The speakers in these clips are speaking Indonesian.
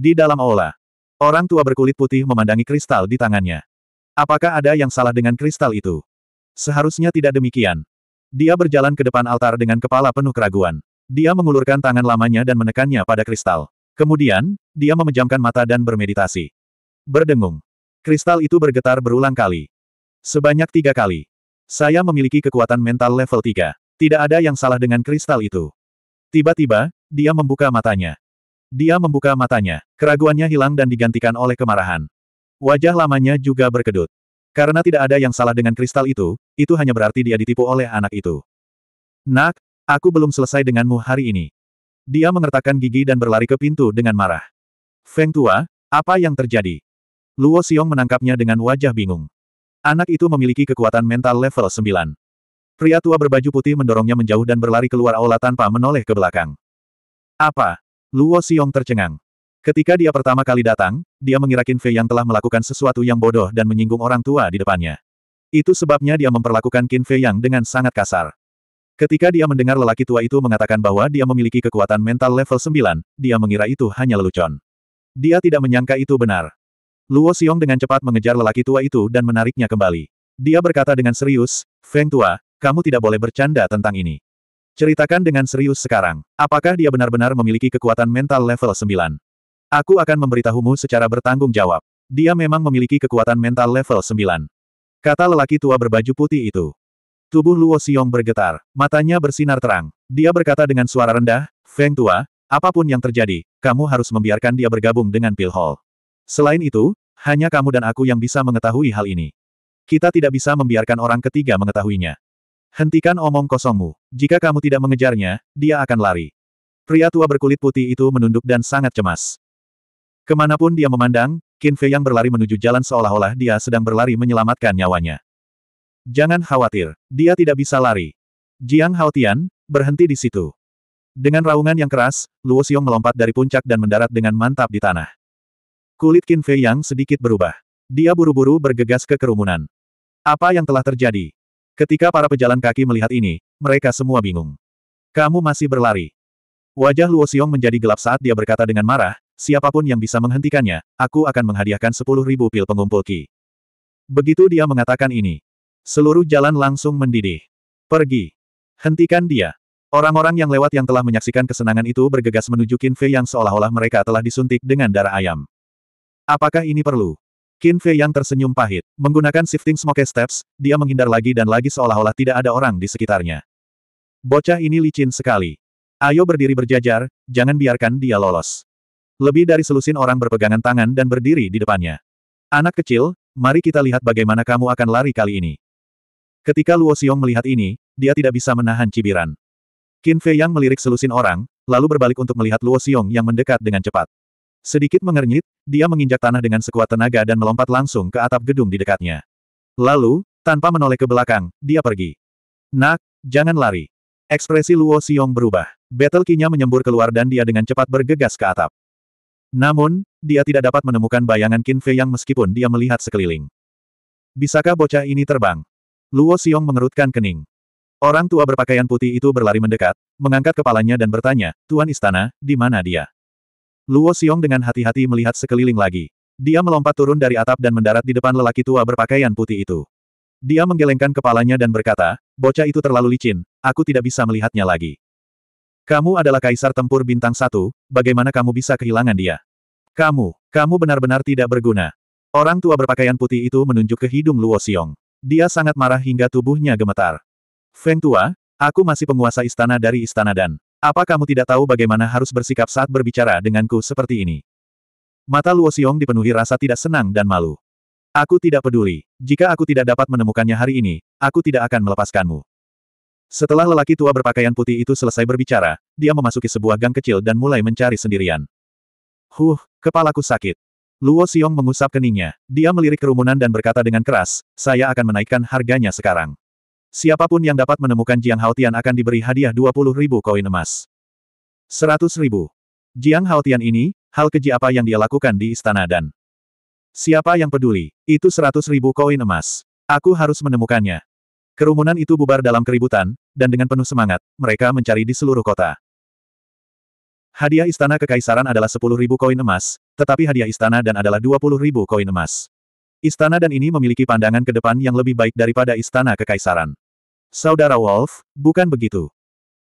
Di dalam aula, orang tua berkulit putih memandangi kristal di tangannya. Apakah ada yang salah dengan kristal itu? Seharusnya tidak demikian. Dia berjalan ke depan altar dengan kepala penuh keraguan. Dia mengulurkan tangan lamanya dan menekannya pada kristal. Kemudian, dia memejamkan mata dan bermeditasi. Berdengung. Kristal itu bergetar berulang kali. Sebanyak tiga kali. Saya memiliki kekuatan mental level 3. Tidak ada yang salah dengan kristal itu. Tiba-tiba, dia membuka matanya. Dia membuka matanya, keraguannya hilang dan digantikan oleh kemarahan. Wajah lamanya juga berkedut. Karena tidak ada yang salah dengan kristal itu, itu hanya berarti dia ditipu oleh anak itu. Nak, aku belum selesai denganmu hari ini. Dia mengertakkan gigi dan berlari ke pintu dengan marah. Feng Tua, apa yang terjadi? Luo Xiong menangkapnya dengan wajah bingung. Anak itu memiliki kekuatan mental level 9. Pria tua berbaju putih mendorongnya menjauh dan berlari keluar aula tanpa menoleh ke belakang. Apa? Luo Xiong tercengang. Ketika dia pertama kali datang, dia mengira Qin Fei yang telah melakukan sesuatu yang bodoh dan menyinggung orang tua di depannya. Itu sebabnya dia memperlakukan Qin Fei yang dengan sangat kasar. Ketika dia mendengar lelaki tua itu mengatakan bahwa dia memiliki kekuatan mental level 9, dia mengira itu hanya lelucon. Dia tidak menyangka itu benar. Luo Xiong dengan cepat mengejar lelaki tua itu dan menariknya kembali. Dia berkata dengan serius, Feng Tua, kamu tidak boleh bercanda tentang ini. Ceritakan dengan serius sekarang, apakah dia benar-benar memiliki kekuatan mental level 9? Aku akan memberitahumu secara bertanggung jawab. Dia memang memiliki kekuatan mental level 9. Kata lelaki tua berbaju putih itu. Tubuh Luo Xiong bergetar, matanya bersinar terang. Dia berkata dengan suara rendah, Feng Tua, apapun yang terjadi, kamu harus membiarkan dia bergabung dengan Pil Hall. Selain itu, hanya kamu dan aku yang bisa mengetahui hal ini. Kita tidak bisa membiarkan orang ketiga mengetahuinya. Hentikan omong kosongmu. Jika kamu tidak mengejarnya, dia akan lari. Pria tua berkulit putih itu menunduk dan sangat cemas. Kemanapun dia memandang, Qin Fei yang berlari menuju jalan seolah-olah dia sedang berlari menyelamatkan nyawanya. Jangan khawatir, dia tidak bisa lari. Jiang Haotian, berhenti di situ. Dengan raungan yang keras, Luo Xiong melompat dari puncak dan mendarat dengan mantap di tanah. Kulit Qin Fei Yang sedikit berubah. Dia buru-buru bergegas ke kerumunan. Apa yang telah terjadi? Ketika para pejalan kaki melihat ini, mereka semua bingung. Kamu masih berlari. Wajah Luo Xiong menjadi gelap saat dia berkata dengan marah, siapapun yang bisa menghentikannya, aku akan menghadiahkan sepuluh ribu pil pengumpul ki. Begitu dia mengatakan ini. Seluruh jalan langsung mendidih. Pergi. Hentikan dia. Orang-orang yang lewat yang telah menyaksikan kesenangan itu bergegas menuju Qin Fei yang seolah-olah mereka telah disuntik dengan darah ayam. Apakah ini perlu? Qin Fei yang tersenyum pahit. Menggunakan shifting smoke steps, dia menghindar lagi dan lagi seolah-olah tidak ada orang di sekitarnya. Bocah ini licin sekali. Ayo berdiri berjajar, jangan biarkan dia lolos. Lebih dari selusin orang berpegangan tangan dan berdiri di depannya. Anak kecil, mari kita lihat bagaimana kamu akan lari kali ini. Ketika Luo Xiong melihat ini, dia tidak bisa menahan cibiran. Qin Fei Yang melirik selusin orang, lalu berbalik untuk melihat Luo Xiong yang mendekat dengan cepat. Sedikit mengernyit, dia menginjak tanah dengan sekuat tenaga dan melompat langsung ke atap gedung di dekatnya. Lalu, tanpa menoleh ke belakang, dia pergi. Nak, jangan lari. Ekspresi Luo Xiong berubah. Battle menyembur keluar dan dia dengan cepat bergegas ke atap. Namun, dia tidak dapat menemukan bayangan Qin Fei yang meskipun dia melihat sekeliling. Bisakah bocah ini terbang? Luo Xiong mengerutkan kening. Orang tua berpakaian putih itu berlari mendekat, mengangkat kepalanya dan bertanya, Tuan Istana, di mana dia? Luo Xiong dengan hati-hati melihat sekeliling lagi. Dia melompat turun dari atap dan mendarat di depan lelaki tua berpakaian putih itu. Dia menggelengkan kepalanya dan berkata, bocah itu terlalu licin, aku tidak bisa melihatnya lagi. Kamu adalah kaisar tempur bintang satu, bagaimana kamu bisa kehilangan dia? Kamu, kamu benar-benar tidak berguna. Orang tua berpakaian putih itu menunjuk ke hidung Luo Xiong. Dia sangat marah hingga tubuhnya gemetar. Feng tua, aku masih penguasa istana dari istana dan apa kamu tidak tahu bagaimana harus bersikap saat berbicara denganku seperti ini? Mata Luo Xiong dipenuhi rasa tidak senang dan malu. Aku tidak peduli. Jika aku tidak dapat menemukannya hari ini, aku tidak akan melepaskanmu. Setelah lelaki tua berpakaian putih itu selesai berbicara, dia memasuki sebuah gang kecil dan mulai mencari sendirian. Huh, kepalaku sakit. Luo Xiong mengusap keningnya. Dia melirik kerumunan dan berkata dengan keras, saya akan menaikkan harganya sekarang. Siapapun yang dapat menemukan Jiang Haotian akan diberi hadiah 20 ribu koin emas. 100 ribu. Jiang Haotian ini, hal keji apa yang dia lakukan di istana dan siapa yang peduli, itu 100 ribu koin emas. Aku harus menemukannya. Kerumunan itu bubar dalam keributan, dan dengan penuh semangat, mereka mencari di seluruh kota. Hadiah istana kekaisaran adalah 10.000 koin emas, tetapi hadiah istana dan adalah ribu koin emas. Istana dan ini memiliki pandangan ke depan yang lebih baik daripada istana kekaisaran. Saudara Wolf, bukan begitu.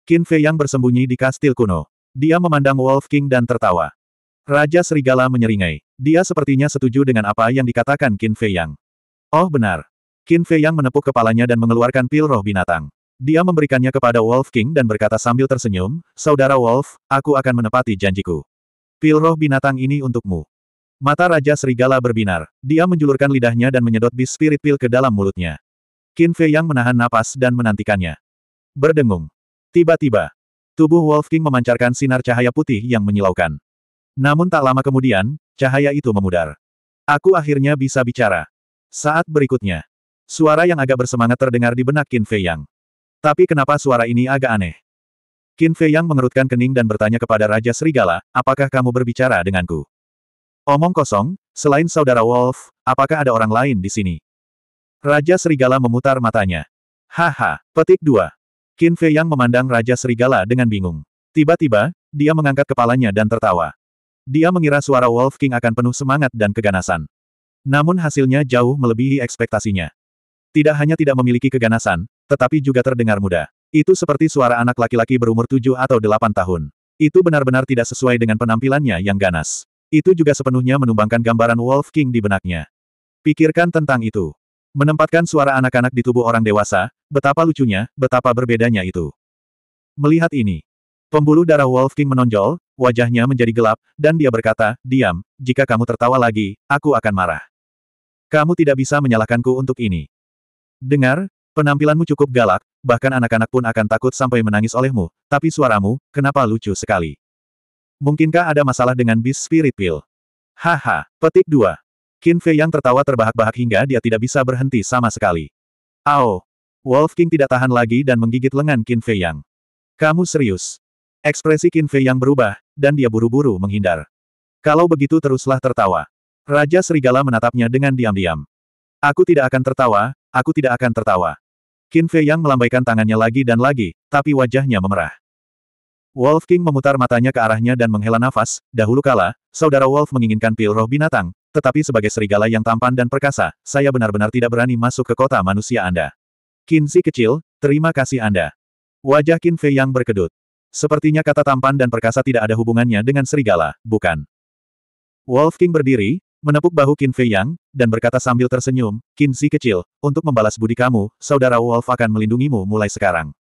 Qin Fei yang bersembunyi di kastil kuno. Dia memandang Wolf King dan tertawa. Raja Serigala menyeringai. Dia sepertinya setuju dengan apa yang dikatakan Qin Fei Yang. Oh benar. Qin Fei Yang menepuk kepalanya dan mengeluarkan pil roh binatang. Dia memberikannya kepada Wolf King dan berkata sambil tersenyum, Saudara Wolf, aku akan menepati janjiku. Pil roh binatang ini untukmu. Mata Raja Serigala berbinar. Dia menjulurkan lidahnya dan menyedot bis spirit pil ke dalam mulutnya. Qin Fei yang menahan napas dan menantikannya. Berdengung. Tiba-tiba, tubuh Wolf King memancarkan sinar cahaya putih yang menyilaukan. Namun tak lama kemudian, cahaya itu memudar. Aku akhirnya bisa bicara. Saat berikutnya, suara yang agak bersemangat terdengar di benak Qin Fei Yang. Tapi kenapa suara ini agak aneh? Qin Fei Yang mengerutkan kening dan bertanya kepada Raja Serigala, apakah kamu berbicara denganku? Omong kosong, selain saudara Wolf, apakah ada orang lain di sini? Raja Serigala memutar matanya. Haha, petik dua. Qin Fei Yang memandang Raja Serigala dengan bingung. Tiba-tiba, dia mengangkat kepalanya dan tertawa. Dia mengira suara Wolf King akan penuh semangat dan keganasan. Namun hasilnya jauh melebihi ekspektasinya. Tidak hanya tidak memiliki keganasan, tetapi juga terdengar muda. Itu seperti suara anak laki-laki berumur tujuh atau delapan tahun. Itu benar-benar tidak sesuai dengan penampilannya yang ganas. Itu juga sepenuhnya menumbangkan gambaran Wolf King di benaknya. Pikirkan tentang itu. Menempatkan suara anak-anak di tubuh orang dewasa, betapa lucunya, betapa berbedanya itu. Melihat ini, pembuluh darah Wolf King menonjol, wajahnya menjadi gelap, dan dia berkata, diam, jika kamu tertawa lagi, aku akan marah. Kamu tidak bisa menyalahkanku untuk ini. Dengar, penampilanmu cukup galak, bahkan anak-anak pun akan takut sampai menangis olehmu, tapi suaramu, kenapa lucu sekali. Mungkinkah ada masalah dengan bis Spirit Pill? Haha, petik 2. Qin Fei yang tertawa terbahak-bahak hingga dia tidak bisa berhenti sama sekali. Ao! Wolf King tidak tahan lagi dan menggigit lengan Qin Fei Yang. Kamu serius? Ekspresi Qin Fei Yang berubah, dan dia buru-buru menghindar. Kalau begitu teruslah tertawa. Raja Serigala menatapnya dengan diam-diam. Aku tidak akan tertawa, aku tidak akan tertawa. Qin Fei Yang melambaikan tangannya lagi dan lagi, tapi wajahnya memerah. Wolf King memutar matanya ke arahnya dan menghela nafas, dahulu kala, saudara Wolf menginginkan pil roh binatang, tetapi sebagai serigala yang tampan dan perkasa, saya benar-benar tidak berani masuk ke kota manusia Anda. Kinsi kecil, terima kasih Anda. Wajah Qin Fei yang berkedut. Sepertinya kata tampan dan perkasa tidak ada hubungannya dengan serigala, bukan? Wolf King berdiri, menepuk bahu Qin Fei Yang, dan berkata sambil tersenyum, Si kecil, untuk membalas budi kamu, saudara Wolf akan melindungimu mulai sekarang.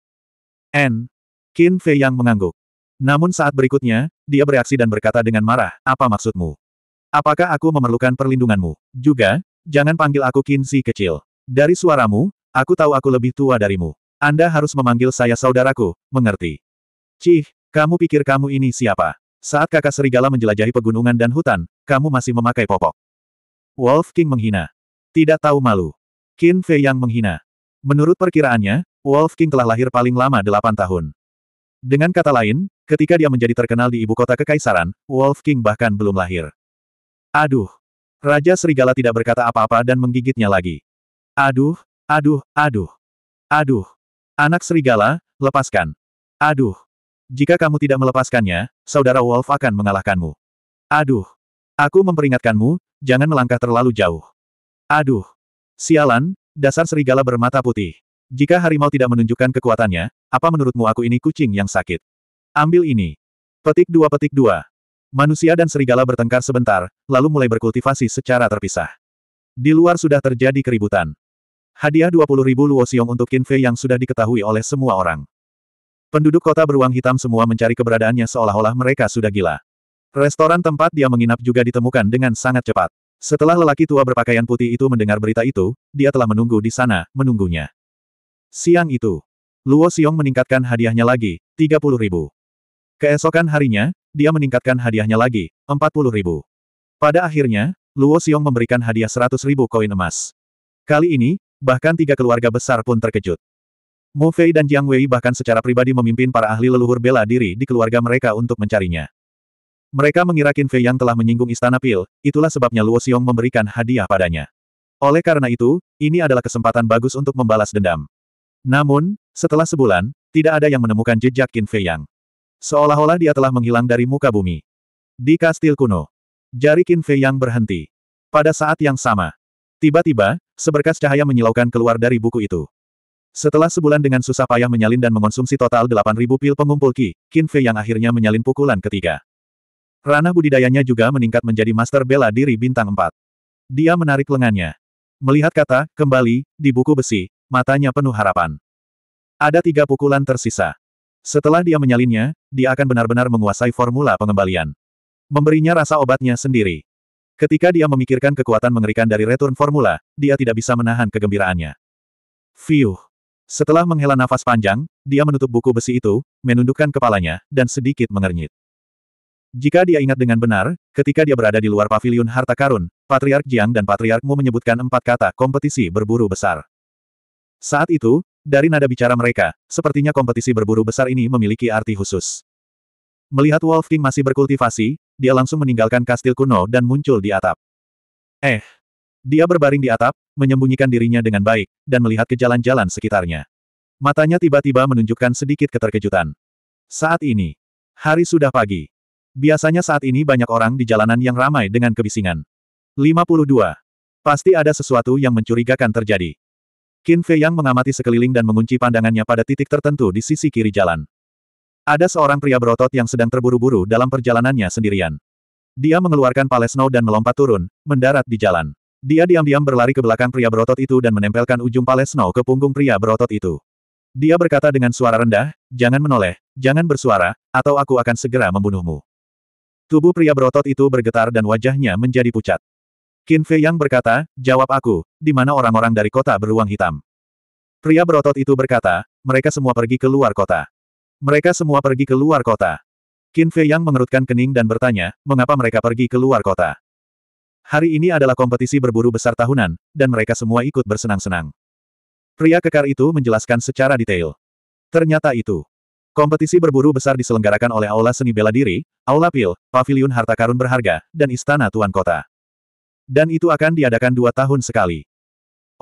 N. Qin Fei Yang mengangguk. Namun saat berikutnya, dia bereaksi dan berkata dengan marah, apa maksudmu? Apakah aku memerlukan perlindunganmu? Juga, jangan panggil aku Kinsi kecil. Dari suaramu, aku tahu aku lebih tua darimu. Anda harus memanggil saya saudaraku, mengerti? Cih, kamu pikir kamu ini siapa? Saat kakak serigala menjelajahi pegunungan dan hutan, kamu masih memakai popok. Wolf King menghina. Tidak tahu malu. Qin Fei yang menghina. Menurut perkiraannya, Wolf King telah lahir paling lama delapan tahun. Dengan kata lain, Ketika dia menjadi terkenal di ibu kota kekaisaran, Wolf King bahkan belum lahir. Aduh! Raja Serigala tidak berkata apa-apa dan menggigitnya lagi. Aduh, aduh, aduh. Aduh! Anak Serigala, lepaskan. Aduh! Jika kamu tidak melepaskannya, saudara Wolf akan mengalahkanmu. Aduh! Aku memperingatkanmu, jangan melangkah terlalu jauh. Aduh! Sialan, dasar serigala bermata putih. Jika harimau tidak menunjukkan kekuatannya, apa menurutmu aku ini kucing yang sakit? Ambil ini. Petik dua petik dua. Manusia dan serigala bertengkar sebentar, lalu mulai berkultivasi secara terpisah. Di luar sudah terjadi keributan. Hadiah 20 ribu luosiong untuk Qin Fei yang sudah diketahui oleh semua orang. Penduduk kota beruang hitam semua mencari keberadaannya seolah-olah mereka sudah gila. Restoran tempat dia menginap juga ditemukan dengan sangat cepat. Setelah lelaki tua berpakaian putih itu mendengar berita itu, dia telah menunggu di sana, menunggunya. Siang itu, Luo Xiong meningkatkan hadiahnya lagi, 30 ribu. Keesokan harinya, dia meningkatkan hadiahnya lagi, 40 ribu. Pada akhirnya, Luo Xiong memberikan hadiah 100 ribu koin emas. Kali ini, bahkan tiga keluarga besar pun terkejut. Mu Fei dan Jiang Wei bahkan secara pribadi memimpin para ahli leluhur bela diri di keluarga mereka untuk mencarinya. Mereka mengira Qin Fei yang telah menyinggung istana Pil, itulah sebabnya Luo Xiong memberikan hadiah padanya. Oleh karena itu, ini adalah kesempatan bagus untuk membalas dendam. Namun, setelah sebulan, tidak ada yang menemukan jejak Qin Fei yang. Seolah-olah dia telah menghilang dari muka bumi. Di kastil kuno. Jari Qin Fei yang berhenti. Pada saat yang sama. Tiba-tiba, seberkas cahaya menyilaukan keluar dari buku itu. Setelah sebulan dengan susah payah menyalin dan mengonsumsi total 8.000 pil pengumpul Qi, Qin Fei yang akhirnya menyalin pukulan ketiga. Ranah budidayanya juga meningkat menjadi master bela diri bintang 4. Dia menarik lengannya. Melihat kata, kembali, di buku besi, matanya penuh harapan. Ada tiga pukulan tersisa. Setelah dia menyalinnya, dia akan benar-benar menguasai formula pengembalian. Memberinya rasa obatnya sendiri. Ketika dia memikirkan kekuatan mengerikan dari return formula, dia tidak bisa menahan kegembiraannya. Fiuh. Setelah menghela nafas panjang, dia menutup buku besi itu, menundukkan kepalanya, dan sedikit mengernyit. Jika dia ingat dengan benar, ketika dia berada di luar pavilion harta karun, Patriark Jiang dan Patriark Mu menyebutkan empat kata kompetisi berburu besar. Saat itu, dari nada bicara mereka, sepertinya kompetisi berburu besar ini memiliki arti khusus. Melihat Wolf King masih berkultivasi, dia langsung meninggalkan kastil kuno dan muncul di atap. Eh! Dia berbaring di atap, menyembunyikan dirinya dengan baik, dan melihat ke jalan-jalan sekitarnya. Matanya tiba-tiba menunjukkan sedikit keterkejutan. Saat ini, hari sudah pagi. Biasanya saat ini banyak orang di jalanan yang ramai dengan kebisingan. 52. Pasti ada sesuatu yang mencurigakan terjadi. Qin Fei Yang mengamati sekeliling dan mengunci pandangannya pada titik tertentu di sisi kiri jalan. Ada seorang pria berotot yang sedang terburu-buru dalam perjalanannya sendirian. Dia mengeluarkan palesno dan melompat turun, mendarat di jalan. Dia diam-diam berlari ke belakang pria berotot itu dan menempelkan ujung palesno ke punggung pria berotot itu. Dia berkata dengan suara rendah, jangan menoleh, jangan bersuara, atau aku akan segera membunuhmu. Tubuh pria berotot itu bergetar dan wajahnya menjadi pucat. Qin Fei Yang berkata, jawab aku, di mana orang-orang dari kota beruang hitam? Pria berotot itu berkata, mereka semua pergi ke luar kota. Mereka semua pergi ke luar kota. Qin Fei Yang mengerutkan kening dan bertanya, mengapa mereka pergi ke luar kota? Hari ini adalah kompetisi berburu besar tahunan, dan mereka semua ikut bersenang-senang. Pria kekar itu menjelaskan secara detail. Ternyata itu. Kompetisi berburu besar diselenggarakan oleh Aula Seni Bela Diri, Aula Pil, Paviliun Harta Karun Berharga, dan Istana Tuan Kota. Dan itu akan diadakan dua tahun sekali.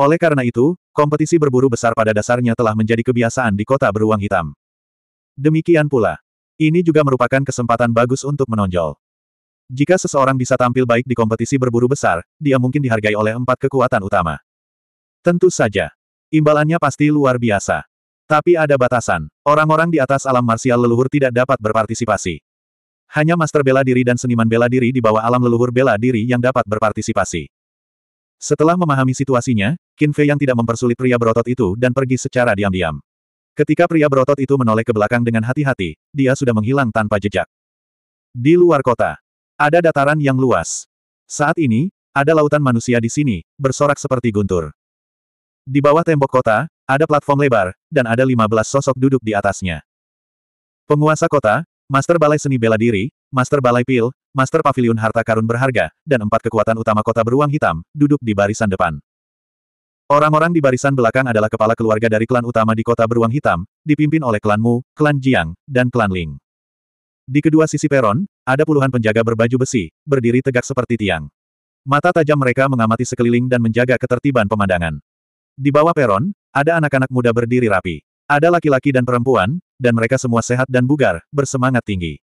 Oleh karena itu, kompetisi berburu besar pada dasarnya telah menjadi kebiasaan di kota beruang hitam. Demikian pula. Ini juga merupakan kesempatan bagus untuk menonjol. Jika seseorang bisa tampil baik di kompetisi berburu besar, dia mungkin dihargai oleh empat kekuatan utama. Tentu saja. Imbalannya pasti luar biasa. Tapi ada batasan. Orang-orang di atas alam marsial leluhur tidak dapat berpartisipasi. Hanya master bela diri dan seniman bela diri di bawah alam leluhur bela diri yang dapat berpartisipasi. Setelah memahami situasinya, Qin Fei yang tidak mempersulit pria berotot itu dan pergi secara diam-diam. Ketika pria berotot itu menoleh ke belakang dengan hati-hati, dia sudah menghilang tanpa jejak. Di luar kota, ada dataran yang luas. Saat ini, ada lautan manusia di sini, bersorak seperti guntur. Di bawah tembok kota, ada platform lebar, dan ada 15 sosok duduk di atasnya. Penguasa kota, Master Balai Seni Bela Diri, Master Balai Pil, Master Pavilion Harta Karun Berharga, dan empat kekuatan utama kota beruang hitam, duduk di barisan depan. Orang-orang di barisan belakang adalah kepala keluarga dari klan utama di kota beruang hitam, dipimpin oleh klan Mu, klan Jiang, dan klan Ling. Di kedua sisi peron, ada puluhan penjaga berbaju besi, berdiri tegak seperti tiang. Mata tajam mereka mengamati sekeliling dan menjaga ketertiban pemandangan. Di bawah peron, ada anak-anak muda berdiri rapi. Ada laki-laki dan perempuan, dan mereka semua sehat dan bugar, bersemangat tinggi.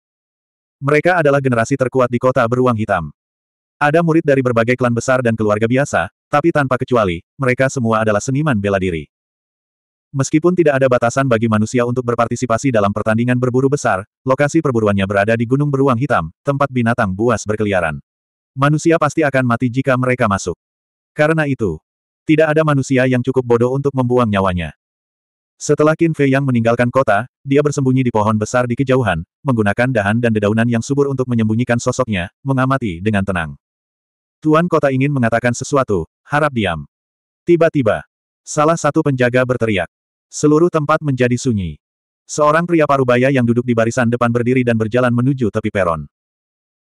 Mereka adalah generasi terkuat di kota beruang hitam. Ada murid dari berbagai klan besar dan keluarga biasa, tapi tanpa kecuali, mereka semua adalah seniman bela diri. Meskipun tidak ada batasan bagi manusia untuk berpartisipasi dalam pertandingan berburu besar, lokasi perburuannya berada di Gunung Beruang Hitam, tempat binatang buas berkeliaran. Manusia pasti akan mati jika mereka masuk. Karena itu, tidak ada manusia yang cukup bodoh untuk membuang nyawanya. Setelah Qin Fei yang meninggalkan kota, dia bersembunyi di pohon besar di kejauhan, menggunakan dahan dan dedaunan yang subur untuk menyembunyikan sosoknya, mengamati dengan tenang. Tuan kota ingin mengatakan sesuatu, harap diam. Tiba-tiba, salah satu penjaga berteriak. Seluruh tempat menjadi sunyi. Seorang pria parubaya yang duduk di barisan depan berdiri dan berjalan menuju tepi peron.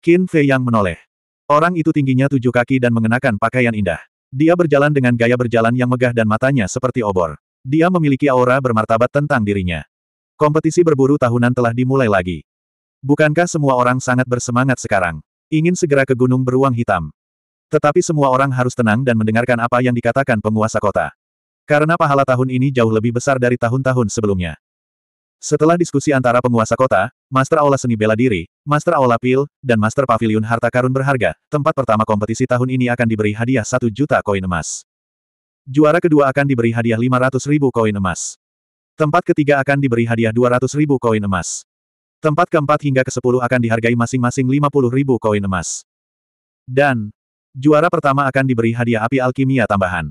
Qin Fei yang menoleh. Orang itu tingginya tujuh kaki dan mengenakan pakaian indah. Dia berjalan dengan gaya berjalan yang megah dan matanya seperti obor. Dia memiliki aura bermartabat tentang dirinya. Kompetisi berburu tahunan telah dimulai lagi. Bukankah semua orang sangat bersemangat sekarang? Ingin segera ke gunung beruang hitam. Tetapi semua orang harus tenang dan mendengarkan apa yang dikatakan penguasa kota. Karena pahala tahun ini jauh lebih besar dari tahun-tahun sebelumnya. Setelah diskusi antara penguasa kota, Master Aula Seni Bela Diri, Master Aula Pil, dan Master pavilion Harta Karun berharga, tempat pertama kompetisi tahun ini akan diberi hadiah satu juta koin emas. Juara kedua akan diberi hadiah 500 ribu koin emas. Tempat ketiga akan diberi hadiah 200 ribu koin emas. Tempat keempat hingga ke sepuluh akan dihargai masing-masing 50 ribu koin emas. Dan, juara pertama akan diberi hadiah api alkimia tambahan.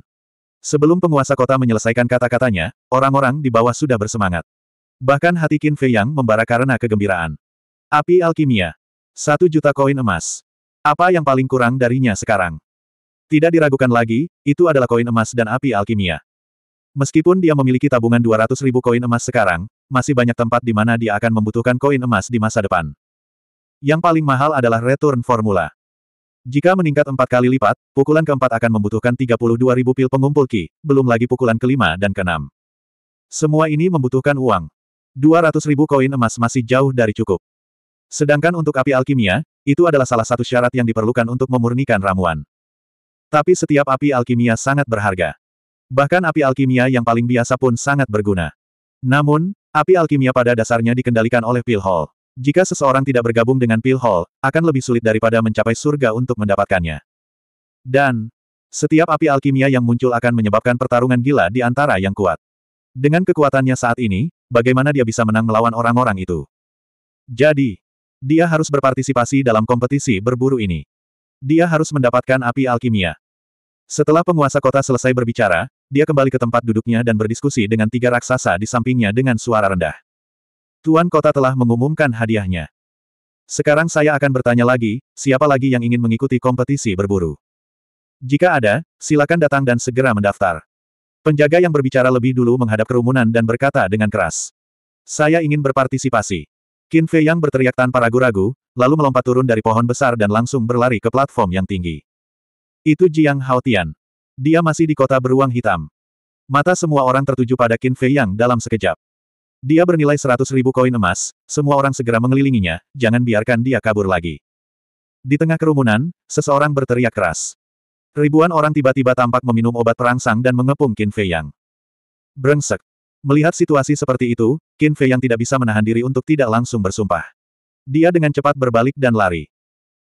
Sebelum penguasa kota menyelesaikan kata-katanya, orang-orang di bawah sudah bersemangat. Bahkan hati Qin Fei Yang membara karena kegembiraan. Api alkimia. Satu juta koin emas. Apa yang paling kurang darinya sekarang? Tidak diragukan lagi, itu adalah koin emas dan api alkimia. Meskipun dia memiliki tabungan 200 ribu koin emas sekarang, masih banyak tempat di mana dia akan membutuhkan koin emas di masa depan. Yang paling mahal adalah return formula. Jika meningkat empat kali lipat, pukulan keempat akan membutuhkan ribu pil pengumpul Ki, belum lagi pukulan kelima dan keenam. Semua ini membutuhkan uang. ribu koin emas masih jauh dari cukup. Sedangkan untuk api alkimia, itu adalah salah satu syarat yang diperlukan untuk memurnikan ramuan. Tapi setiap api alkimia sangat berharga. Bahkan api alkimia yang paling biasa pun sangat berguna. Namun, api alkimia pada dasarnya dikendalikan oleh Pil Hall. Jika seseorang tidak bergabung dengan Pil Hall, akan lebih sulit daripada mencapai surga untuk mendapatkannya. Dan, setiap api alkimia yang muncul akan menyebabkan pertarungan gila di antara yang kuat. Dengan kekuatannya saat ini, bagaimana dia bisa menang melawan orang-orang itu? Jadi, dia harus berpartisipasi dalam kompetisi berburu ini. Dia harus mendapatkan api alkimia. Setelah penguasa kota selesai berbicara, dia kembali ke tempat duduknya dan berdiskusi dengan tiga raksasa di sampingnya dengan suara rendah. Tuan kota telah mengumumkan hadiahnya. Sekarang saya akan bertanya lagi, siapa lagi yang ingin mengikuti kompetisi berburu? Jika ada, silakan datang dan segera mendaftar. Penjaga yang berbicara lebih dulu menghadap kerumunan dan berkata dengan keras. Saya ingin berpartisipasi. Qin Fei Yang berteriak tanpa ragu-ragu, lalu melompat turun dari pohon besar dan langsung berlari ke platform yang tinggi. Itu Jiang Hao Tian. Dia masih di kota beruang hitam. Mata semua orang tertuju pada Qin Fei Yang dalam sekejap. Dia bernilai seratus ribu koin emas, semua orang segera mengelilinginya, jangan biarkan dia kabur lagi. Di tengah kerumunan, seseorang berteriak keras. Ribuan orang tiba-tiba tampak meminum obat perangsang dan mengepung Qin Fei Yang. Brengsek. Melihat situasi seperti itu, Qin Fei yang tidak bisa menahan diri untuk tidak langsung bersumpah. Dia dengan cepat berbalik dan lari.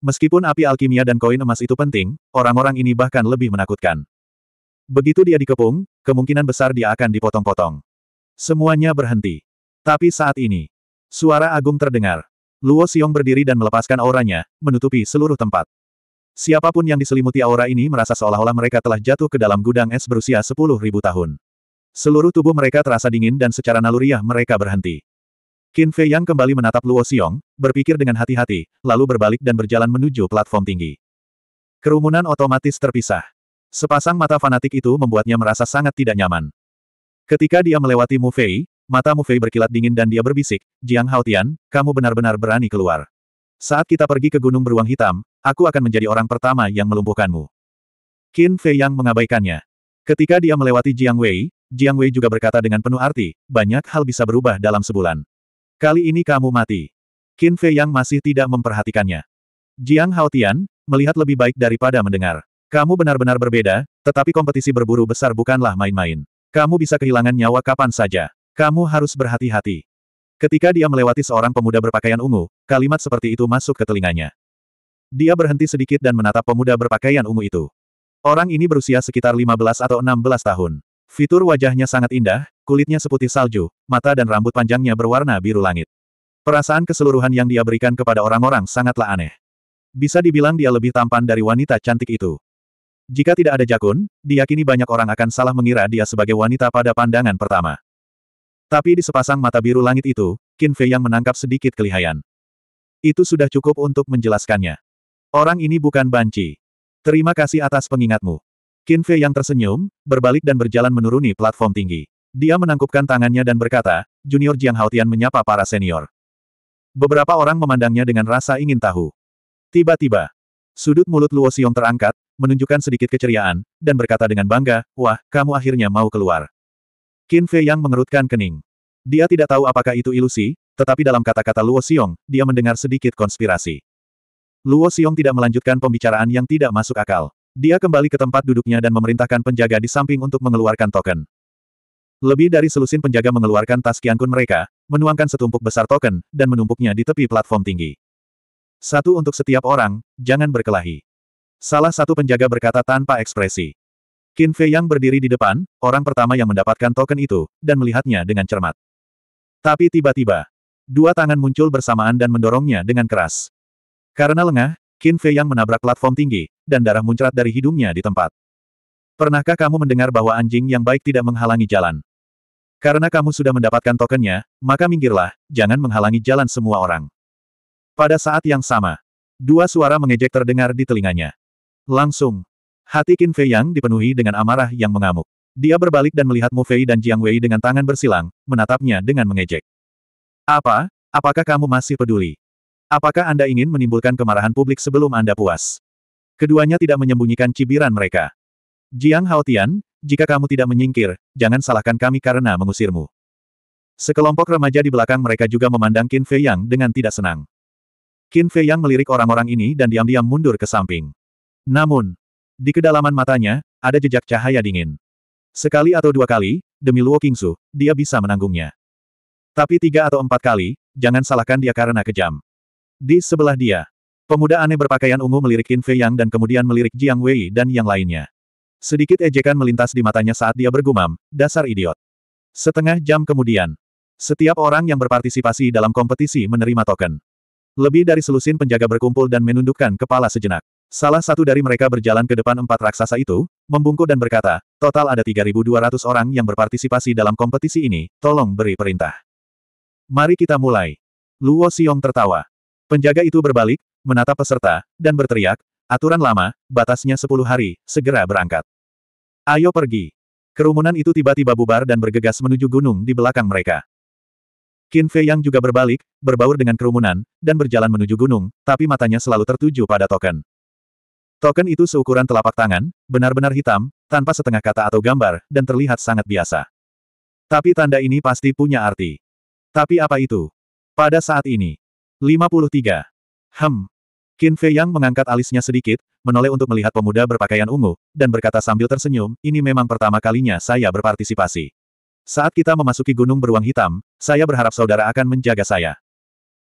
Meskipun api alkimia dan koin emas itu penting, orang-orang ini bahkan lebih menakutkan. Begitu dia dikepung, kemungkinan besar dia akan dipotong-potong. Semuanya berhenti. Tapi saat ini, suara agung terdengar. Luo Xiong berdiri dan melepaskan auranya, menutupi seluruh tempat. Siapapun yang diselimuti aura ini merasa seolah-olah mereka telah jatuh ke dalam gudang es berusia 10.000 tahun. Seluruh tubuh mereka terasa dingin dan secara naluriah mereka berhenti. Qin Fei Yang kembali menatap Luo Xiong, berpikir dengan hati-hati, lalu berbalik dan berjalan menuju platform tinggi. Kerumunan otomatis terpisah. Sepasang mata fanatik itu membuatnya merasa sangat tidak nyaman. Ketika dia melewati Mu Fei, mata Mu Fei berkilat dingin dan dia berbisik, Jiang Haotian, kamu benar-benar berani keluar. Saat kita pergi ke Gunung Beruang Hitam, aku akan menjadi orang pertama yang melumpuhkanmu. Qin Fei Yang mengabaikannya. Ketika dia melewati Jiang Wei, Jiang Wei juga berkata dengan penuh arti, banyak hal bisa berubah dalam sebulan. Kali ini kamu mati. Qin Fei Yang masih tidak memperhatikannya. Jiang Haotian, melihat lebih baik daripada mendengar. Kamu benar-benar berbeda, tetapi kompetisi berburu besar bukanlah main-main. Kamu bisa kehilangan nyawa kapan saja. Kamu harus berhati-hati. Ketika dia melewati seorang pemuda berpakaian ungu, kalimat seperti itu masuk ke telinganya. Dia berhenti sedikit dan menatap pemuda berpakaian ungu itu. Orang ini berusia sekitar 15 atau 16 tahun. Fitur wajahnya sangat indah, kulitnya seputih salju, mata dan rambut panjangnya berwarna biru langit. Perasaan keseluruhan yang dia berikan kepada orang-orang sangatlah aneh. Bisa dibilang dia lebih tampan dari wanita cantik itu. Jika tidak ada Jakun, diyakini banyak orang akan salah mengira dia sebagai wanita pada pandangan pertama. Tapi di sepasang mata biru langit itu, Qin Fei yang menangkap sedikit kelihayan. Itu sudah cukup untuk menjelaskannya. Orang ini bukan banci. Terima kasih atas pengingatmu. Qin Fei yang tersenyum, berbalik dan berjalan menuruni platform tinggi. Dia menangkupkan tangannya dan berkata, Junior Jiang Haotian menyapa para senior. Beberapa orang memandangnya dengan rasa ingin tahu. Tiba-tiba, sudut mulut Luo Xiong terangkat, menunjukkan sedikit keceriaan, dan berkata dengan bangga, Wah, kamu akhirnya mau keluar. Qin Fei yang mengerutkan kening. Dia tidak tahu apakah itu ilusi, tetapi dalam kata-kata Luo Xiong, dia mendengar sedikit konspirasi. Luo Xiong tidak melanjutkan pembicaraan yang tidak masuk akal. Dia kembali ke tempat duduknya dan memerintahkan penjaga di samping untuk mengeluarkan token. Lebih dari selusin penjaga mengeluarkan tas kiankun mereka, menuangkan setumpuk besar token, dan menumpuknya di tepi platform tinggi. Satu untuk setiap orang, jangan berkelahi. Salah satu penjaga berkata tanpa ekspresi. Qin Fei yang berdiri di depan, orang pertama yang mendapatkan token itu, dan melihatnya dengan cermat. Tapi tiba-tiba, dua tangan muncul bersamaan dan mendorongnya dengan keras. Karena lengah, Qin Fei yang menabrak platform tinggi, dan darah muncrat dari hidungnya di tempat. Pernahkah kamu mendengar bahwa anjing yang baik tidak menghalangi jalan? Karena kamu sudah mendapatkan tokennya, maka minggirlah, jangan menghalangi jalan semua orang. Pada saat yang sama, dua suara mengejek terdengar di telinganya. Langsung, hati Qin Fei yang dipenuhi dengan amarah yang mengamuk. Dia berbalik dan melihat Mu Fei dan Jiang Wei dengan tangan bersilang, menatapnya dengan mengejek. Apa? Apakah kamu masih peduli? Apakah Anda ingin menimbulkan kemarahan publik sebelum Anda puas? Keduanya tidak menyembunyikan cibiran mereka. Jiang Haotian, jika kamu tidak menyingkir, jangan salahkan kami karena mengusirmu. Sekelompok remaja di belakang mereka juga memandang Qin Fei Yang dengan tidak senang. Qin Fei Yang melirik orang-orang ini dan diam-diam mundur ke samping. Namun, di kedalaman matanya, ada jejak cahaya dingin. Sekali atau dua kali, demi Luo Qingsu, dia bisa menanggungnya. Tapi tiga atau empat kali, jangan salahkan dia karena kejam. Di sebelah dia, pemuda aneh berpakaian ungu melirik Qin Fei Yang dan kemudian melirik Jiang Wei dan yang lainnya. Sedikit ejekan melintas di matanya saat dia bergumam, dasar idiot. Setengah jam kemudian, setiap orang yang berpartisipasi dalam kompetisi menerima token. Lebih dari selusin penjaga berkumpul dan menundukkan kepala sejenak. Salah satu dari mereka berjalan ke depan empat raksasa itu, membungkuk dan berkata, total ada 3.200 orang yang berpartisipasi dalam kompetisi ini, tolong beri perintah. Mari kita mulai. Luo Xiong tertawa. Penjaga itu berbalik, menatap peserta, dan berteriak, aturan lama, batasnya 10 hari, segera berangkat. Ayo pergi. Kerumunan itu tiba-tiba bubar dan bergegas menuju gunung di belakang mereka. Qin Fei yang juga berbalik, berbaur dengan kerumunan, dan berjalan menuju gunung, tapi matanya selalu tertuju pada token. Token itu seukuran telapak tangan, benar-benar hitam, tanpa setengah kata atau gambar, dan terlihat sangat biasa. Tapi tanda ini pasti punya arti. Tapi apa itu? Pada saat ini, 53. Hem. Qin Fei Yang mengangkat alisnya sedikit, menoleh untuk melihat pemuda berpakaian ungu, dan berkata sambil tersenyum, ini memang pertama kalinya saya berpartisipasi. Saat kita memasuki gunung beruang hitam, saya berharap saudara akan menjaga saya.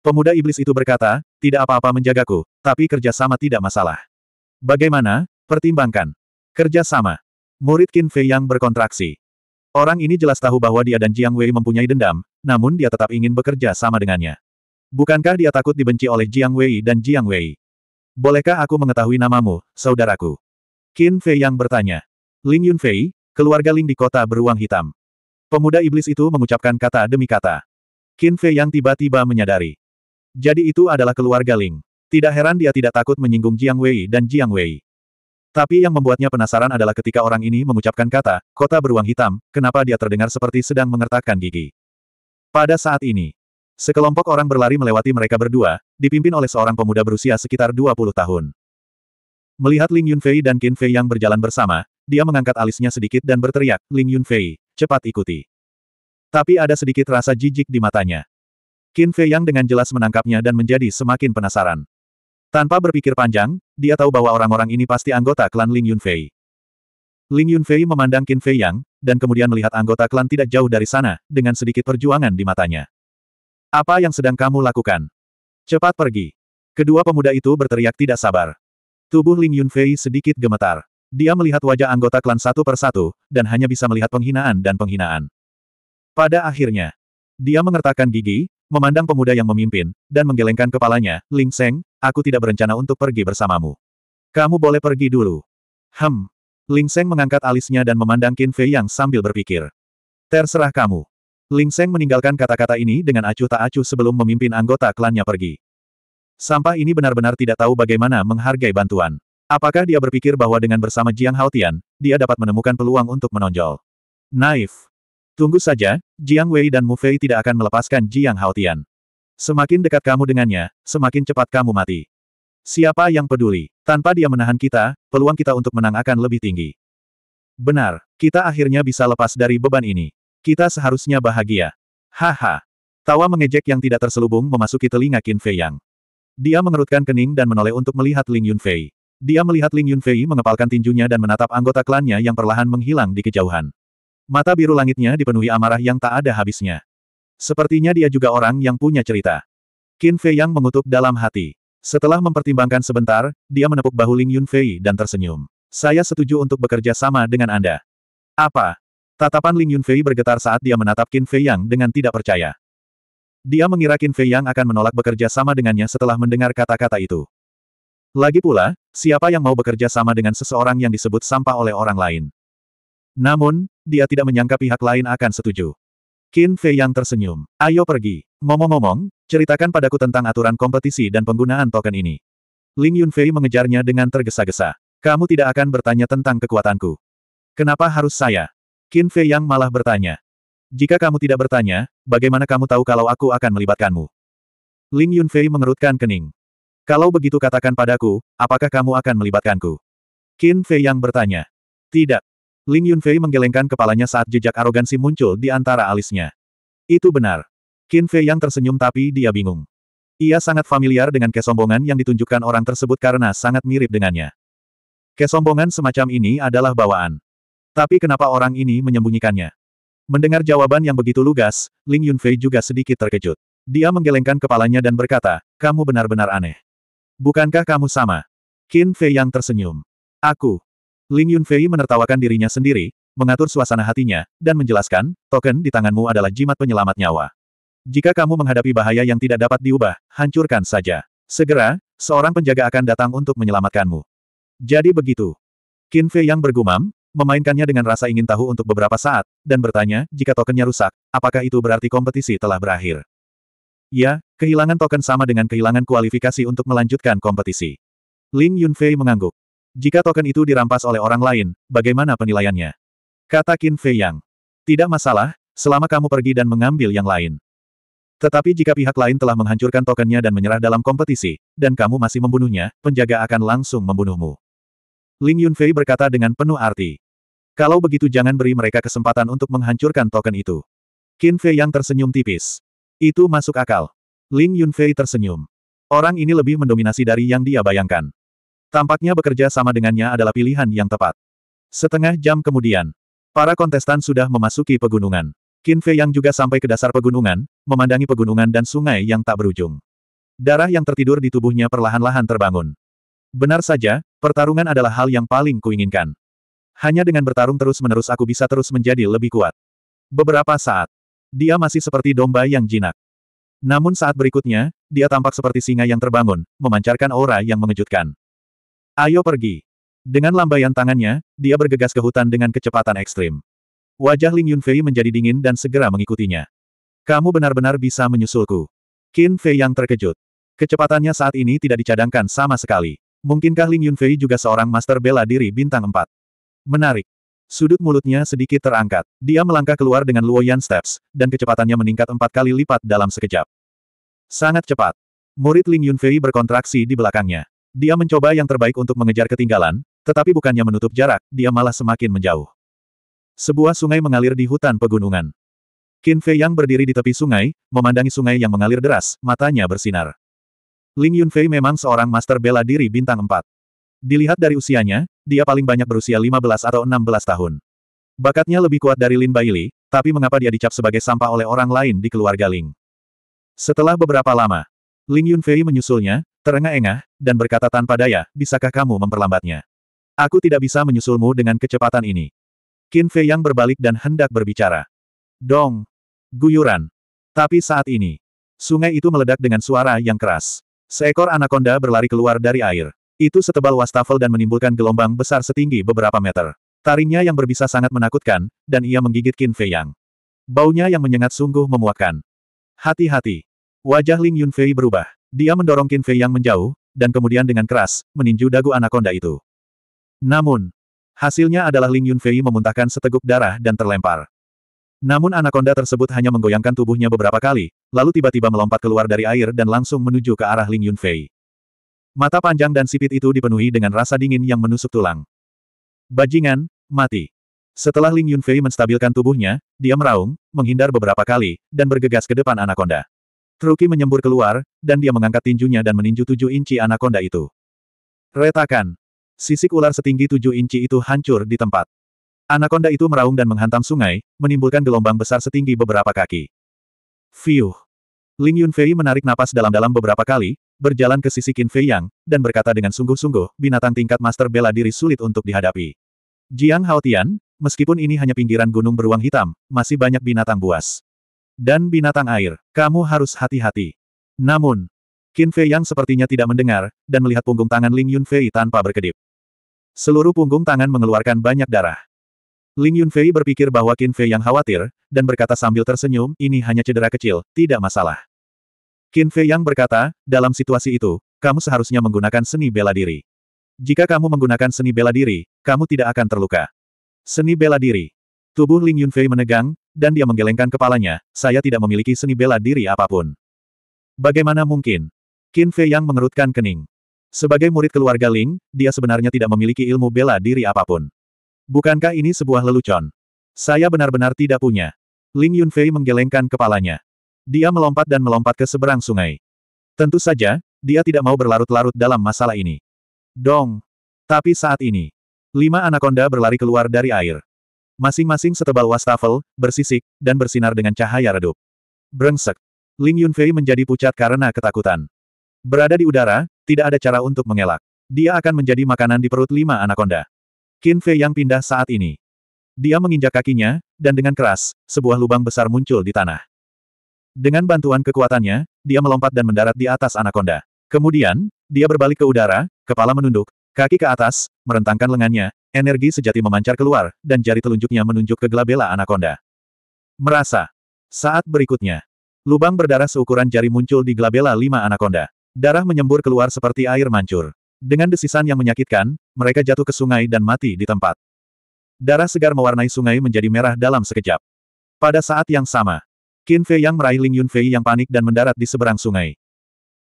Pemuda iblis itu berkata, tidak apa-apa menjagaku, tapi kerjasama tidak masalah. Bagaimana? Pertimbangkan. Kerjasama. Murid Qin Fei Yang berkontraksi. Orang ini jelas tahu bahwa dia dan Jiang Wei mempunyai dendam, namun dia tetap ingin bekerja sama dengannya. Bukankah dia takut dibenci oleh Jiang Wei dan Jiang Wei? Bolehkah aku mengetahui namamu, saudaraku? Qin Fei yang bertanya. Ling Yun Fei, keluarga Ling di kota beruang hitam. Pemuda iblis itu mengucapkan kata demi kata. Qin Fei yang tiba-tiba menyadari. Jadi itu adalah keluarga Ling. Tidak heran dia tidak takut menyinggung Jiang Wei dan Jiang Wei. Tapi yang membuatnya penasaran adalah ketika orang ini mengucapkan kata, kota beruang hitam, kenapa dia terdengar seperti sedang mengertakkan gigi. Pada saat ini, Sekelompok orang berlari melewati mereka berdua, dipimpin oleh seorang pemuda berusia sekitar 20 tahun. Melihat Ling Yunfei dan Qin Fei yang berjalan bersama, dia mengangkat alisnya sedikit dan berteriak, Ling Yunfei, cepat ikuti. Tapi ada sedikit rasa jijik di matanya. Qin Fei yang dengan jelas menangkapnya dan menjadi semakin penasaran. Tanpa berpikir panjang, dia tahu bahwa orang-orang ini pasti anggota klan Ling Yunfei. Ling Yunfei memandang Qin Fei Yang, dan kemudian melihat anggota klan tidak jauh dari sana, dengan sedikit perjuangan di matanya. Apa yang sedang kamu lakukan? Cepat pergi. Kedua pemuda itu berteriak tidak sabar. Tubuh Ling Yunfei sedikit gemetar. Dia melihat wajah anggota klan satu persatu, dan hanya bisa melihat penghinaan dan penghinaan. Pada akhirnya, dia mengertakkan gigi, memandang pemuda yang memimpin, dan menggelengkan kepalanya, Ling Seng, aku tidak berencana untuk pergi bersamamu. Kamu boleh pergi dulu. Hem. Ling Seng mengangkat alisnya dan memandang Qin Fei yang sambil berpikir. Terserah kamu. Ling Seng meninggalkan kata-kata ini dengan acuh tak acuh sebelum memimpin anggota klannya pergi. Sampah ini benar-benar tidak tahu bagaimana menghargai bantuan. Apakah dia berpikir bahwa dengan bersama Jiang Haotian, dia dapat menemukan peluang untuk menonjol? Naif. Tunggu saja, Jiang Wei dan Mu Fei tidak akan melepaskan Jiang Haotian. Semakin dekat kamu dengannya, semakin cepat kamu mati. Siapa yang peduli? Tanpa dia menahan kita, peluang kita untuk menang akan lebih tinggi. Benar, kita akhirnya bisa lepas dari beban ini. Kita seharusnya bahagia. Haha. Tawa mengejek yang tidak terselubung memasuki telinga Qin Fei Yang. Dia mengerutkan kening dan menoleh untuk melihat Ling Yun Fei. Dia melihat Ling Yun Fei mengepalkan tinjunya dan menatap anggota klannya yang perlahan menghilang di kejauhan. Mata biru langitnya dipenuhi amarah yang tak ada habisnya. Sepertinya dia juga orang yang punya cerita. Qin Fei Yang mengutuk dalam hati. Setelah mempertimbangkan sebentar, dia menepuk bahu Ling Yun Fei dan tersenyum. Saya setuju untuk bekerja sama dengan Anda. Apa? Tatapan Ling Yunfei bergetar saat dia menatap Qin Fei Yang dengan tidak percaya. Dia mengira Qin Fei Yang akan menolak bekerja sama dengannya setelah mendengar kata-kata itu. Lagi pula, siapa yang mau bekerja sama dengan seseorang yang disebut sampah oleh orang lain? Namun, dia tidak menyangka pihak lain akan setuju. Qin Fei Yang tersenyum. Ayo pergi. Ngomong-ngomong, ceritakan padaku tentang aturan kompetisi dan penggunaan token ini. Ling Yunfei mengejarnya dengan tergesa-gesa. Kamu tidak akan bertanya tentang kekuatanku. Kenapa harus saya? Qin Fei Yang malah bertanya. Jika kamu tidak bertanya, bagaimana kamu tahu kalau aku akan melibatkanmu? Ling Yunfei mengerutkan kening. Kalau begitu katakan padaku, apakah kamu akan melibatkanku? Qin Fei Yang bertanya. Tidak. Ling Yunfei menggelengkan kepalanya saat jejak arogansi muncul di antara alisnya. Itu benar. Qin Fei Yang tersenyum tapi dia bingung. Ia sangat familiar dengan kesombongan yang ditunjukkan orang tersebut karena sangat mirip dengannya. Kesombongan semacam ini adalah bawaan. Tapi kenapa orang ini menyembunyikannya? Mendengar jawaban yang begitu lugas, Ling Yunfei juga sedikit terkejut. Dia menggelengkan kepalanya dan berkata, kamu benar-benar aneh. Bukankah kamu sama? Qin Fei yang tersenyum. Aku. Ling Yunfei menertawakan dirinya sendiri, mengatur suasana hatinya, dan menjelaskan, token di tanganmu adalah jimat penyelamat nyawa. Jika kamu menghadapi bahaya yang tidak dapat diubah, hancurkan saja. Segera, seorang penjaga akan datang untuk menyelamatkanmu. Jadi begitu. Qin Fei yang bergumam, memainkannya dengan rasa ingin tahu untuk beberapa saat, dan bertanya, jika tokennya rusak, apakah itu berarti kompetisi telah berakhir? Ya, kehilangan token sama dengan kehilangan kualifikasi untuk melanjutkan kompetisi. Ling Yunfei mengangguk. Jika token itu dirampas oleh orang lain, bagaimana penilaiannya? Kata Qin Fei Yang. Tidak masalah, selama kamu pergi dan mengambil yang lain. Tetapi jika pihak lain telah menghancurkan tokennya dan menyerah dalam kompetisi, dan kamu masih membunuhnya, penjaga akan langsung membunuhmu. Ling Yunfei berkata dengan penuh arti. Kalau begitu jangan beri mereka kesempatan untuk menghancurkan token itu. Qin Fei yang tersenyum tipis. Itu masuk akal. Ling Yunfei tersenyum. Orang ini lebih mendominasi dari yang dia bayangkan. Tampaknya bekerja sama dengannya adalah pilihan yang tepat. Setengah jam kemudian, para kontestan sudah memasuki pegunungan. Qin Fei yang juga sampai ke dasar pegunungan, memandangi pegunungan dan sungai yang tak berujung. Darah yang tertidur di tubuhnya perlahan-lahan terbangun. Benar saja, pertarungan adalah hal yang paling kuinginkan. Hanya dengan bertarung terus-menerus aku bisa terus menjadi lebih kuat. Beberapa saat, dia masih seperti domba yang jinak. Namun saat berikutnya, dia tampak seperti singa yang terbangun, memancarkan aura yang mengejutkan. Ayo pergi. Dengan lambaian tangannya, dia bergegas ke hutan dengan kecepatan ekstrim. Wajah Ling Yunfei menjadi dingin dan segera mengikutinya. Kamu benar-benar bisa menyusulku. Qin Fei yang terkejut. Kecepatannya saat ini tidak dicadangkan sama sekali. Mungkinkah Ling Yunfei juga seorang master bela diri bintang 4? Menarik. Sudut mulutnya sedikit terangkat. Dia melangkah keluar dengan Luoyan Steps, dan kecepatannya meningkat empat kali lipat dalam sekejap. Sangat cepat. Murid Ling Yunfei berkontraksi di belakangnya. Dia mencoba yang terbaik untuk mengejar ketinggalan, tetapi bukannya menutup jarak, dia malah semakin menjauh. Sebuah sungai mengalir di hutan pegunungan. Qin Fei yang berdiri di tepi sungai, memandangi sungai yang mengalir deras, matanya bersinar. Ling Yunfei memang seorang master bela diri bintang empat. Dilihat dari usianya, dia paling banyak berusia 15 atau 16 tahun. Bakatnya lebih kuat dari Lin Baili, tapi mengapa dia dicap sebagai sampah oleh orang lain di keluarga Ling? Setelah beberapa lama, Ling Yunfei menyusulnya, terengah-engah, dan berkata tanpa daya, bisakah kamu memperlambatnya? Aku tidak bisa menyusulmu dengan kecepatan ini. Qin Fei yang berbalik dan hendak berbicara. Dong! Guyuran! Tapi saat ini, sungai itu meledak dengan suara yang keras. Seekor anaconda berlari keluar dari air. Itu setebal wastafel dan menimbulkan gelombang besar setinggi beberapa meter. Taringnya yang berbisa sangat menakutkan, dan ia menggigit Qin Fei Yang. Baunya yang menyengat sungguh memuakkan. Hati-hati. Wajah Ling Yunfei berubah. Dia mendorong Qin Fei Yang menjauh, dan kemudian dengan keras, meninju dagu anakonda itu. Namun, hasilnya adalah Ling Yunfei memuntahkan seteguk darah dan terlempar. Namun anakonda tersebut hanya menggoyangkan tubuhnya beberapa kali, lalu tiba-tiba melompat keluar dari air dan langsung menuju ke arah Ling Yunfei. Mata panjang dan sipit itu dipenuhi dengan rasa dingin yang menusuk tulang. Bajingan, mati. Setelah Ling Yunfei menstabilkan tubuhnya, dia meraung, menghindar beberapa kali, dan bergegas ke depan anaconda. Truki menyembur keluar, dan dia mengangkat tinjunya dan meninju tujuh inci anaconda itu. Retakan. Sisik ular setinggi tujuh inci itu hancur di tempat. Anaconda itu meraung dan menghantam sungai, menimbulkan gelombang besar setinggi beberapa kaki. Fiuh. Ling Yunfei menarik napas dalam-dalam beberapa kali, berjalan ke sisi Qin Fei Yang, dan berkata dengan sungguh-sungguh, binatang tingkat master bela diri sulit untuk dihadapi. Jiang Haotian, meskipun ini hanya pinggiran gunung beruang hitam, masih banyak binatang buas. Dan binatang air, kamu harus hati-hati. Namun, Qin Fei Yang sepertinya tidak mendengar, dan melihat punggung tangan Ling Yun Fei tanpa berkedip. Seluruh punggung tangan mengeluarkan banyak darah. Ling Yun Fei berpikir bahwa Qin Fei Yang khawatir, dan berkata sambil tersenyum, ini hanya cedera kecil, tidak masalah. Qin Fei Yang berkata, dalam situasi itu, kamu seharusnya menggunakan seni bela diri. Jika kamu menggunakan seni bela diri, kamu tidak akan terluka. Seni bela diri. Tubuh Ling Yunfei menegang, dan dia menggelengkan kepalanya, saya tidak memiliki seni bela diri apapun. Bagaimana mungkin? Qin Fei Yang mengerutkan kening. Sebagai murid keluarga Ling, dia sebenarnya tidak memiliki ilmu bela diri apapun. Bukankah ini sebuah lelucon? Saya benar-benar tidak punya. Ling Yunfei menggelengkan kepalanya. Dia melompat dan melompat ke seberang sungai. Tentu saja, dia tidak mau berlarut-larut dalam masalah ini. Dong! Tapi saat ini, lima anakonda berlari keluar dari air. Masing-masing setebal wastafel, bersisik, dan bersinar dengan cahaya redup. Brengsek! Ling Yunfei menjadi pucat karena ketakutan. Berada di udara, tidak ada cara untuk mengelak. Dia akan menjadi makanan di perut lima anakonda. Qin Fei yang pindah saat ini. Dia menginjak kakinya, dan dengan keras, sebuah lubang besar muncul di tanah. Dengan bantuan kekuatannya, dia melompat dan mendarat di atas anaconda. Kemudian, dia berbalik ke udara, kepala menunduk, kaki ke atas, merentangkan lengannya, energi sejati memancar keluar, dan jari telunjuknya menunjuk ke gelabela anaconda. Merasa. Saat berikutnya, lubang berdarah seukuran jari muncul di gelabela lima anaconda. Darah menyembur keluar seperti air mancur. Dengan desisan yang menyakitkan, mereka jatuh ke sungai dan mati di tempat. Darah segar mewarnai sungai menjadi merah dalam sekejap. Pada saat yang sama, Qin Fei yang meraih Ling Yun Fei yang panik dan mendarat di seberang sungai.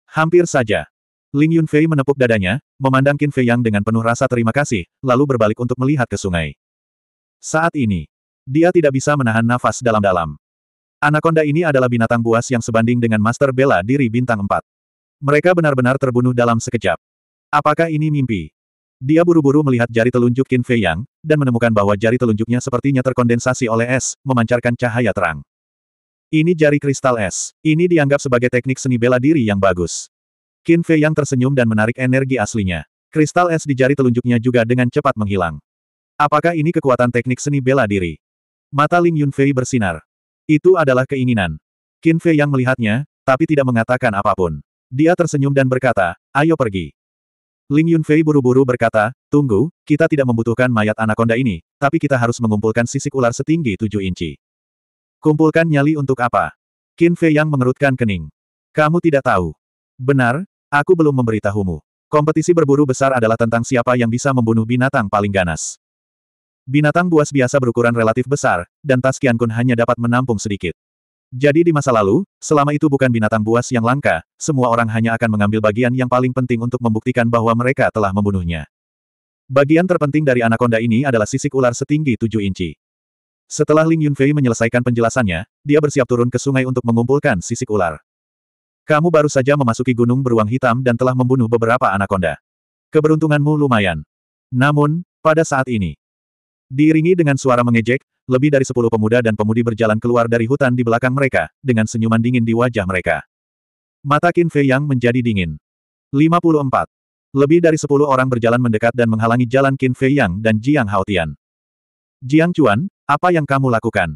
Hampir saja. Ling Yun Fei menepuk dadanya, memandang Qin Fei yang dengan penuh rasa terima kasih, lalu berbalik untuk melihat ke sungai. Saat ini, dia tidak bisa menahan nafas dalam-dalam. Anaconda ini adalah binatang buas yang sebanding dengan Master Bela diri bintang 4. Mereka benar-benar terbunuh dalam sekejap. Apakah ini mimpi? Dia buru-buru melihat jari telunjuk Qin Fei Yang, dan menemukan bahwa jari telunjuknya sepertinya terkondensasi oleh es, memancarkan cahaya terang. Ini jari kristal es. Ini dianggap sebagai teknik seni bela diri yang bagus. Qin Fei yang tersenyum dan menarik energi aslinya. Kristal es di jari telunjuknya juga dengan cepat menghilang. Apakah ini kekuatan teknik seni bela diri? Mata Ling Yunfei bersinar. Itu adalah keinginan. Qin Fei yang melihatnya, tapi tidak mengatakan apapun. Dia tersenyum dan berkata, ayo pergi. Ling Yunfei buru-buru berkata, tunggu, kita tidak membutuhkan mayat anakonda ini, tapi kita harus mengumpulkan sisik ular setinggi tujuh inci. Kumpulkan nyali untuk apa? Qin Fei yang mengerutkan kening. Kamu tidak tahu. Benar, aku belum memberitahumu. Kompetisi berburu besar adalah tentang siapa yang bisa membunuh binatang paling ganas. Binatang buas biasa berukuran relatif besar, dan Tas Kun hanya dapat menampung sedikit. Jadi di masa lalu, selama itu bukan binatang buas yang langka, semua orang hanya akan mengambil bagian yang paling penting untuk membuktikan bahwa mereka telah membunuhnya. Bagian terpenting dari anaconda ini adalah sisik ular setinggi 7 inci. Setelah Ling Yunfei menyelesaikan penjelasannya, dia bersiap turun ke sungai untuk mengumpulkan sisik ular. Kamu baru saja memasuki gunung beruang hitam dan telah membunuh beberapa anakonda. Keberuntunganmu lumayan. Namun, pada saat ini, diiringi dengan suara mengejek, lebih dari sepuluh pemuda dan pemudi berjalan keluar dari hutan di belakang mereka, dengan senyuman dingin di wajah mereka. Mata Qin Fei Yang menjadi dingin. 54. Lebih dari sepuluh orang berjalan mendekat dan menghalangi jalan Qin Fei Yang dan Jiang Haotian. Jiang Chuan, apa yang kamu lakukan?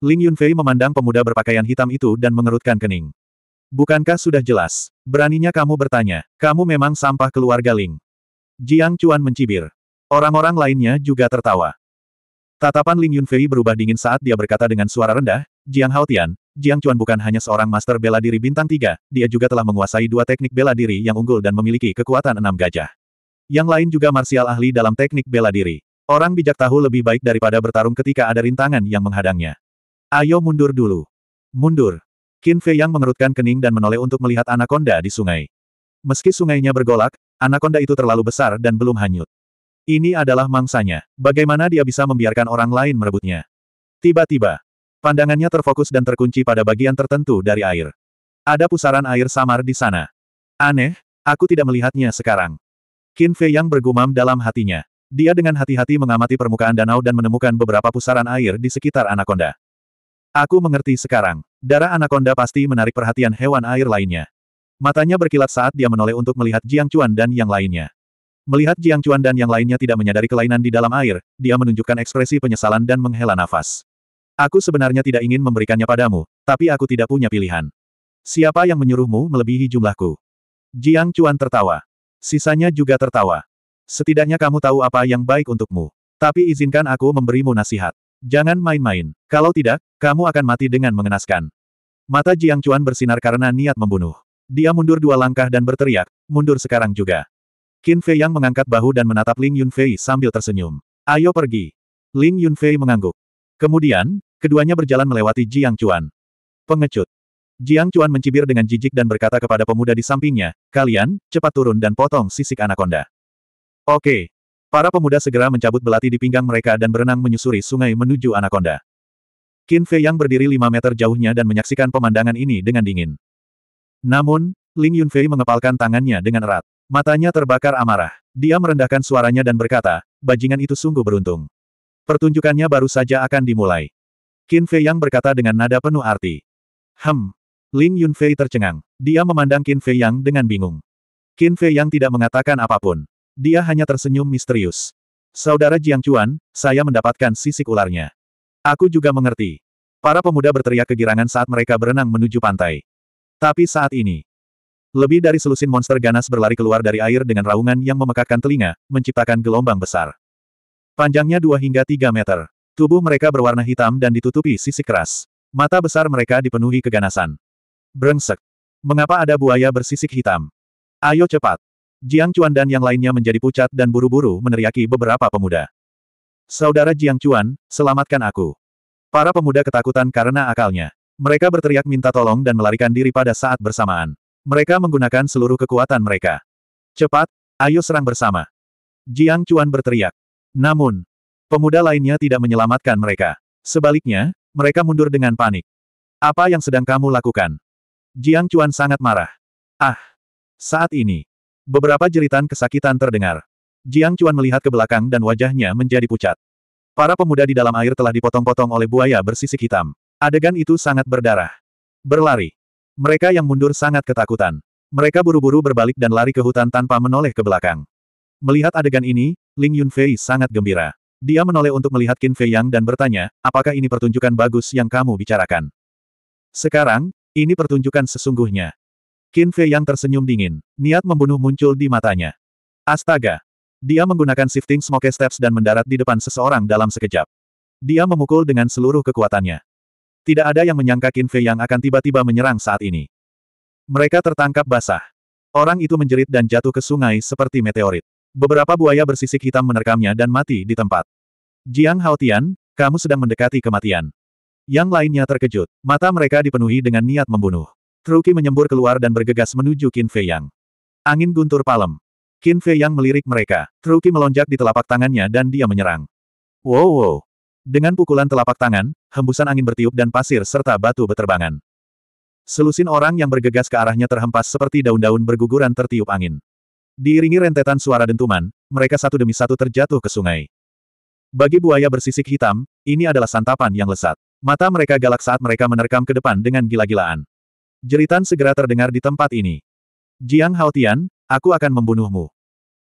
Ling Yunfei memandang pemuda berpakaian hitam itu dan mengerutkan kening. Bukankah sudah jelas? Beraninya kamu bertanya, kamu memang sampah keluarga Ling. Jiang Chuan mencibir. Orang-orang lainnya juga tertawa. Tatapan Ling Yunfei berubah dingin saat dia berkata dengan suara rendah, Jiang Haotian, Jiang Chuan bukan hanya seorang master bela diri bintang tiga, dia juga telah menguasai dua teknik bela diri yang unggul dan memiliki kekuatan enam gajah. Yang lain juga marsial ahli dalam teknik bela diri. Orang bijak tahu lebih baik daripada bertarung ketika ada rintangan yang menghadangnya. Ayo mundur dulu. Mundur. Qin Fei yang mengerutkan kening dan menoleh untuk melihat anaconda di sungai. Meski sungainya bergolak, anaconda itu terlalu besar dan belum hanyut. Ini adalah mangsanya. Bagaimana dia bisa membiarkan orang lain merebutnya? Tiba-tiba, pandangannya terfokus dan terkunci pada bagian tertentu dari air. Ada pusaran air samar di sana. Aneh, aku tidak melihatnya sekarang. Qin Fei yang bergumam dalam hatinya. Dia dengan hati-hati mengamati permukaan danau dan menemukan beberapa pusaran air di sekitar anakonda. Aku mengerti sekarang. Darah anakonda pasti menarik perhatian hewan air lainnya. Matanya berkilat saat dia menoleh untuk melihat Jiang Chuan dan yang lainnya. Melihat Jiang Chuan dan yang lainnya tidak menyadari kelainan di dalam air, dia menunjukkan ekspresi penyesalan dan menghela nafas. Aku sebenarnya tidak ingin memberikannya padamu, tapi aku tidak punya pilihan. Siapa yang menyuruhmu melebihi jumlahku? Jiang Chuan tertawa. Sisanya juga tertawa. Setidaknya kamu tahu apa yang baik untukmu. Tapi izinkan aku memberimu nasihat. Jangan main-main. Kalau tidak, kamu akan mati dengan mengenaskan. Mata Jiang Chuan bersinar karena niat membunuh. Dia mundur dua langkah dan berteriak, mundur sekarang juga. Qin Fei yang mengangkat bahu dan menatap Ling Yunfei sambil tersenyum. Ayo pergi. Ling Yunfei mengangguk. Kemudian, keduanya berjalan melewati Jiang Chuan. Pengecut. Jiang Chuan mencibir dengan jijik dan berkata kepada pemuda di sampingnya, kalian, cepat turun dan potong sisik anaconda. Oke. Para pemuda segera mencabut belati di pinggang mereka dan berenang menyusuri sungai menuju Anaconda. Qin Fei yang berdiri 5 meter jauhnya dan menyaksikan pemandangan ini dengan dingin. Namun, Ling Yunfei mengepalkan tangannya dengan erat. Matanya terbakar amarah. Dia merendahkan suaranya dan berkata, bajingan itu sungguh beruntung. Pertunjukannya baru saja akan dimulai. Qin Fei yang berkata dengan nada penuh arti. Hem. Ling Yunfei tercengang. Dia memandang Qin Fei yang dengan bingung. Qin Fei yang tidak mengatakan apapun. Dia hanya tersenyum misterius. Saudara Jiang Chuan, saya mendapatkan sisik ularnya. Aku juga mengerti. Para pemuda berteriak kegirangan saat mereka berenang menuju pantai. Tapi saat ini, lebih dari selusin monster ganas berlari keluar dari air dengan raungan yang memekakkan telinga, menciptakan gelombang besar. Panjangnya 2 hingga 3 meter. Tubuh mereka berwarna hitam dan ditutupi sisik keras. Mata besar mereka dipenuhi keganasan. Brengsek. Mengapa ada buaya bersisik hitam? Ayo cepat. Jiang Chuan dan yang lainnya menjadi pucat dan buru-buru meneriaki beberapa pemuda. Saudara Jiang Chuan, selamatkan aku. Para pemuda ketakutan karena akalnya. Mereka berteriak minta tolong dan melarikan diri pada saat bersamaan. Mereka menggunakan seluruh kekuatan mereka. Cepat, ayo serang bersama. Jiang Chuan berteriak. Namun, pemuda lainnya tidak menyelamatkan mereka. Sebaliknya, mereka mundur dengan panik. Apa yang sedang kamu lakukan? Jiang Chuan sangat marah. Ah! Saat ini, Beberapa jeritan kesakitan terdengar. Jiang Chuan melihat ke belakang dan wajahnya menjadi pucat. Para pemuda di dalam air telah dipotong-potong oleh buaya bersisik hitam. Adegan itu sangat berdarah. Berlari. Mereka yang mundur sangat ketakutan. Mereka buru-buru berbalik dan lari ke hutan tanpa menoleh ke belakang. Melihat adegan ini, Ling Yunfei sangat gembira. Dia menoleh untuk melihat Qin Fei Yang dan bertanya, apakah ini pertunjukan bagus yang kamu bicarakan? Sekarang, ini pertunjukan sesungguhnya. Qin Fei yang tersenyum dingin, niat membunuh muncul di matanya. Astaga! Dia menggunakan shifting smoke steps dan mendarat di depan seseorang dalam sekejap. Dia memukul dengan seluruh kekuatannya. Tidak ada yang menyangka Qin Fei yang akan tiba-tiba menyerang saat ini. Mereka tertangkap basah. Orang itu menjerit dan jatuh ke sungai seperti meteorit. Beberapa buaya bersisik hitam menerkamnya dan mati di tempat. Jiang Haotian, kamu sedang mendekati kematian. Yang lainnya terkejut, mata mereka dipenuhi dengan niat membunuh. Truki menyembur keluar dan bergegas menuju Qin Fei Yang. Angin guntur palem. Qin Fei Yang melirik mereka. Truki melonjak di telapak tangannya dan dia menyerang. Wow wow. Dengan pukulan telapak tangan, hembusan angin bertiup dan pasir serta batu beterbangan. Selusin orang yang bergegas ke arahnya terhempas seperti daun-daun berguguran tertiup angin. Diiringi rentetan suara dentuman, mereka satu demi satu terjatuh ke sungai. Bagi buaya bersisik hitam, ini adalah santapan yang lesat. Mata mereka galak saat mereka menerkam ke depan dengan gila-gilaan. Jeritan segera terdengar di tempat ini. Jiang Haotian, aku akan membunuhmu.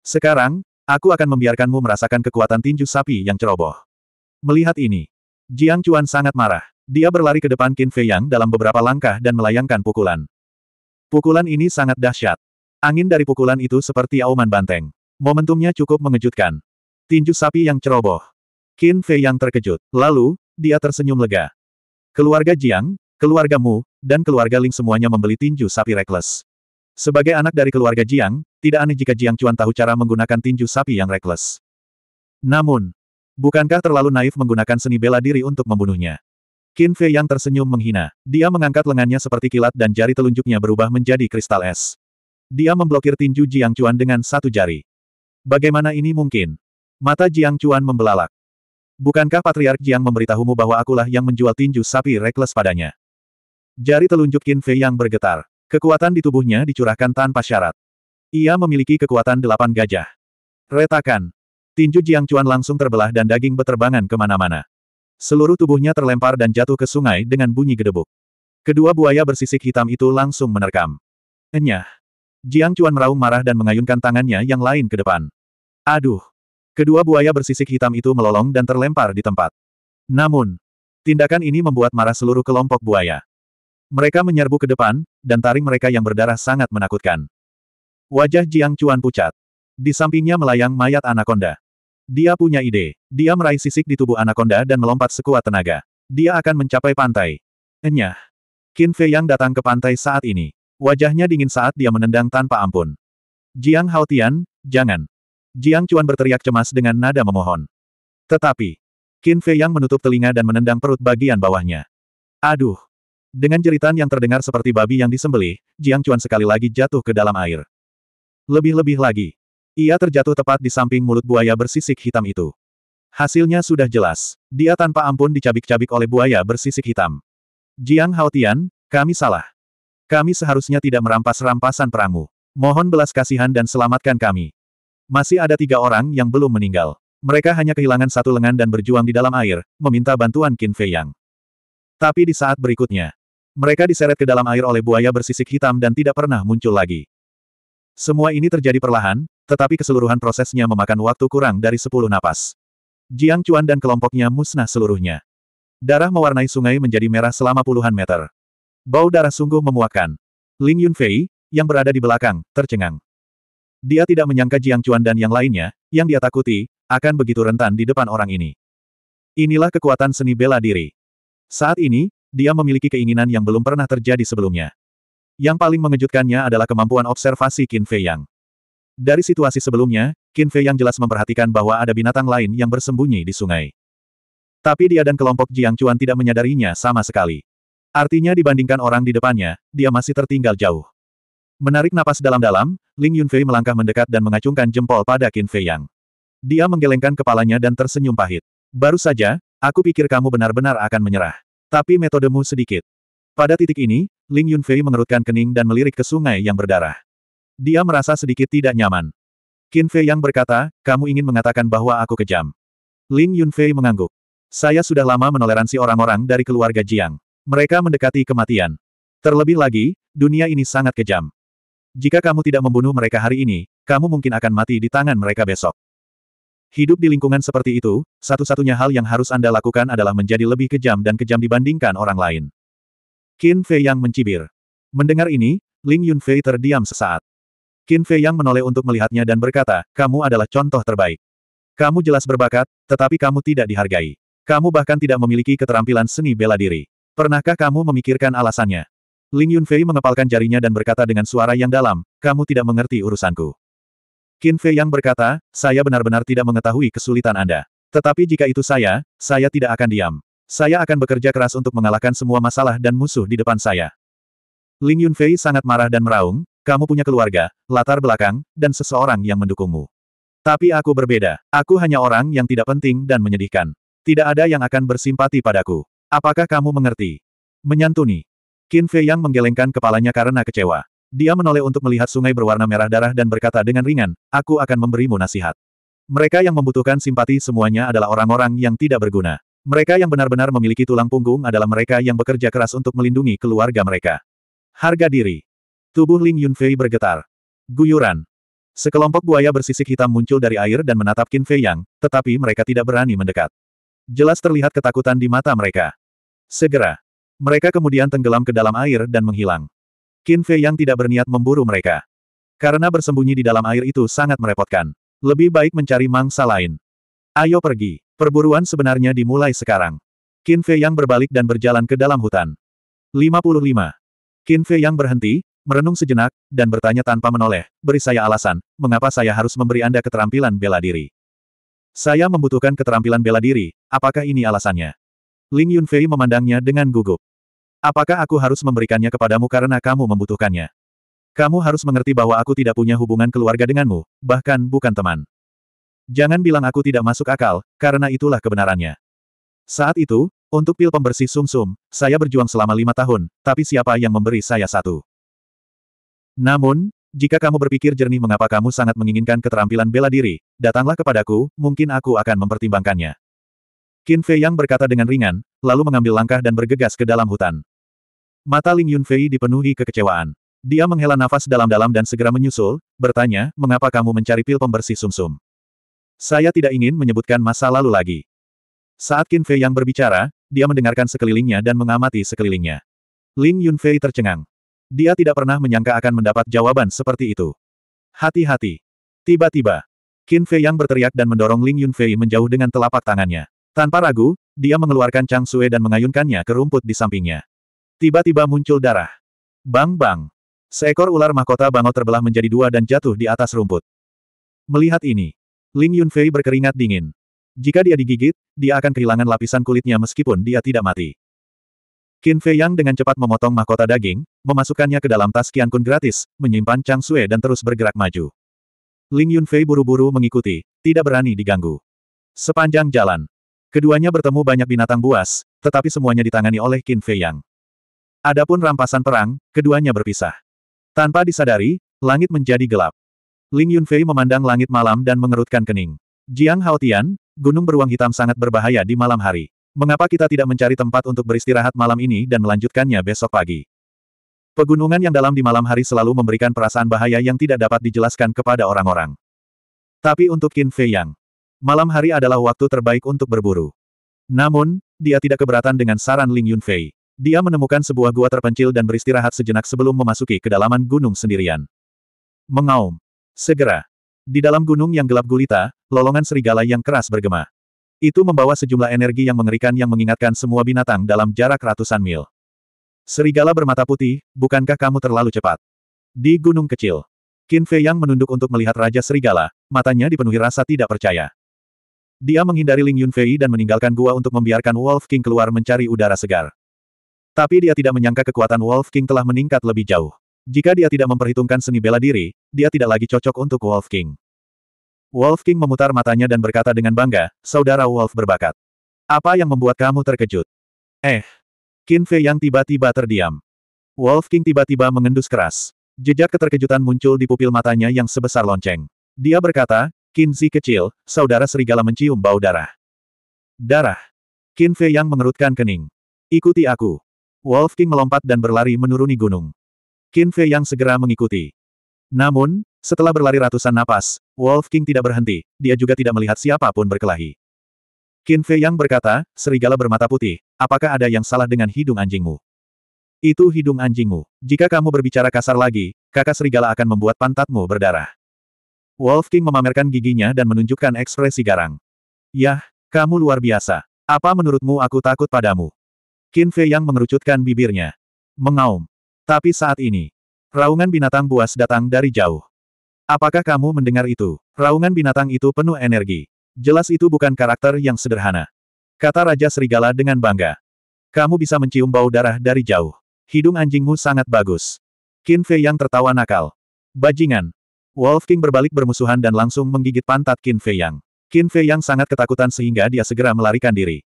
Sekarang, aku akan membiarkanmu merasakan kekuatan tinju sapi yang ceroboh. Melihat ini, Jiang Chuan sangat marah. Dia berlari ke depan Qin Fei Yang dalam beberapa langkah dan melayangkan pukulan. Pukulan ini sangat dahsyat. Angin dari pukulan itu seperti auman banteng. Momentumnya cukup mengejutkan. Tinju sapi yang ceroboh. Qin Fei Yang terkejut. Lalu, dia tersenyum lega. Keluarga Jiang, keluargamu, dan keluarga Ling semuanya membeli tinju sapi reckless. Sebagai anak dari keluarga Jiang, tidak aneh jika Jiang Chuan tahu cara menggunakan tinju sapi yang reckless. Namun, bukankah terlalu naif menggunakan seni bela diri untuk membunuhnya? Qin Fei yang tersenyum menghina. Dia mengangkat lengannya seperti kilat dan jari telunjuknya berubah menjadi kristal es. Dia memblokir tinju Jiang Chuan dengan satu jari. Bagaimana ini mungkin? Mata Jiang Chuan membelalak. Bukankah Patriark Jiang memberitahumu bahwa akulah yang menjual tinju sapi reckless padanya? Jari telunjuk Qin Fei yang bergetar. Kekuatan di tubuhnya dicurahkan tanpa syarat. Ia memiliki kekuatan delapan gajah. Retakan. Tinju Jiang Chuan langsung terbelah dan daging beterbangan kemana-mana. Seluruh tubuhnya terlempar dan jatuh ke sungai dengan bunyi gedebuk. Kedua buaya bersisik hitam itu langsung menerkam. Enyah. Jiang Chuan meraung marah dan mengayunkan tangannya yang lain ke depan. Aduh. Kedua buaya bersisik hitam itu melolong dan terlempar di tempat. Namun, tindakan ini membuat marah seluruh kelompok buaya. Mereka menyerbu ke depan, dan taring mereka yang berdarah sangat menakutkan. Wajah Jiang Cuan pucat. Di sampingnya melayang mayat anakonda. Dia punya ide. Dia meraih sisik di tubuh anakonda dan melompat sekuat tenaga. Dia akan mencapai pantai. Enyah. Qin Fei yang datang ke pantai saat ini. Wajahnya dingin saat dia menendang tanpa ampun. Jiang Haotian, jangan. Jiang Cuan berteriak cemas dengan nada memohon. Tetapi, Qin Fei yang menutup telinga dan menendang perut bagian bawahnya. Aduh, dengan jeritan yang terdengar seperti babi yang disembelih, Jiang Chuan sekali lagi jatuh ke dalam air. Lebih-lebih lagi. Ia terjatuh tepat di samping mulut buaya bersisik hitam itu. Hasilnya sudah jelas. Dia tanpa ampun dicabik-cabik oleh buaya bersisik hitam. Jiang Haotian, kami salah. Kami seharusnya tidak merampas rampasan perangmu. Mohon belas kasihan dan selamatkan kami. Masih ada tiga orang yang belum meninggal. Mereka hanya kehilangan satu lengan dan berjuang di dalam air, meminta bantuan Qin Fei Yang. Tapi di saat berikutnya, mereka diseret ke dalam air oleh buaya bersisik hitam dan tidak pernah muncul lagi. Semua ini terjadi perlahan, tetapi keseluruhan prosesnya memakan waktu kurang dari 10 napas. Jiang Chuan dan kelompoknya musnah seluruhnya. Darah mewarnai sungai menjadi merah selama puluhan meter. Bau darah sungguh memuakkan. Ling Yunfei, yang berada di belakang, tercengang. Dia tidak menyangka Jiang Chuan dan yang lainnya, yang dia takuti, akan begitu rentan di depan orang ini. Inilah kekuatan seni bela diri. Saat ini, dia memiliki keinginan yang belum pernah terjadi sebelumnya. Yang paling mengejutkannya adalah kemampuan observasi Qin Fei Yang. Dari situasi sebelumnya, Qin Fei Yang jelas memperhatikan bahwa ada binatang lain yang bersembunyi di sungai. Tapi dia dan kelompok Jiang Chuan tidak menyadarinya sama sekali. Artinya dibandingkan orang di depannya, dia masih tertinggal jauh. Menarik napas dalam-dalam, Ling Yunfei melangkah mendekat dan mengacungkan jempol pada Qin Fei Yang. Dia menggelengkan kepalanya dan tersenyum pahit. Baru saja, Aku pikir kamu benar-benar akan menyerah. Tapi metodemu sedikit. Pada titik ini, Ling Yunfei mengerutkan kening dan melirik ke sungai yang berdarah. Dia merasa sedikit tidak nyaman. Qin Fei yang berkata, kamu ingin mengatakan bahwa aku kejam. Ling Yunfei mengangguk. Saya sudah lama menoleransi orang-orang dari keluarga Jiang. Mereka mendekati kematian. Terlebih lagi, dunia ini sangat kejam. Jika kamu tidak membunuh mereka hari ini, kamu mungkin akan mati di tangan mereka besok. Hidup di lingkungan seperti itu, satu-satunya hal yang harus Anda lakukan adalah menjadi lebih kejam dan kejam dibandingkan orang lain. Qin Fei Yang mencibir. Mendengar ini, Ling Yun Yunfei terdiam sesaat. Qin Fei Yang menoleh untuk melihatnya dan berkata, kamu adalah contoh terbaik. Kamu jelas berbakat, tetapi kamu tidak dihargai. Kamu bahkan tidak memiliki keterampilan seni bela diri. Pernahkah kamu memikirkan alasannya? Ling Yunfei mengepalkan jarinya dan berkata dengan suara yang dalam, kamu tidak mengerti urusanku. Qin Fei Yang berkata, saya benar-benar tidak mengetahui kesulitan Anda. Tetapi jika itu saya, saya tidak akan diam. Saya akan bekerja keras untuk mengalahkan semua masalah dan musuh di depan saya. Ling Yunfei sangat marah dan meraung, kamu punya keluarga, latar belakang, dan seseorang yang mendukungmu. Tapi aku berbeda. Aku hanya orang yang tidak penting dan menyedihkan. Tidak ada yang akan bersimpati padaku. Apakah kamu mengerti? Menyantuni. Qin Fei Yang menggelengkan kepalanya karena kecewa. Dia menoleh untuk melihat sungai berwarna merah darah dan berkata dengan ringan, aku akan memberimu nasihat. Mereka yang membutuhkan simpati semuanya adalah orang-orang yang tidak berguna. Mereka yang benar-benar memiliki tulang punggung adalah mereka yang bekerja keras untuk melindungi keluarga mereka. Harga diri. Tubuh Ling Yunfei bergetar. Guyuran. Sekelompok buaya bersisik hitam muncul dari air dan menatap Qin Fei Yang, tetapi mereka tidak berani mendekat. Jelas terlihat ketakutan di mata mereka. Segera. Mereka kemudian tenggelam ke dalam air dan menghilang. Qin Fei yang tidak berniat memburu mereka. Karena bersembunyi di dalam air itu sangat merepotkan. Lebih baik mencari mangsa lain. Ayo pergi. Perburuan sebenarnya dimulai sekarang. Qin Fei yang berbalik dan berjalan ke dalam hutan. 55. Qin Fei yang berhenti, merenung sejenak, dan bertanya tanpa menoleh, beri saya alasan, mengapa saya harus memberi Anda keterampilan bela diri. Saya membutuhkan keterampilan bela diri, apakah ini alasannya? Ling Yunfei memandangnya dengan gugup. Apakah aku harus memberikannya kepadamu karena kamu membutuhkannya? Kamu harus mengerti bahwa aku tidak punya hubungan keluarga denganmu, bahkan bukan teman. Jangan bilang aku tidak masuk akal, karena itulah kebenarannya. Saat itu, untuk pil pembersih sumsum, -sum, saya berjuang selama lima tahun, tapi siapa yang memberi saya satu? Namun, jika kamu berpikir jernih mengapa kamu sangat menginginkan keterampilan bela diri, datanglah kepadaku, mungkin aku akan mempertimbangkannya. Qin Fei Yang berkata dengan ringan, lalu mengambil langkah dan bergegas ke dalam hutan. Mata Ling Yunfei dipenuhi kekecewaan. Dia menghela nafas dalam-dalam dan segera menyusul, bertanya, mengapa kamu mencari pil pembersih sumsum? -sum? Saya tidak ingin menyebutkan masa lalu lagi. Saat Qin Fei yang berbicara, dia mendengarkan sekelilingnya dan mengamati sekelilingnya. Ling Yunfei tercengang. Dia tidak pernah menyangka akan mendapat jawaban seperti itu. Hati-hati. Tiba-tiba, Qin Fei yang berteriak dan mendorong Ling Yunfei menjauh dengan telapak tangannya. Tanpa ragu, dia mengeluarkan Chang Sue dan mengayunkannya ke rumput di sampingnya. Tiba-tiba muncul darah. Bang-bang. Seekor ular mahkota bangau terbelah menjadi dua dan jatuh di atas rumput. Melihat ini, Ling Yunfei berkeringat dingin. Jika dia digigit, dia akan kehilangan lapisan kulitnya meskipun dia tidak mati. Qin Fei Yang dengan cepat memotong mahkota daging, memasukkannya ke dalam tas Qian Kun gratis, menyimpan Chang Sue dan terus bergerak maju. Ling Yunfei buru-buru mengikuti, tidak berani diganggu. Sepanjang jalan, keduanya bertemu banyak binatang buas, tetapi semuanya ditangani oleh Qin Fei Yang. Adapun rampasan perang, keduanya berpisah. Tanpa disadari, langit menjadi gelap. Ling Yunfei memandang langit malam dan mengerutkan kening. Jiang Haotian, gunung beruang hitam sangat berbahaya di malam hari. Mengapa kita tidak mencari tempat untuk beristirahat malam ini dan melanjutkannya besok pagi? Pegunungan yang dalam di malam hari selalu memberikan perasaan bahaya yang tidak dapat dijelaskan kepada orang-orang. Tapi untuk Qin Fei Yang, malam hari adalah waktu terbaik untuk berburu. Namun, dia tidak keberatan dengan saran Ling Yunfei. Dia menemukan sebuah gua terpencil dan beristirahat sejenak sebelum memasuki kedalaman gunung sendirian. Mengaum. Segera. Di dalam gunung yang gelap gulita, lolongan serigala yang keras bergema. Itu membawa sejumlah energi yang mengerikan yang mengingatkan semua binatang dalam jarak ratusan mil. Serigala bermata putih, bukankah kamu terlalu cepat? Di gunung kecil. Qin Fei Yang menunduk untuk melihat Raja Serigala, matanya dipenuhi rasa tidak percaya. Dia menghindari Ling Yunfei dan meninggalkan gua untuk membiarkan Wolf King keluar mencari udara segar. Tapi dia tidak menyangka kekuatan Wolf King telah meningkat lebih jauh. Jika dia tidak memperhitungkan seni bela diri, dia tidak lagi cocok untuk Wolf King. Wolf King memutar matanya dan berkata dengan bangga, Saudara Wolf berbakat. Apa yang membuat kamu terkejut? Eh. Qin Fei yang tiba-tiba terdiam. Wolf King tiba-tiba mengendus keras. Jejak keterkejutan muncul di pupil matanya yang sebesar lonceng. Dia berkata, Zi kecil, saudara serigala mencium bau darah. Darah. Qin Fei yang mengerutkan kening. Ikuti aku. Wolf King melompat dan berlari menuruni gunung. Qin Fei yang segera mengikuti. Namun, setelah berlari ratusan napas, Wolf King tidak berhenti, dia juga tidak melihat siapapun berkelahi. Qin Fei yang berkata, serigala bermata putih, apakah ada yang salah dengan hidung anjingmu? Itu hidung anjingmu. Jika kamu berbicara kasar lagi, kakak serigala akan membuat pantatmu berdarah. Wolf King memamerkan giginya dan menunjukkan ekspresi garang. Yah, kamu luar biasa. Apa menurutmu aku takut padamu? Qin Fei yang mengerucutkan bibirnya. Mengaum. Tapi saat ini, raungan binatang buas datang dari jauh. Apakah kamu mendengar itu? Raungan binatang itu penuh energi. Jelas itu bukan karakter yang sederhana. Kata Raja Serigala dengan bangga. Kamu bisa mencium bau darah dari jauh. Hidung anjingmu sangat bagus. Qin Fei yang tertawa nakal. Bajingan. Wolf King berbalik bermusuhan dan langsung menggigit pantat Qin Fei Yang. Qin Fei Yang sangat ketakutan sehingga dia segera melarikan diri.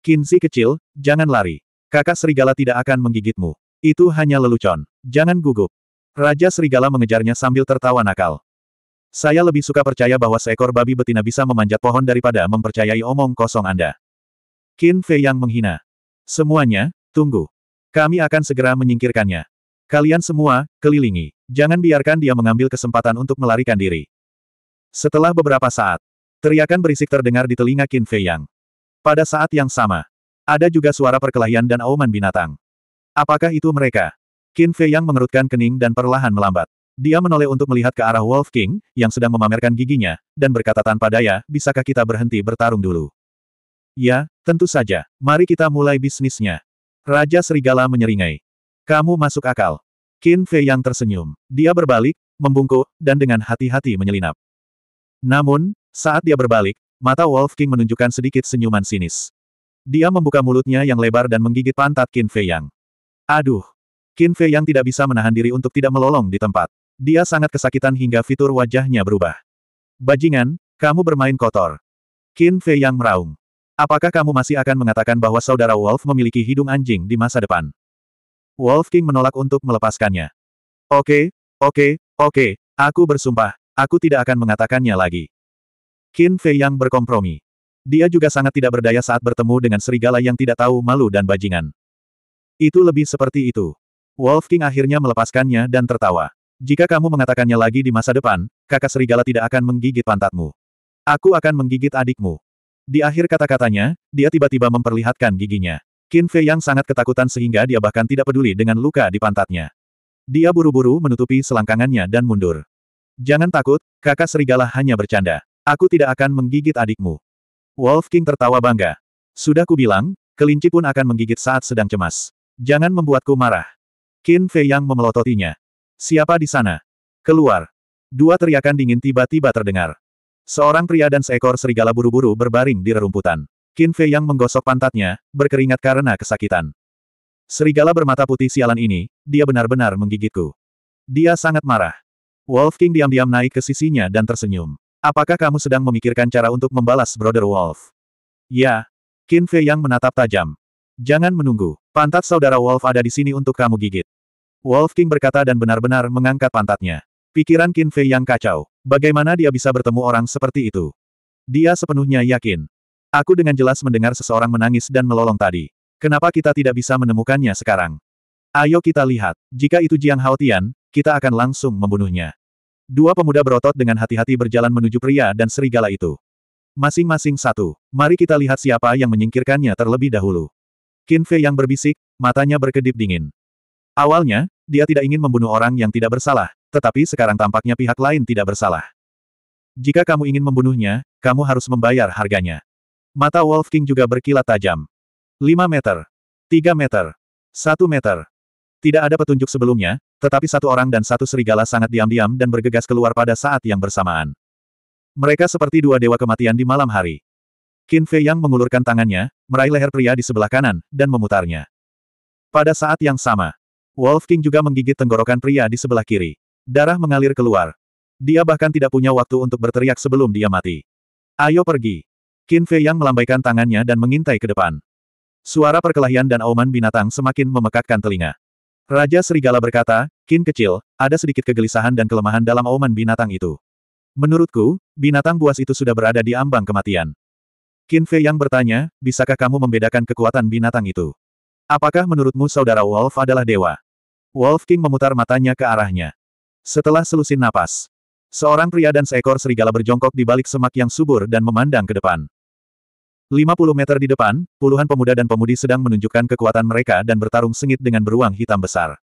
Kinzi kecil, jangan lari. Kakak serigala tidak akan menggigitmu. Itu hanya lelucon. Jangan gugup. Raja serigala mengejarnya sambil tertawa nakal. Saya lebih suka percaya bahwa seekor babi betina bisa memanjat pohon daripada mempercayai omong kosong Anda. Qin Fei yang menghina. Semuanya, tunggu. Kami akan segera menyingkirkannya. Kalian semua, kelilingi. Jangan biarkan dia mengambil kesempatan untuk melarikan diri. Setelah beberapa saat, teriakan berisik terdengar di telinga Qin Fei Yang. Pada saat yang sama, ada juga suara perkelahian dan auman binatang. Apakah itu mereka? Qin Fei yang mengerutkan kening dan perlahan melambat. Dia menoleh untuk melihat ke arah Wolf King, yang sedang memamerkan giginya, dan berkata tanpa daya, bisakah kita berhenti bertarung dulu? Ya, tentu saja. Mari kita mulai bisnisnya. Raja Serigala menyeringai. Kamu masuk akal. Qin Fei yang tersenyum. Dia berbalik, membungkuk, dan dengan hati-hati menyelinap. Namun, saat dia berbalik, Mata Wolf King menunjukkan sedikit senyuman sinis. Dia membuka mulutnya yang lebar dan menggigit pantat Qin Fei Yang. Aduh! Qin Fei Yang tidak bisa menahan diri untuk tidak melolong di tempat. Dia sangat kesakitan hingga fitur wajahnya berubah. Bajingan, kamu bermain kotor. Qin Fei Yang meraung. Apakah kamu masih akan mengatakan bahwa saudara Wolf memiliki hidung anjing di masa depan? Wolf King menolak untuk melepaskannya. Oke, okay, oke, okay, oke, okay, aku bersumpah, aku tidak akan mengatakannya lagi. Qin Fei yang berkompromi. Dia juga sangat tidak berdaya saat bertemu dengan serigala yang tidak tahu malu dan bajingan. Itu lebih seperti itu. Wolf King akhirnya melepaskannya dan tertawa. Jika kamu mengatakannya lagi di masa depan, kakak serigala tidak akan menggigit pantatmu. Aku akan menggigit adikmu. Di akhir kata-katanya, dia tiba-tiba memperlihatkan giginya. Qin Fei yang sangat ketakutan sehingga dia bahkan tidak peduli dengan luka di pantatnya. Dia buru-buru menutupi selangkangannya dan mundur. Jangan takut, kakak serigala hanya bercanda. Aku tidak akan menggigit adikmu. Wolf King tertawa bangga. Sudah kubilang, kelinci pun akan menggigit saat sedang cemas. Jangan membuatku marah. Qin Fei Yang memelototinya. Siapa di sana? Keluar. Dua teriakan dingin tiba-tiba terdengar. Seorang pria dan seekor serigala buru-buru berbaring di rerumputan. Qin Fei Yang menggosok pantatnya, berkeringat karena kesakitan. Serigala bermata putih sialan ini, dia benar-benar menggigitku. Dia sangat marah. Wolf King diam-diam naik ke sisinya dan tersenyum. Apakah kamu sedang memikirkan cara untuk membalas Brother Wolf? Ya. Qin Fei yang menatap tajam. Jangan menunggu. Pantat saudara Wolf ada di sini untuk kamu gigit. Wolf King berkata dan benar-benar mengangkat pantatnya. Pikiran Qin Fei yang kacau. Bagaimana dia bisa bertemu orang seperti itu? Dia sepenuhnya yakin. Aku dengan jelas mendengar seseorang menangis dan melolong tadi. Kenapa kita tidak bisa menemukannya sekarang? Ayo kita lihat. Jika itu Jiang Haotian, kita akan langsung membunuhnya. Dua pemuda berotot dengan hati-hati berjalan menuju pria dan serigala itu. Masing-masing satu. Mari kita lihat siapa yang menyingkirkannya terlebih dahulu. Qin Fei yang berbisik, matanya berkedip dingin. Awalnya, dia tidak ingin membunuh orang yang tidak bersalah, tetapi sekarang tampaknya pihak lain tidak bersalah. Jika kamu ingin membunuhnya, kamu harus membayar harganya. Mata Wolf King juga berkilat tajam. 5 meter. 3 meter. 1 meter. Tidak ada petunjuk sebelumnya, tetapi satu orang dan satu serigala sangat diam-diam dan bergegas keluar pada saat yang bersamaan. Mereka seperti dua dewa kematian di malam hari. Qin Fei Yang mengulurkan tangannya, meraih leher pria di sebelah kanan, dan memutarnya. Pada saat yang sama, Wolf King juga menggigit tenggorokan pria di sebelah kiri. Darah mengalir keluar. Dia bahkan tidak punya waktu untuk berteriak sebelum dia mati. Ayo pergi. Qin Fei Yang melambaikan tangannya dan mengintai ke depan. Suara perkelahian dan auman binatang semakin memekakkan telinga. Raja Serigala berkata, Kin kecil, ada sedikit kegelisahan dan kelemahan dalam auman binatang itu. Menurutku, binatang buas itu sudah berada di ambang kematian. Qin Fei yang bertanya, bisakah kamu membedakan kekuatan binatang itu? Apakah menurutmu saudara Wolf adalah dewa? Wolf King memutar matanya ke arahnya. Setelah selusin napas, seorang pria dan seekor serigala berjongkok di balik semak yang subur dan memandang ke depan. 50 meter di depan, puluhan pemuda dan pemudi sedang menunjukkan kekuatan mereka dan bertarung sengit dengan beruang hitam besar.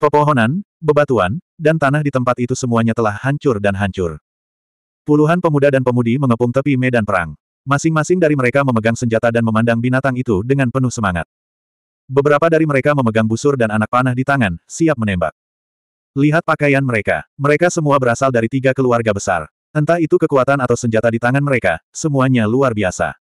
Pepohonan, bebatuan, dan tanah di tempat itu semuanya telah hancur dan hancur. Puluhan pemuda dan pemudi mengepung tepi medan perang. Masing-masing dari mereka memegang senjata dan memandang binatang itu dengan penuh semangat. Beberapa dari mereka memegang busur dan anak panah di tangan, siap menembak. Lihat pakaian mereka. Mereka semua berasal dari tiga keluarga besar. Entah itu kekuatan atau senjata di tangan mereka, semuanya luar biasa.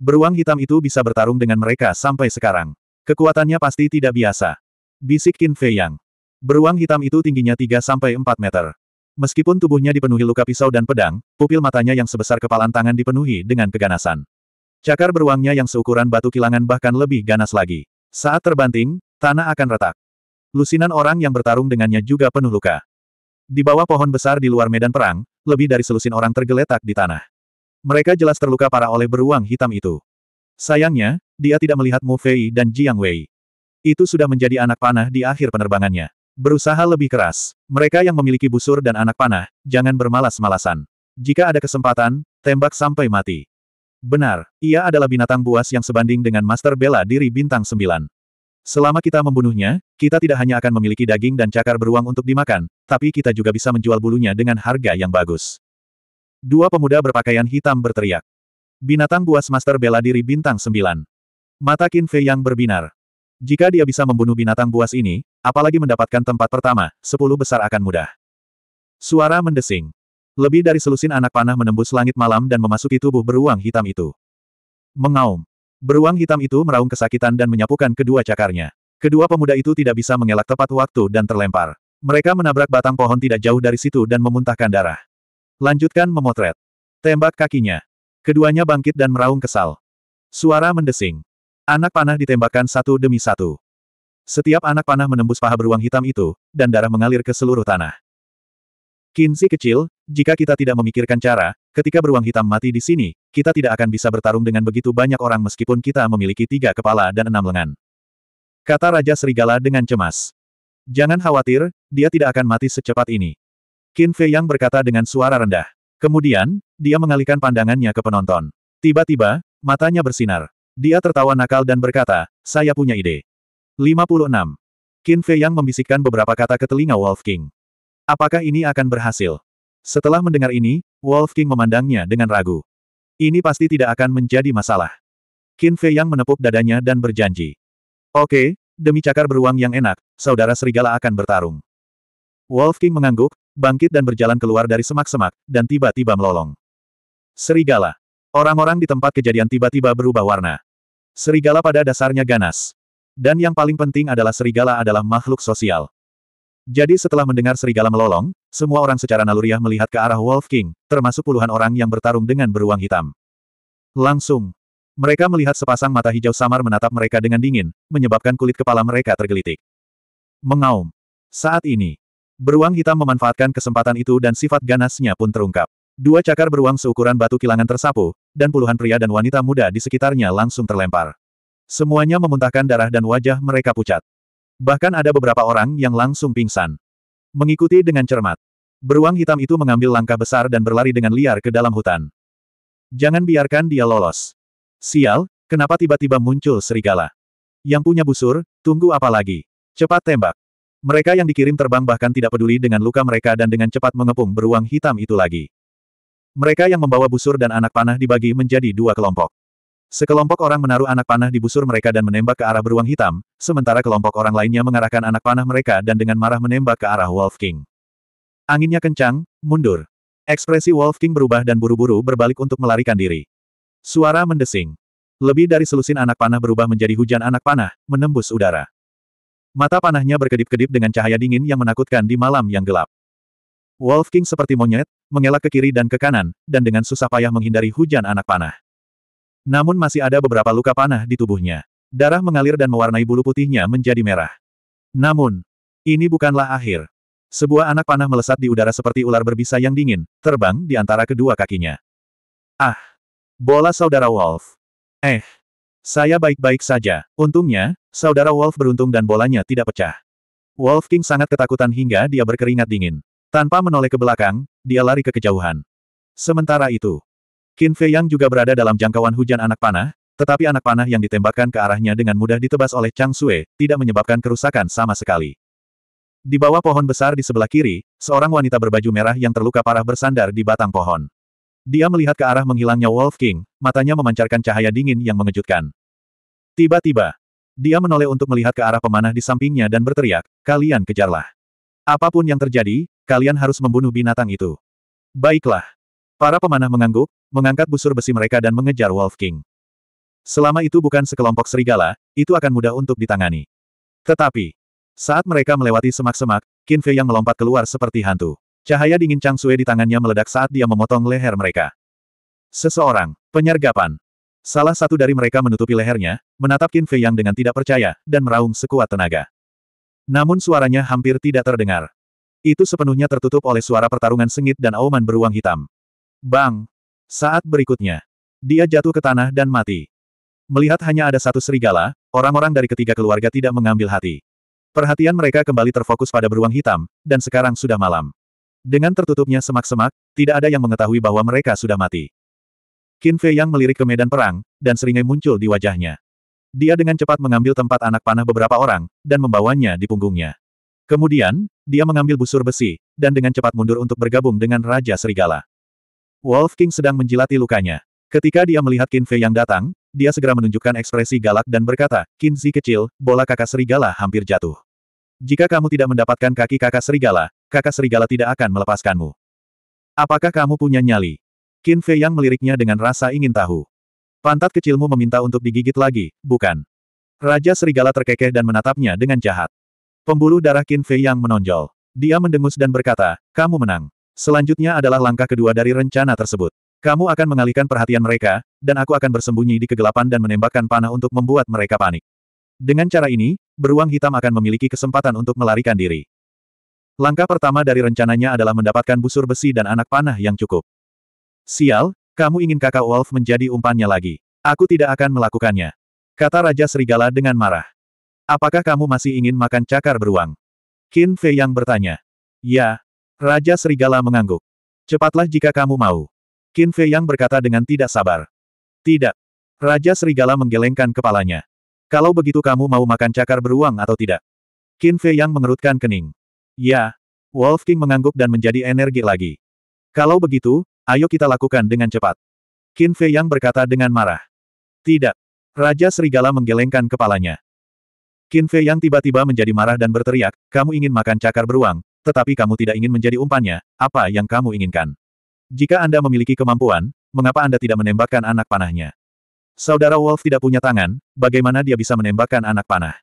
Beruang hitam itu bisa bertarung dengan mereka sampai sekarang. Kekuatannya pasti tidak biasa. Bisik Qin Fei Yang. Beruang hitam itu tingginya 3-4 meter. Meskipun tubuhnya dipenuhi luka pisau dan pedang, pupil matanya yang sebesar kepalan tangan dipenuhi dengan keganasan. Cakar beruangnya yang seukuran batu kilangan bahkan lebih ganas lagi. Saat terbanting, tanah akan retak. Lusinan orang yang bertarung dengannya juga penuh luka. Di bawah pohon besar di luar medan perang, lebih dari selusin orang tergeletak di tanah. Mereka jelas terluka parah oleh beruang hitam itu. Sayangnya, dia tidak melihat Mu Fei dan Jiang Wei. Itu sudah menjadi anak panah di akhir penerbangannya. Berusaha lebih keras. Mereka yang memiliki busur dan anak panah, jangan bermalas-malasan. Jika ada kesempatan, tembak sampai mati. Benar, ia adalah binatang buas yang sebanding dengan Master Bela Diri Bintang Sembilan. Selama kita membunuhnya, kita tidak hanya akan memiliki daging dan cakar beruang untuk dimakan, tapi kita juga bisa menjual bulunya dengan harga yang bagus. Dua pemuda berpakaian hitam berteriak. Binatang buas master bela diri bintang sembilan. Mata Qin Fei yang berbinar. Jika dia bisa membunuh binatang buas ini, apalagi mendapatkan tempat pertama, sepuluh besar akan mudah. Suara mendesing. Lebih dari selusin anak panah menembus langit malam dan memasuki tubuh beruang hitam itu. Mengaum. Beruang hitam itu meraung kesakitan dan menyapukan kedua cakarnya. Kedua pemuda itu tidak bisa mengelak tepat waktu dan terlempar. Mereka menabrak batang pohon tidak jauh dari situ dan memuntahkan darah. Lanjutkan memotret. Tembak kakinya. Keduanya bangkit dan meraung kesal. Suara mendesing. Anak panah ditembakkan satu demi satu. Setiap anak panah menembus paha beruang hitam itu, dan darah mengalir ke seluruh tanah. Kinsi kecil, jika kita tidak memikirkan cara, ketika beruang hitam mati di sini, kita tidak akan bisa bertarung dengan begitu banyak orang meskipun kita memiliki tiga kepala dan enam lengan. Kata Raja Serigala dengan cemas. Jangan khawatir, dia tidak akan mati secepat ini. Qin Fei Yang berkata dengan suara rendah. Kemudian, dia mengalihkan pandangannya ke penonton. Tiba-tiba, matanya bersinar. Dia tertawa nakal dan berkata, saya punya ide. 56. Qin Fei Yang membisikkan beberapa kata ke telinga Wolf King. Apakah ini akan berhasil? Setelah mendengar ini, Wolf King memandangnya dengan ragu. Ini pasti tidak akan menjadi masalah. Qin Fei Yang menepuk dadanya dan berjanji. Oke, demi cakar beruang yang enak, saudara serigala akan bertarung. Wolf King mengangguk, bangkit dan berjalan keluar dari semak-semak, dan tiba-tiba melolong. Serigala. Orang-orang di tempat kejadian tiba-tiba berubah warna. Serigala pada dasarnya ganas. Dan yang paling penting adalah serigala adalah makhluk sosial. Jadi setelah mendengar serigala melolong, semua orang secara naluriah melihat ke arah Wolf King, termasuk puluhan orang yang bertarung dengan beruang hitam. Langsung. Mereka melihat sepasang mata hijau samar menatap mereka dengan dingin, menyebabkan kulit kepala mereka tergelitik. Mengaum. Saat ini, Beruang hitam memanfaatkan kesempatan itu dan sifat ganasnya pun terungkap. Dua cakar beruang seukuran batu kilangan tersapu, dan puluhan pria dan wanita muda di sekitarnya langsung terlempar. Semuanya memuntahkan darah dan wajah mereka pucat. Bahkan ada beberapa orang yang langsung pingsan. Mengikuti dengan cermat. Beruang hitam itu mengambil langkah besar dan berlari dengan liar ke dalam hutan. Jangan biarkan dia lolos. Sial, kenapa tiba-tiba muncul serigala? Yang punya busur, tunggu apa lagi? Cepat tembak. Mereka yang dikirim terbang bahkan tidak peduli dengan luka mereka dan dengan cepat mengepung beruang hitam itu lagi. Mereka yang membawa busur dan anak panah dibagi menjadi dua kelompok. Sekelompok orang menaruh anak panah di busur mereka dan menembak ke arah beruang hitam, sementara kelompok orang lainnya mengarahkan anak panah mereka dan dengan marah menembak ke arah Wolf King. Anginnya kencang, mundur. Ekspresi Wolf King berubah dan buru-buru berbalik untuk melarikan diri. Suara mendesing. Lebih dari selusin anak panah berubah menjadi hujan anak panah, menembus udara. Mata panahnya berkedip-kedip dengan cahaya dingin yang menakutkan di malam yang gelap. Wolf King seperti monyet, mengelak ke kiri dan ke kanan, dan dengan susah payah menghindari hujan anak panah. Namun masih ada beberapa luka panah di tubuhnya. Darah mengalir dan mewarnai bulu putihnya menjadi merah. Namun, ini bukanlah akhir. Sebuah anak panah melesat di udara seperti ular berbisa yang dingin, terbang di antara kedua kakinya. Ah! Bola saudara Wolf. Eh, saya baik-baik saja. Untungnya, saudara Wolf beruntung dan bolanya tidak pecah. Wolf King sangat ketakutan hingga dia berkeringat dingin. Tanpa menoleh ke belakang, dia lari ke kejauhan. Sementara itu, Qin Fei Yang juga berada dalam jangkauan hujan anak panah, tetapi anak panah yang ditembakkan ke arahnya dengan mudah ditebas oleh Chang Sue, tidak menyebabkan kerusakan sama sekali. Di bawah pohon besar di sebelah kiri, seorang wanita berbaju merah yang terluka parah bersandar di batang pohon. Dia melihat ke arah menghilangnya Wolf King, matanya memancarkan cahaya dingin yang mengejutkan. Tiba-tiba, dia menoleh untuk melihat ke arah pemanah di sampingnya dan berteriak, kalian kejarlah. Apapun yang terjadi, kalian harus membunuh binatang itu. Baiklah. Para pemanah mengangguk, mengangkat busur besi mereka dan mengejar Wolf King. Selama itu bukan sekelompok serigala, itu akan mudah untuk ditangani. Tetapi, saat mereka melewati semak-semak, Kinfe yang melompat keluar seperti hantu. Cahaya dingin Chang Sue di tangannya meledak saat dia memotong leher mereka. Seseorang, penyergapan. Salah satu dari mereka menutupi lehernya, menatap Qin Fei Yang dengan tidak percaya, dan meraung sekuat tenaga. Namun suaranya hampir tidak terdengar. Itu sepenuhnya tertutup oleh suara pertarungan sengit dan auman beruang hitam. Bang! Saat berikutnya, dia jatuh ke tanah dan mati. Melihat hanya ada satu serigala, orang-orang dari ketiga keluarga tidak mengambil hati. Perhatian mereka kembali terfokus pada beruang hitam, dan sekarang sudah malam. Dengan tertutupnya semak-semak, tidak ada yang mengetahui bahwa mereka sudah mati. Qin Fei yang melirik ke medan perang, dan seringai muncul di wajahnya. Dia dengan cepat mengambil tempat anak panah beberapa orang, dan membawanya di punggungnya. Kemudian, dia mengambil busur besi, dan dengan cepat mundur untuk bergabung dengan Raja Serigala. Wolf King sedang menjilati lukanya. Ketika dia melihat Qin Fei yang datang, dia segera menunjukkan ekspresi galak dan berkata, Qin Zi kecil, bola kakak serigala hampir jatuh. Jika kamu tidak mendapatkan kaki kakak serigala, kakak serigala tidak akan melepaskanmu. Apakah kamu punya nyali? Qin Fei yang meliriknya dengan rasa ingin tahu. Pantat kecilmu meminta untuk digigit lagi, bukan? Raja serigala terkekeh dan menatapnya dengan jahat. Pembuluh darah Qin Fei yang menonjol. Dia mendengus dan berkata, kamu menang. Selanjutnya adalah langkah kedua dari rencana tersebut. Kamu akan mengalihkan perhatian mereka, dan aku akan bersembunyi di kegelapan dan menembakkan panah untuk membuat mereka panik. Dengan cara ini, beruang hitam akan memiliki kesempatan untuk melarikan diri. Langkah pertama dari rencananya adalah mendapatkan busur besi dan anak panah yang cukup. Sial, kamu ingin kakak Wolf menjadi umpannya lagi. Aku tidak akan melakukannya. Kata Raja Serigala dengan marah. Apakah kamu masih ingin makan cakar beruang? Qin Fei yang bertanya. Ya. Raja Serigala mengangguk. Cepatlah jika kamu mau. Qin Fei yang berkata dengan tidak sabar. Tidak. Raja Serigala menggelengkan kepalanya. Kalau begitu kamu mau makan cakar beruang atau tidak? Qin Fei yang mengerutkan kening. Ya. Wolf King mengangguk dan menjadi energi lagi. Kalau begitu, ayo kita lakukan dengan cepat. Qin Fei yang berkata dengan marah. Tidak. Raja Serigala menggelengkan kepalanya. Qin Fei yang tiba-tiba menjadi marah dan berteriak, kamu ingin makan cakar beruang, tetapi kamu tidak ingin menjadi umpannya, apa yang kamu inginkan? Jika Anda memiliki kemampuan, mengapa Anda tidak menembakkan anak panahnya? Saudara Wolf tidak punya tangan, bagaimana dia bisa menembakkan anak panah?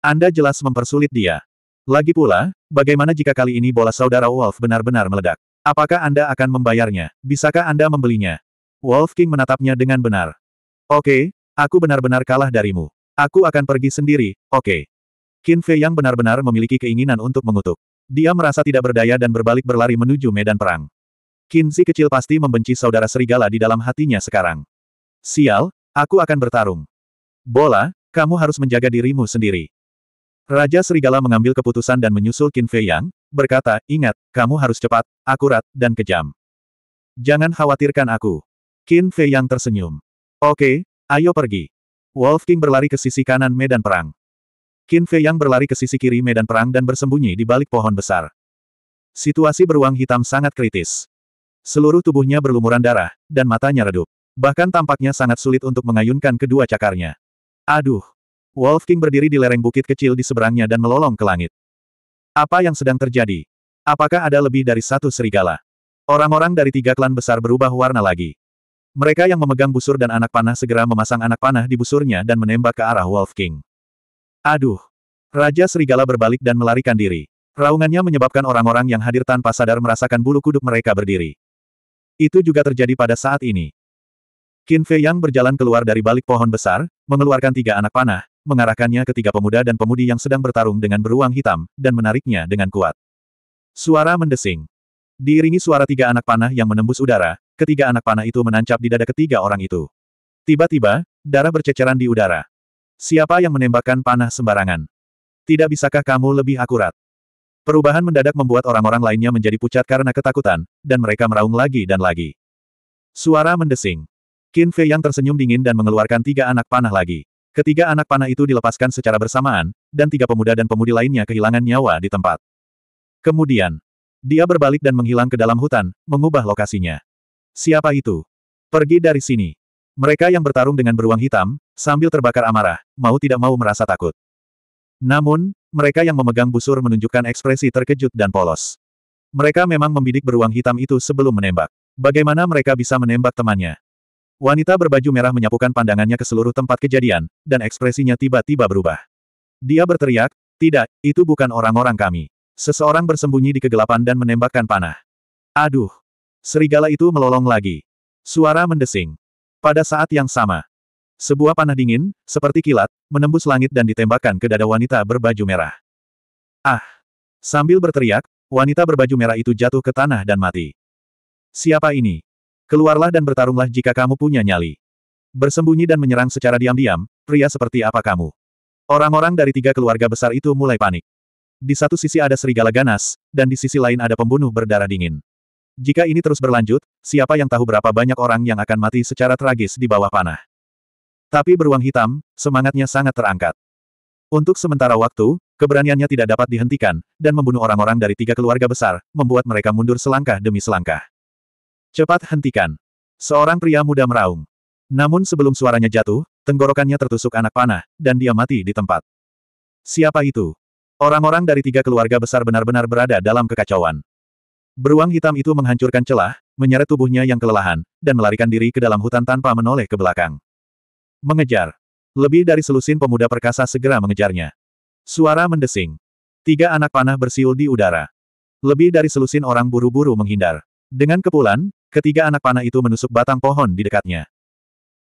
Anda jelas mempersulit dia. Lagi pula, bagaimana jika kali ini bola saudara Wolf benar-benar meledak? Apakah Anda akan membayarnya? Bisakah Anda membelinya? Wolf King menatapnya dengan benar. Oke, okay, aku benar-benar kalah darimu. Aku akan pergi sendiri, oke. Okay. Qin Fei yang benar-benar memiliki keinginan untuk mengutuk. Dia merasa tidak berdaya dan berbalik berlari menuju medan perang. Qin Zi kecil pasti membenci saudara serigala di dalam hatinya sekarang. Sial, Aku akan bertarung. Bola, kamu harus menjaga dirimu sendiri. Raja Serigala mengambil keputusan dan menyusul Qin Fei Yang, berkata, ingat, kamu harus cepat, akurat, dan kejam. Jangan khawatirkan aku. Qin Fei Yang tersenyum. Oke, ayo pergi. Wolf King berlari ke sisi kanan medan perang. Qin Fei Yang berlari ke sisi kiri medan perang dan bersembunyi di balik pohon besar. Situasi beruang hitam sangat kritis. Seluruh tubuhnya berlumuran darah, dan matanya redup. Bahkan tampaknya sangat sulit untuk mengayunkan kedua cakarnya. Aduh! Wolf King berdiri di lereng bukit kecil di seberangnya dan melolong ke langit. Apa yang sedang terjadi? Apakah ada lebih dari satu serigala? Orang-orang dari tiga klan besar berubah warna lagi. Mereka yang memegang busur dan anak panah segera memasang anak panah di busurnya dan menembak ke arah Wolf King. Aduh! Raja Serigala berbalik dan melarikan diri. Raungannya menyebabkan orang-orang yang hadir tanpa sadar merasakan bulu kuduk mereka berdiri. Itu juga terjadi pada saat ini. Qin Fei Yang berjalan keluar dari balik pohon besar, mengeluarkan tiga anak panah, mengarahkannya ke tiga pemuda dan pemudi yang sedang bertarung dengan beruang hitam, dan menariknya dengan kuat. Suara mendesing. Diiringi suara tiga anak panah yang menembus udara, ketiga anak panah itu menancap di dada ketiga orang itu. Tiba-tiba, darah berceceran di udara. Siapa yang menembakkan panah sembarangan? Tidak bisakah kamu lebih akurat? Perubahan mendadak membuat orang-orang lainnya menjadi pucat karena ketakutan, dan mereka meraung lagi dan lagi. Suara mendesing. Qin Fei yang tersenyum dingin dan mengeluarkan tiga anak panah lagi. Ketiga anak panah itu dilepaskan secara bersamaan, dan tiga pemuda dan pemudi lainnya kehilangan nyawa di tempat. Kemudian, dia berbalik dan menghilang ke dalam hutan, mengubah lokasinya. Siapa itu? Pergi dari sini. Mereka yang bertarung dengan beruang hitam, sambil terbakar amarah, mau tidak mau merasa takut. Namun, mereka yang memegang busur menunjukkan ekspresi terkejut dan polos. Mereka memang membidik beruang hitam itu sebelum menembak. Bagaimana mereka bisa menembak temannya? Wanita berbaju merah menyapukan pandangannya ke seluruh tempat kejadian, dan ekspresinya tiba-tiba berubah. Dia berteriak, tidak, itu bukan orang-orang kami. Seseorang bersembunyi di kegelapan dan menembakkan panah. Aduh! Serigala itu melolong lagi. Suara mendesing. Pada saat yang sama, sebuah panah dingin, seperti kilat, menembus langit dan ditembakkan ke dada wanita berbaju merah. Ah! Sambil berteriak, wanita berbaju merah itu jatuh ke tanah dan mati. Siapa ini? Keluarlah dan bertarunglah jika kamu punya nyali. Bersembunyi dan menyerang secara diam-diam, pria seperti apa kamu? Orang-orang dari tiga keluarga besar itu mulai panik. Di satu sisi ada serigala ganas, dan di sisi lain ada pembunuh berdarah dingin. Jika ini terus berlanjut, siapa yang tahu berapa banyak orang yang akan mati secara tragis di bawah panah. Tapi beruang hitam, semangatnya sangat terangkat. Untuk sementara waktu, keberaniannya tidak dapat dihentikan, dan membunuh orang-orang dari tiga keluarga besar, membuat mereka mundur selangkah demi selangkah. Cepat hentikan. Seorang pria muda meraung. Namun sebelum suaranya jatuh, tenggorokannya tertusuk anak panah, dan dia mati di tempat. Siapa itu? Orang-orang dari tiga keluarga besar benar-benar berada dalam kekacauan. Beruang hitam itu menghancurkan celah, menyeret tubuhnya yang kelelahan, dan melarikan diri ke dalam hutan tanpa menoleh ke belakang. Mengejar. Lebih dari selusin pemuda perkasa segera mengejarnya. Suara mendesing. Tiga anak panah bersiul di udara. Lebih dari selusin orang buru-buru menghindar. Dengan kepulan, Ketiga anak panah itu menusuk batang pohon di dekatnya.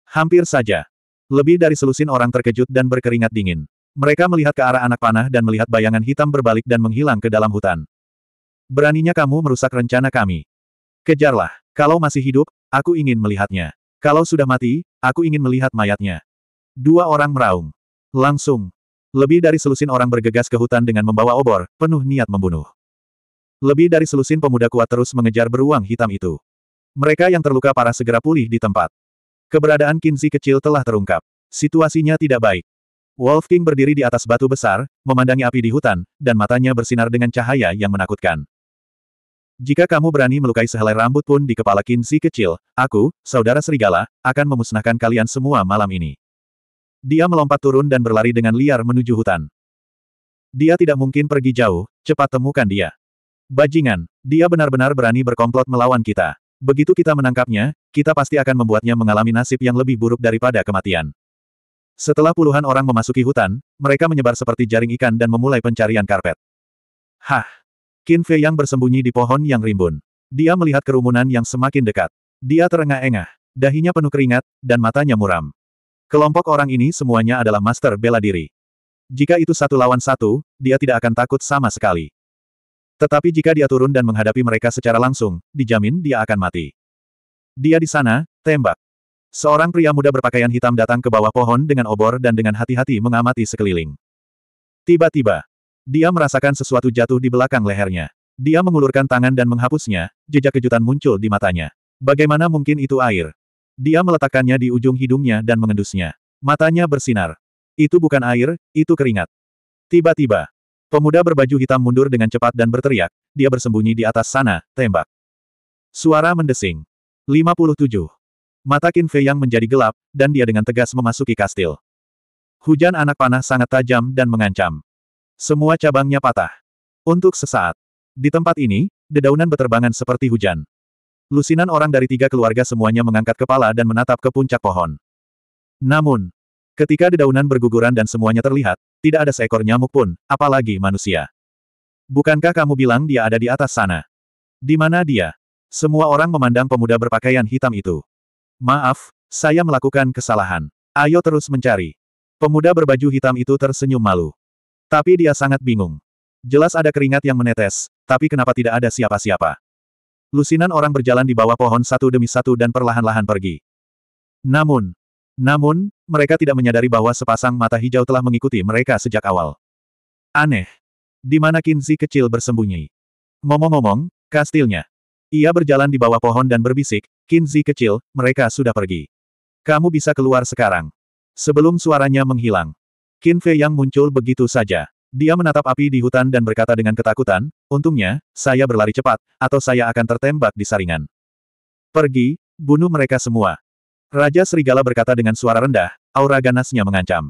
Hampir saja. Lebih dari selusin orang terkejut dan berkeringat dingin. Mereka melihat ke arah anak panah dan melihat bayangan hitam berbalik dan menghilang ke dalam hutan. Beraninya kamu merusak rencana kami. Kejarlah. Kalau masih hidup, aku ingin melihatnya. Kalau sudah mati, aku ingin melihat mayatnya. Dua orang meraung. Langsung. Lebih dari selusin orang bergegas ke hutan dengan membawa obor, penuh niat membunuh. Lebih dari selusin pemuda kuat terus mengejar beruang hitam itu. Mereka yang terluka parah segera pulih di tempat. Keberadaan Kinzi kecil telah terungkap. Situasinya tidak baik. Wolf King berdiri di atas batu besar, memandangi api di hutan, dan matanya bersinar dengan cahaya yang menakutkan. Jika kamu berani melukai sehelai rambut pun di kepala Kinzi kecil, aku, saudara serigala, akan memusnahkan kalian semua malam ini. Dia melompat turun dan berlari dengan liar menuju hutan. Dia tidak mungkin pergi jauh, cepat temukan dia. Bajingan, dia benar-benar berani berkomplot melawan kita. Begitu kita menangkapnya, kita pasti akan membuatnya mengalami nasib yang lebih buruk daripada kematian. Setelah puluhan orang memasuki hutan, mereka menyebar seperti jaring ikan dan memulai pencarian karpet. Hah! Qin Fei yang bersembunyi di pohon yang rimbun. Dia melihat kerumunan yang semakin dekat. Dia terengah-engah, dahinya penuh keringat, dan matanya muram. Kelompok orang ini semuanya adalah master bela diri. Jika itu satu lawan satu, dia tidak akan takut sama sekali. Tetapi jika dia turun dan menghadapi mereka secara langsung, dijamin dia akan mati. Dia di sana, tembak. Seorang pria muda berpakaian hitam datang ke bawah pohon dengan obor dan dengan hati-hati mengamati sekeliling. Tiba-tiba, dia merasakan sesuatu jatuh di belakang lehernya. Dia mengulurkan tangan dan menghapusnya, jejak kejutan muncul di matanya. Bagaimana mungkin itu air? Dia meletakkannya di ujung hidungnya dan mengendusnya. Matanya bersinar. Itu bukan air, itu keringat. Tiba-tiba, Pemuda berbaju hitam mundur dengan cepat dan berteriak, dia bersembunyi di atas sana, tembak. Suara mendesing. 57. Mata Qin Fei yang menjadi gelap, dan dia dengan tegas memasuki kastil. Hujan anak panah sangat tajam dan mengancam. Semua cabangnya patah. Untuk sesaat. Di tempat ini, dedaunan beterbangan seperti hujan. Lusinan orang dari tiga keluarga semuanya mengangkat kepala dan menatap ke puncak pohon. Namun, ketika dedaunan berguguran dan semuanya terlihat, tidak ada seekor nyamuk pun, apalagi manusia. Bukankah kamu bilang dia ada di atas sana? Di mana dia? Semua orang memandang pemuda berpakaian hitam itu. Maaf, saya melakukan kesalahan. Ayo terus mencari. Pemuda berbaju hitam itu tersenyum malu. Tapi dia sangat bingung. Jelas ada keringat yang menetes, tapi kenapa tidak ada siapa-siapa? Lusinan orang berjalan di bawah pohon satu demi satu dan perlahan-lahan pergi. Namun, namun, mereka tidak menyadari bahwa sepasang mata hijau telah mengikuti mereka sejak awal. Aneh. Di mana Kinzi kecil bersembunyi? Ngomong-ngomong, kastilnya. Ia berjalan di bawah pohon dan berbisik, Kinzi kecil, mereka sudah pergi. Kamu bisa keluar sekarang. Sebelum suaranya menghilang. Qin Fei yang muncul begitu saja. Dia menatap api di hutan dan berkata dengan ketakutan, untungnya, saya berlari cepat, atau saya akan tertembak di saringan. Pergi, bunuh mereka semua. Raja Serigala berkata dengan suara rendah, aura ganasnya mengancam.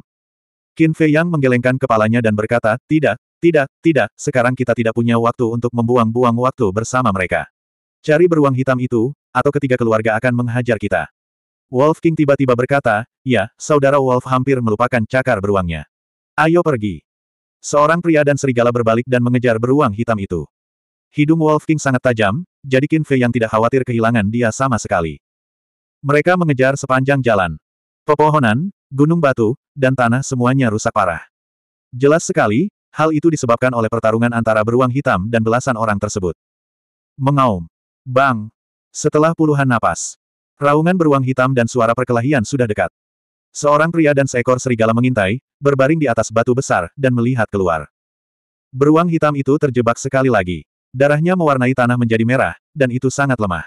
Qin Fei Yang menggelengkan kepalanya dan berkata, tidak, tidak, tidak, sekarang kita tidak punya waktu untuk membuang-buang waktu bersama mereka. Cari beruang hitam itu, atau ketiga keluarga akan menghajar kita. Wolf King tiba-tiba berkata, ya, saudara Wolf hampir melupakan cakar beruangnya. Ayo pergi. Seorang pria dan serigala berbalik dan mengejar beruang hitam itu. Hidung Wolf King sangat tajam, jadi Qin Fei yang tidak khawatir kehilangan dia sama sekali. Mereka mengejar sepanjang jalan. Pepohonan, gunung batu, dan tanah semuanya rusak parah. Jelas sekali, hal itu disebabkan oleh pertarungan antara beruang hitam dan belasan orang tersebut. Mengaum. Bang. Setelah puluhan napas. Raungan beruang hitam dan suara perkelahian sudah dekat. Seorang pria dan seekor serigala mengintai, berbaring di atas batu besar, dan melihat keluar. Beruang hitam itu terjebak sekali lagi. Darahnya mewarnai tanah menjadi merah, dan itu sangat lemah.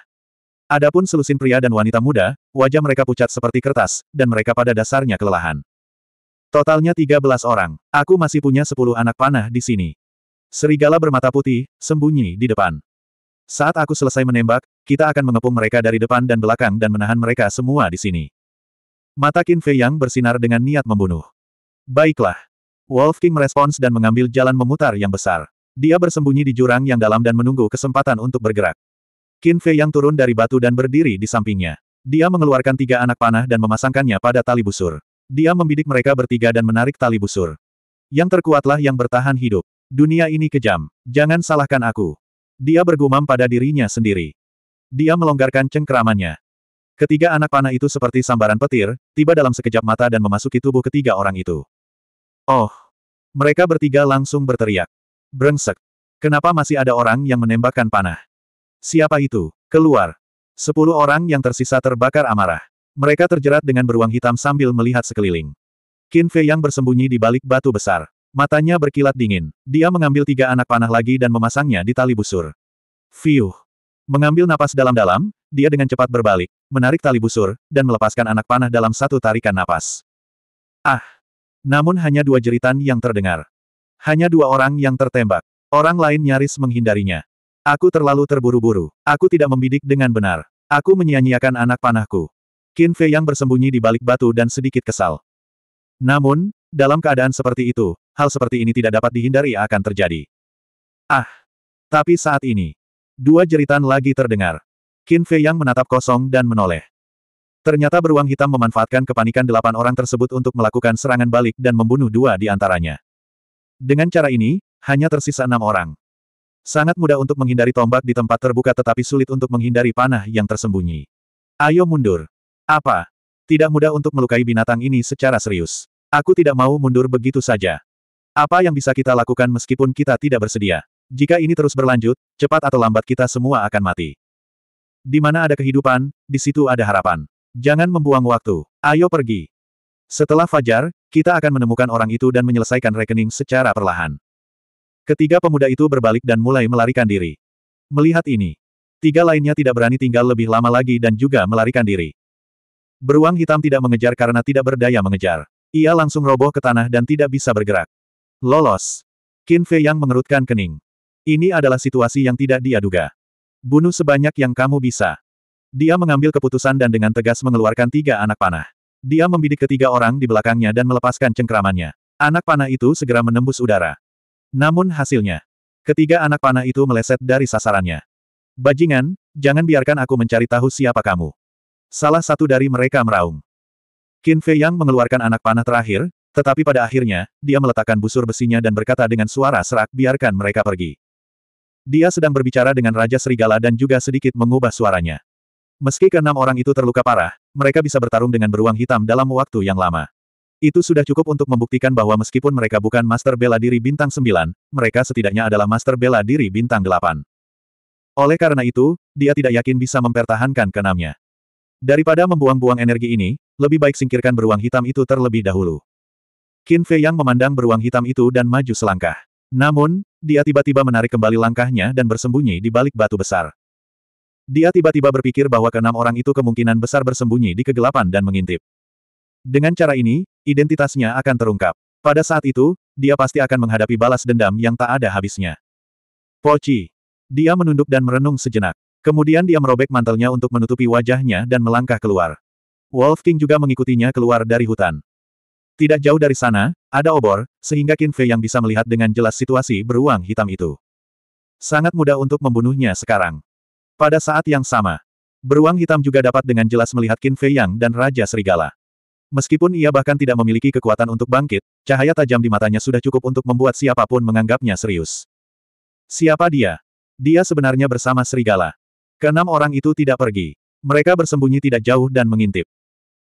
Adapun selusin pria dan wanita muda, wajah mereka pucat seperti kertas, dan mereka pada dasarnya kelelahan. Totalnya 13 orang. Aku masih punya 10 anak panah di sini. Serigala bermata putih, sembunyi di depan. Saat aku selesai menembak, kita akan mengepung mereka dari depan dan belakang dan menahan mereka semua di sini. Mata Qin Fei Yang bersinar dengan niat membunuh. Baiklah. Wolf King merespons dan mengambil jalan memutar yang besar. Dia bersembunyi di jurang yang dalam dan menunggu kesempatan untuk bergerak. Qin Fei yang turun dari batu dan berdiri di sampingnya. Dia mengeluarkan tiga anak panah dan memasangkannya pada tali busur. Dia membidik mereka bertiga dan menarik tali busur. Yang terkuatlah yang bertahan hidup. Dunia ini kejam. Jangan salahkan aku. Dia bergumam pada dirinya sendiri. Dia melonggarkan cengkeramannya. Ketiga anak panah itu seperti sambaran petir, tiba dalam sekejap mata dan memasuki tubuh ketiga orang itu. Oh! Mereka bertiga langsung berteriak. Brengsek! Kenapa masih ada orang yang menembakkan panah? Siapa itu? Keluar. Sepuluh orang yang tersisa terbakar amarah. Mereka terjerat dengan beruang hitam sambil melihat sekeliling. Qin Fei yang bersembunyi di balik batu besar. Matanya berkilat dingin. Dia mengambil tiga anak panah lagi dan memasangnya di tali busur. Fiuh. Mengambil napas dalam-dalam, dia dengan cepat berbalik, menarik tali busur, dan melepaskan anak panah dalam satu tarikan napas. Ah! Namun hanya dua jeritan yang terdengar. Hanya dua orang yang tertembak. Orang lain nyaris menghindarinya. Aku terlalu terburu-buru. Aku tidak membidik dengan benar. Aku menyia-nyiakan anak panahku. Qin Fei yang bersembunyi di balik batu dan sedikit kesal. Namun, dalam keadaan seperti itu, hal seperti ini tidak dapat dihindari akan terjadi. Ah! Tapi saat ini, dua jeritan lagi terdengar. Qin Fei yang menatap kosong dan menoleh. Ternyata beruang hitam memanfaatkan kepanikan delapan orang tersebut untuk melakukan serangan balik dan membunuh dua di antaranya. Dengan cara ini, hanya tersisa enam orang. Sangat mudah untuk menghindari tombak di tempat terbuka tetapi sulit untuk menghindari panah yang tersembunyi. Ayo mundur. Apa? Tidak mudah untuk melukai binatang ini secara serius. Aku tidak mau mundur begitu saja. Apa yang bisa kita lakukan meskipun kita tidak bersedia? Jika ini terus berlanjut, cepat atau lambat kita semua akan mati. Di mana ada kehidupan, di situ ada harapan. Jangan membuang waktu. Ayo pergi. Setelah fajar, kita akan menemukan orang itu dan menyelesaikan rekening secara perlahan. Ketiga pemuda itu berbalik dan mulai melarikan diri. Melihat ini, tiga lainnya tidak berani tinggal lebih lama lagi dan juga melarikan diri. Beruang hitam tidak mengejar karena tidak berdaya mengejar. Ia langsung roboh ke tanah dan tidak bisa bergerak. Lolos. Qin Fei yang mengerutkan kening. Ini adalah situasi yang tidak dia duga. Bunuh sebanyak yang kamu bisa. Dia mengambil keputusan dan dengan tegas mengeluarkan tiga anak panah. Dia membidik ketiga orang di belakangnya dan melepaskan cengkeramannya. Anak panah itu segera menembus udara. Namun hasilnya. Ketiga anak panah itu meleset dari sasarannya. Bajingan, jangan biarkan aku mencari tahu siapa kamu. Salah satu dari mereka meraung. Qin Fei Yang mengeluarkan anak panah terakhir, tetapi pada akhirnya, dia meletakkan busur besinya dan berkata dengan suara serak biarkan mereka pergi. Dia sedang berbicara dengan Raja Serigala dan juga sedikit mengubah suaranya. Meski keenam orang itu terluka parah, mereka bisa bertarung dengan beruang hitam dalam waktu yang lama. Itu sudah cukup untuk membuktikan bahwa meskipun mereka bukan master bela diri bintang 9, mereka setidaknya adalah master bela diri bintang 8. Oleh karena itu, dia tidak yakin bisa mempertahankan kenamnya. Daripada membuang-buang energi ini, lebih baik singkirkan beruang hitam itu terlebih dahulu. Qin Fei Yang memandang beruang hitam itu dan maju selangkah. Namun, dia tiba-tiba menarik kembali langkahnya dan bersembunyi di balik batu besar. Dia tiba-tiba berpikir bahwa keenam orang itu kemungkinan besar bersembunyi di kegelapan dan mengintip. Dengan cara ini, identitasnya akan terungkap. Pada saat itu, dia pasti akan menghadapi balas dendam yang tak ada habisnya. Pochi, Dia menunduk dan merenung sejenak. Kemudian dia merobek mantelnya untuk menutupi wajahnya dan melangkah keluar. Wolf King juga mengikutinya keluar dari hutan. Tidak jauh dari sana, ada obor, sehingga Qin Fei yang bisa melihat dengan jelas situasi beruang hitam itu. Sangat mudah untuk membunuhnya sekarang. Pada saat yang sama, beruang hitam juga dapat dengan jelas melihat Qin Fei Yang dan Raja Serigala. Meskipun ia bahkan tidak memiliki kekuatan untuk bangkit, cahaya tajam di matanya sudah cukup untuk membuat siapapun menganggapnya serius. Siapa dia? Dia sebenarnya bersama serigala. Kenam orang itu tidak pergi. Mereka bersembunyi tidak jauh dan mengintip.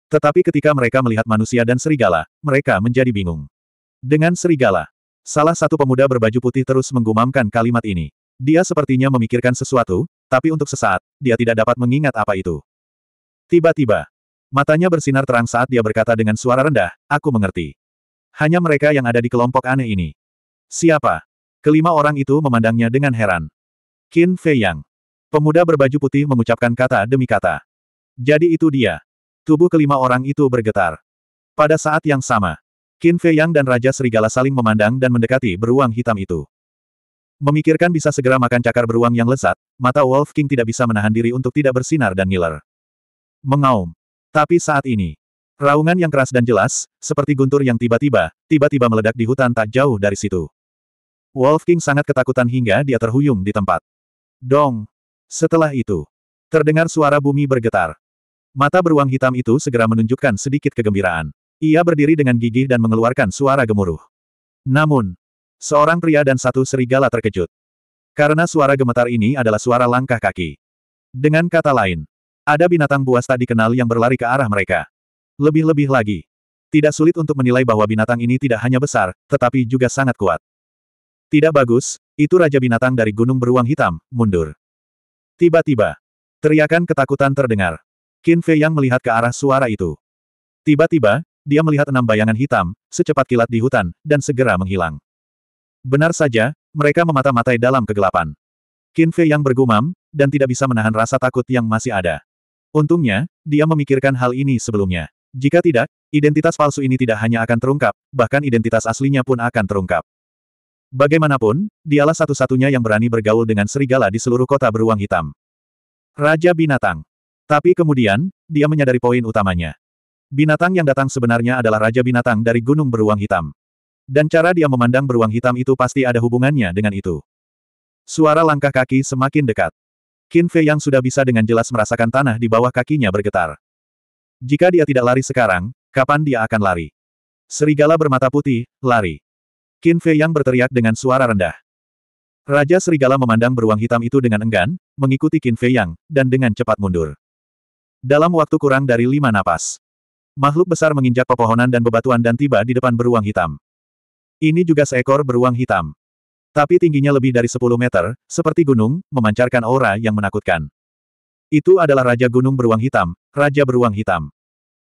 Tetapi ketika mereka melihat manusia dan serigala, mereka menjadi bingung. Dengan serigala, salah satu pemuda berbaju putih terus menggumamkan kalimat ini. Dia sepertinya memikirkan sesuatu, tapi untuk sesaat, dia tidak dapat mengingat apa itu. Tiba-tiba, Matanya bersinar terang saat dia berkata dengan suara rendah, aku mengerti. Hanya mereka yang ada di kelompok aneh ini. Siapa? Kelima orang itu memandangnya dengan heran. Qin Fei Yang. Pemuda berbaju putih mengucapkan kata demi kata. Jadi itu dia. Tubuh kelima orang itu bergetar. Pada saat yang sama, Qin Fei Yang dan Raja Serigala saling memandang dan mendekati beruang hitam itu. Memikirkan bisa segera makan cakar beruang yang lezat, mata Wolf King tidak bisa menahan diri untuk tidak bersinar dan ngiler. Mengaum. Tapi saat ini, raungan yang keras dan jelas, seperti guntur yang tiba-tiba, tiba-tiba meledak di hutan tak jauh dari situ. Wolf King sangat ketakutan hingga dia terhuyung di tempat. Dong! Setelah itu, terdengar suara bumi bergetar. Mata beruang hitam itu segera menunjukkan sedikit kegembiraan. Ia berdiri dengan gigih dan mengeluarkan suara gemuruh. Namun, seorang pria dan satu serigala terkejut. Karena suara gemetar ini adalah suara langkah kaki. Dengan kata lain, ada binatang buas tak dikenal yang berlari ke arah mereka. Lebih-lebih lagi. Tidak sulit untuk menilai bahwa binatang ini tidak hanya besar, tetapi juga sangat kuat. Tidak bagus, itu Raja Binatang dari Gunung Beruang Hitam, mundur. Tiba-tiba. Teriakan ketakutan terdengar. Qin Fei yang melihat ke arah suara itu. Tiba-tiba, dia melihat enam bayangan hitam, secepat kilat di hutan, dan segera menghilang. Benar saja, mereka memata-matai dalam kegelapan. Qin Fei yang bergumam, dan tidak bisa menahan rasa takut yang masih ada. Untungnya, dia memikirkan hal ini sebelumnya. Jika tidak, identitas palsu ini tidak hanya akan terungkap, bahkan identitas aslinya pun akan terungkap. Bagaimanapun, dialah satu-satunya yang berani bergaul dengan serigala di seluruh kota beruang hitam. Raja Binatang. Tapi kemudian, dia menyadari poin utamanya. Binatang yang datang sebenarnya adalah Raja Binatang dari Gunung Beruang Hitam. Dan cara dia memandang beruang hitam itu pasti ada hubungannya dengan itu. Suara langkah kaki semakin dekat. Qin Fei yang sudah bisa dengan jelas merasakan tanah di bawah kakinya bergetar. Jika dia tidak lari sekarang, kapan dia akan lari? Serigala bermata putih, lari. Qin Fei yang berteriak dengan suara rendah. Raja Serigala memandang beruang hitam itu dengan enggan, mengikuti Qin Fei yang, dan dengan cepat mundur. Dalam waktu kurang dari lima napas, makhluk besar menginjak pepohonan dan bebatuan dan tiba di depan beruang hitam. Ini juga seekor beruang hitam. Tapi tingginya lebih dari 10 meter, seperti gunung, memancarkan aura yang menakutkan. Itu adalah Raja Gunung Beruang Hitam, Raja Beruang Hitam.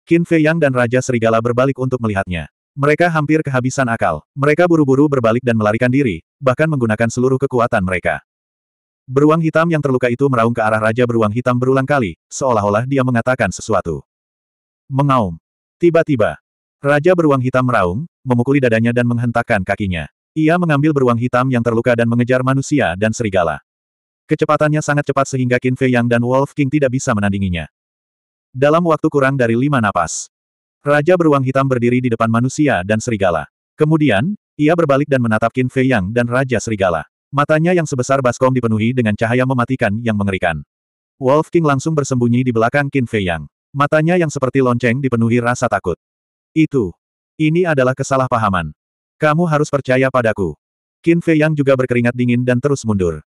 Qin Fei Yang dan Raja Serigala berbalik untuk melihatnya. Mereka hampir kehabisan akal. Mereka buru-buru berbalik dan melarikan diri, bahkan menggunakan seluruh kekuatan mereka. Beruang hitam yang terluka itu meraung ke arah Raja Beruang Hitam berulang kali, seolah-olah dia mengatakan sesuatu. Mengaum. Tiba-tiba, Raja Beruang Hitam meraung, memukuli dadanya dan menghentakkan kakinya. Ia mengambil beruang hitam yang terluka dan mengejar manusia dan serigala. Kecepatannya sangat cepat sehingga Qin Fei Yang dan Wolf King tidak bisa menandinginya. Dalam waktu kurang dari lima napas, Raja beruang hitam berdiri di depan manusia dan serigala. Kemudian, ia berbalik dan menatap Qin Fei Yang dan Raja Serigala. Matanya yang sebesar baskom dipenuhi dengan cahaya mematikan yang mengerikan. Wolf King langsung bersembunyi di belakang Qin Fei Yang. Matanya yang seperti lonceng dipenuhi rasa takut. Itu. Ini adalah kesalahpahaman. Kamu harus percaya padaku. Qin Fei Yang juga berkeringat dingin dan terus mundur.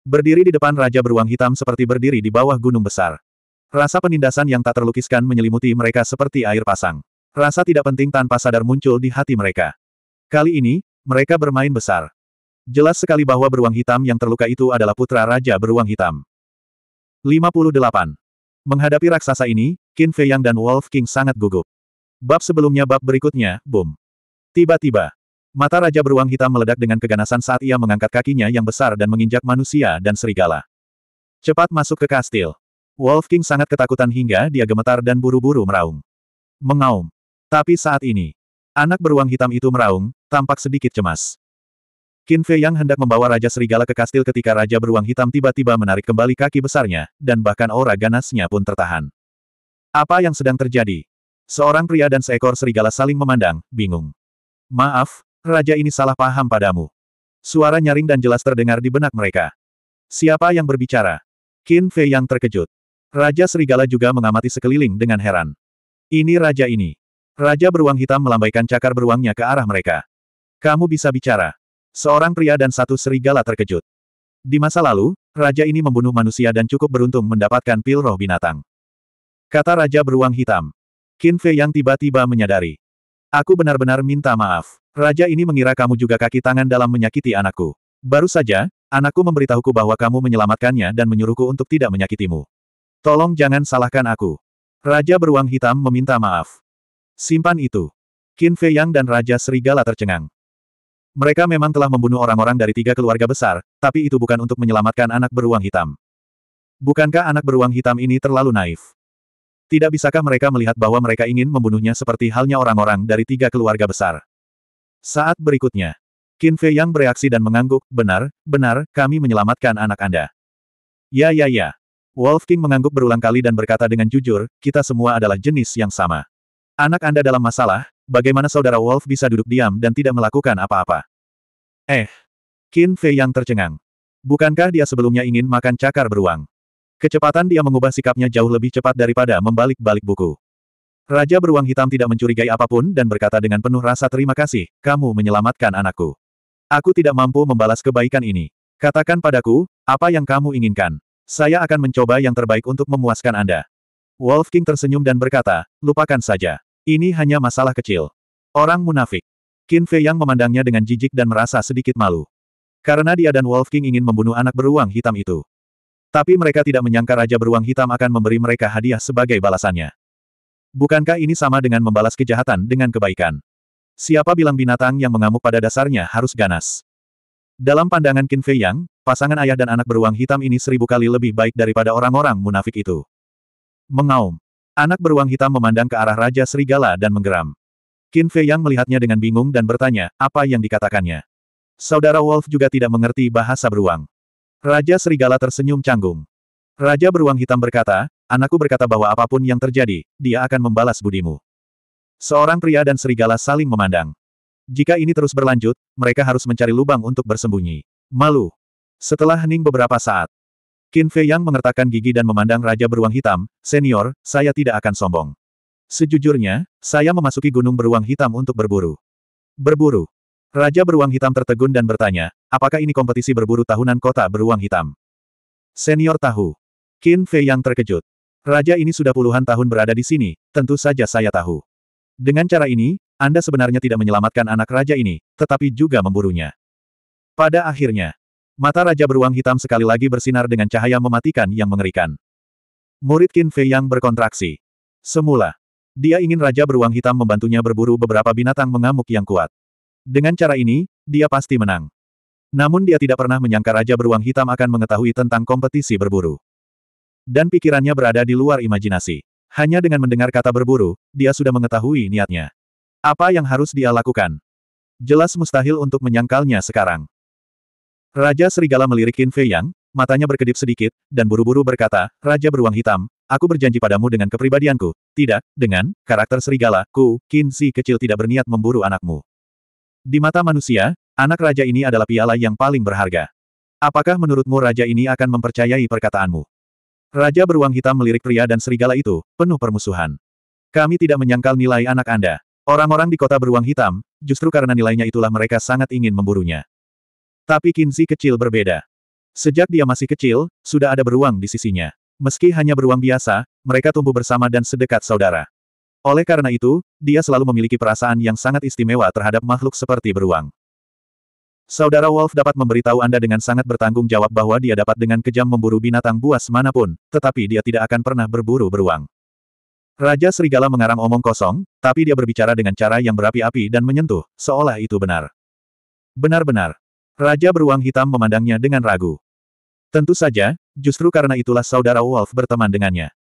Berdiri di depan Raja Beruang Hitam seperti berdiri di bawah gunung besar. Rasa penindasan yang tak terlukiskan menyelimuti mereka seperti air pasang. Rasa tidak penting tanpa sadar muncul di hati mereka. Kali ini, mereka bermain besar. Jelas sekali bahwa beruang hitam yang terluka itu adalah putra Raja Beruang Hitam. 58. Menghadapi raksasa ini, Qin Fei Yang dan Wolf King sangat gugup. Bab sebelumnya bab berikutnya, boom. Tiba-tiba, Mata Raja Beruang Hitam meledak dengan keganasan saat ia mengangkat kakinya yang besar dan menginjak manusia dan serigala. Cepat masuk ke kastil. Wolf King sangat ketakutan hingga dia gemetar dan buru-buru meraung. Mengaum. Tapi saat ini, anak beruang hitam itu meraung, tampak sedikit cemas. Qin Fei yang hendak membawa Raja Serigala ke kastil ketika Raja Beruang Hitam tiba-tiba menarik kembali kaki besarnya, dan bahkan aura ganasnya pun tertahan. Apa yang sedang terjadi? Seorang pria dan seekor serigala saling memandang, bingung. Maaf, Raja ini salah paham padamu. Suara nyaring dan jelas terdengar di benak mereka. Siapa yang berbicara? Qin Fei yang terkejut. Raja Serigala juga mengamati sekeliling dengan heran. Ini raja ini. Raja beruang hitam melambaikan cakar beruangnya ke arah mereka. Kamu bisa bicara. Seorang pria dan satu serigala terkejut. Di masa lalu, raja ini membunuh manusia dan cukup beruntung mendapatkan pil roh binatang. Kata raja beruang hitam. Qin Fei yang tiba-tiba menyadari. Aku benar-benar minta maaf. Raja ini mengira kamu juga kaki tangan dalam menyakiti anakku. Baru saja, anakku memberitahuku bahwa kamu menyelamatkannya dan menyuruhku untuk tidak menyakitimu. Tolong jangan salahkan aku. Raja beruang hitam meminta maaf. Simpan itu. Qin Fei Yang dan Raja Serigala tercengang. Mereka memang telah membunuh orang-orang dari tiga keluarga besar, tapi itu bukan untuk menyelamatkan anak beruang hitam. Bukankah anak beruang hitam ini terlalu naif? Tidak bisakah mereka melihat bahwa mereka ingin membunuhnya seperti halnya orang-orang dari tiga keluarga besar? Saat berikutnya, Qin Fei Yang bereaksi dan mengangguk, benar, benar, kami menyelamatkan anak Anda. Ya ya ya. Wolf King mengangguk berulang kali dan berkata dengan jujur, kita semua adalah jenis yang sama. Anak Anda dalam masalah, bagaimana saudara Wolf bisa duduk diam dan tidak melakukan apa-apa? Eh. Qin Fei Yang tercengang. Bukankah dia sebelumnya ingin makan cakar beruang? Kecepatan dia mengubah sikapnya jauh lebih cepat daripada membalik-balik buku. Raja beruang hitam tidak mencurigai apapun dan berkata dengan penuh rasa terima kasih, kamu menyelamatkan anakku. Aku tidak mampu membalas kebaikan ini. Katakan padaku, apa yang kamu inginkan. Saya akan mencoba yang terbaik untuk memuaskan Anda. Wolf King tersenyum dan berkata, lupakan saja. Ini hanya masalah kecil. Orang munafik. Qin Fei yang memandangnya dengan jijik dan merasa sedikit malu. Karena dia dan Wolf King ingin membunuh anak beruang hitam itu. Tapi mereka tidak menyangka Raja Beruang Hitam akan memberi mereka hadiah sebagai balasannya. Bukankah ini sama dengan membalas kejahatan dengan kebaikan? Siapa bilang binatang yang mengamuk pada dasarnya harus ganas? Dalam pandangan Qin Fei Yang, pasangan ayah dan anak beruang hitam ini seribu kali lebih baik daripada orang-orang munafik itu. Mengaum. Anak beruang hitam memandang ke arah Raja Serigala dan menggeram. Qin Fei Yang melihatnya dengan bingung dan bertanya, apa yang dikatakannya? Saudara Wolf juga tidak mengerti bahasa beruang. Raja Serigala tersenyum canggung. Raja Beruang Hitam berkata, Anakku berkata bahwa apapun yang terjadi, dia akan membalas budimu. Seorang pria dan serigala saling memandang. Jika ini terus berlanjut, mereka harus mencari lubang untuk bersembunyi. Malu. Setelah hening beberapa saat, Qin Fei Yang mengertakkan gigi dan memandang Raja Beruang Hitam, Senior, saya tidak akan sombong. Sejujurnya, saya memasuki gunung beruang hitam untuk berburu. Berburu. Raja Beruang Hitam tertegun dan bertanya, apakah ini kompetisi berburu tahunan kota beruang hitam? Senior tahu. Qin Fei Yang terkejut. Raja ini sudah puluhan tahun berada di sini, tentu saja saya tahu. Dengan cara ini, Anda sebenarnya tidak menyelamatkan anak raja ini, tetapi juga memburunya. Pada akhirnya, mata raja beruang hitam sekali lagi bersinar dengan cahaya mematikan yang mengerikan. Murid Qin Fei yang berkontraksi. Semula, dia ingin raja beruang hitam membantunya berburu beberapa binatang mengamuk yang kuat. Dengan cara ini, dia pasti menang. Namun dia tidak pernah menyangka raja beruang hitam akan mengetahui tentang kompetisi berburu. Dan pikirannya berada di luar imajinasi. Hanya dengan mendengar kata berburu, dia sudah mengetahui niatnya. Apa yang harus dia lakukan? Jelas mustahil untuk menyangkalnya sekarang. Raja Serigala melirik Qin Fei Yang, matanya berkedip sedikit, dan buru-buru berkata, Raja Beruang Hitam, aku berjanji padamu dengan kepribadianku. Tidak, dengan, karakter serigala, ku, Qin Si kecil tidak berniat memburu anakmu. Di mata manusia, anak raja ini adalah piala yang paling berharga. Apakah menurutmu raja ini akan mempercayai perkataanmu? Raja beruang hitam melirik pria dan serigala itu, penuh permusuhan. Kami tidak menyangkal nilai anak Anda. Orang-orang di kota beruang hitam, justru karena nilainya itulah mereka sangat ingin memburunya. Tapi Kinzi kecil berbeda. Sejak dia masih kecil, sudah ada beruang di sisinya. Meski hanya beruang biasa, mereka tumbuh bersama dan sedekat saudara. Oleh karena itu, dia selalu memiliki perasaan yang sangat istimewa terhadap makhluk seperti beruang. Saudara Wolf dapat memberitahu Anda dengan sangat bertanggung jawab bahwa dia dapat dengan kejam memburu binatang buas manapun, tetapi dia tidak akan pernah berburu beruang. Raja Serigala mengarang omong kosong, tapi dia berbicara dengan cara yang berapi-api dan menyentuh, seolah itu benar. Benar-benar. Raja beruang hitam memandangnya dengan ragu. Tentu saja, justru karena itulah saudara Wolf berteman dengannya.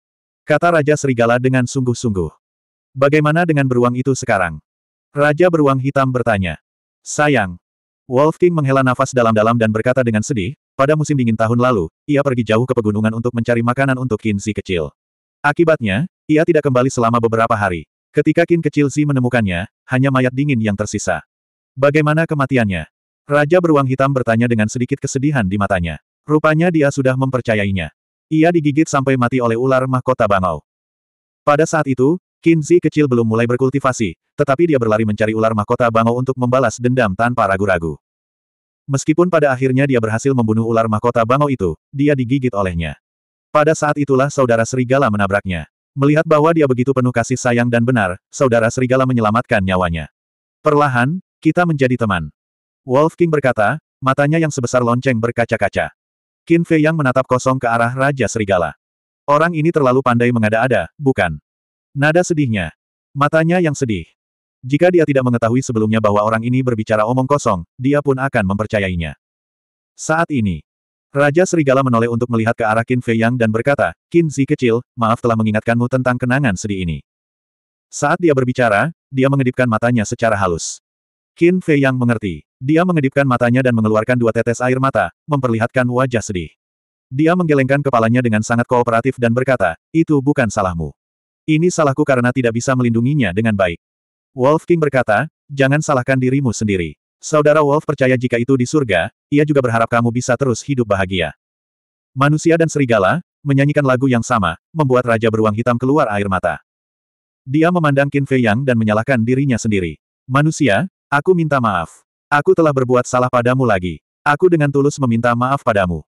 Kata Raja Serigala dengan sungguh-sungguh. Bagaimana dengan beruang itu sekarang? Raja beruang hitam bertanya. Sayang, Wolf King menghela nafas dalam-dalam dan berkata dengan sedih, pada musim dingin tahun lalu, ia pergi jauh ke pegunungan untuk mencari makanan untuk Qin Si kecil. Akibatnya, ia tidak kembali selama beberapa hari. Ketika Qin kecil Si menemukannya, hanya mayat dingin yang tersisa. Bagaimana kematiannya? Raja beruang hitam bertanya dengan sedikit kesedihan di matanya. Rupanya dia sudah mempercayainya. Ia digigit sampai mati oleh ular mahkota bangau. Pada saat itu, Kinzi kecil belum mulai berkultivasi, tetapi dia berlari mencari ular mahkota bangau untuk membalas dendam tanpa ragu-ragu. Meskipun pada akhirnya dia berhasil membunuh ular mahkota bangau itu, dia digigit olehnya. Pada saat itulah saudara serigala menabraknya. Melihat bahwa dia begitu penuh kasih sayang dan benar, saudara serigala menyelamatkan nyawanya. Perlahan, kita menjadi teman. Wolf King berkata, matanya yang sebesar lonceng berkaca-kaca. Qin Fei yang menatap kosong ke arah Raja Serigala. Orang ini terlalu pandai mengada-ada, bukan? Nada sedihnya. Matanya yang sedih. Jika dia tidak mengetahui sebelumnya bahwa orang ini berbicara omong kosong, dia pun akan mempercayainya. Saat ini, Raja Serigala menoleh untuk melihat ke arah Qin Fei Yang dan berkata, Qin Zi kecil, maaf telah mengingatkanmu tentang kenangan sedih ini. Saat dia berbicara, dia mengedipkan matanya secara halus. Qin Fei Yang mengerti. Dia mengedipkan matanya dan mengeluarkan dua tetes air mata, memperlihatkan wajah sedih. Dia menggelengkan kepalanya dengan sangat kooperatif dan berkata, itu bukan salahmu. Ini salahku karena tidak bisa melindunginya dengan baik. Wolf King berkata, jangan salahkan dirimu sendiri. Saudara Wolf percaya jika itu di surga, ia juga berharap kamu bisa terus hidup bahagia. Manusia dan serigala, menyanyikan lagu yang sama, membuat Raja Beruang Hitam keluar air mata. Dia memandang Qin Fei Yang dan menyalahkan dirinya sendiri. Manusia, aku minta maaf. Aku telah berbuat salah padamu lagi. Aku dengan tulus meminta maaf padamu.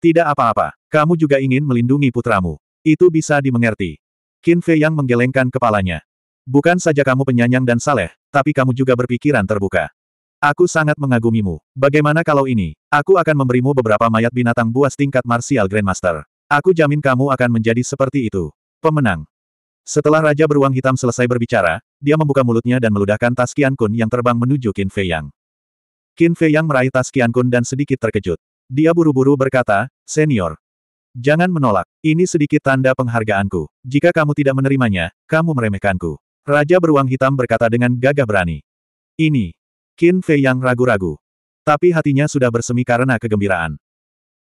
Tidak apa-apa, kamu juga ingin melindungi putramu. Itu bisa dimengerti. Qin Fei yang menggelengkan kepalanya. Bukan saja kamu penyanyang dan saleh, tapi kamu juga berpikiran terbuka. Aku sangat mengagumimu. Bagaimana kalau ini? Aku akan memberimu beberapa mayat binatang buas tingkat martial grandmaster. Aku jamin kamu akan menjadi seperti itu. Pemenang. Setelah Raja Beruang Hitam selesai berbicara, dia membuka mulutnya dan meludahkan tas Qian Kun yang terbang menuju Qin Fei Yang. Qin Fei Yang meraih tas Qian Kun dan sedikit terkejut. Dia buru-buru berkata, Senior, Jangan menolak. Ini sedikit tanda penghargaanku. Jika kamu tidak menerimanya, kamu meremehkanku. Raja beruang hitam berkata dengan gagah berani. Ini. Qin Fei yang ragu-ragu. Tapi hatinya sudah bersemi karena kegembiraan.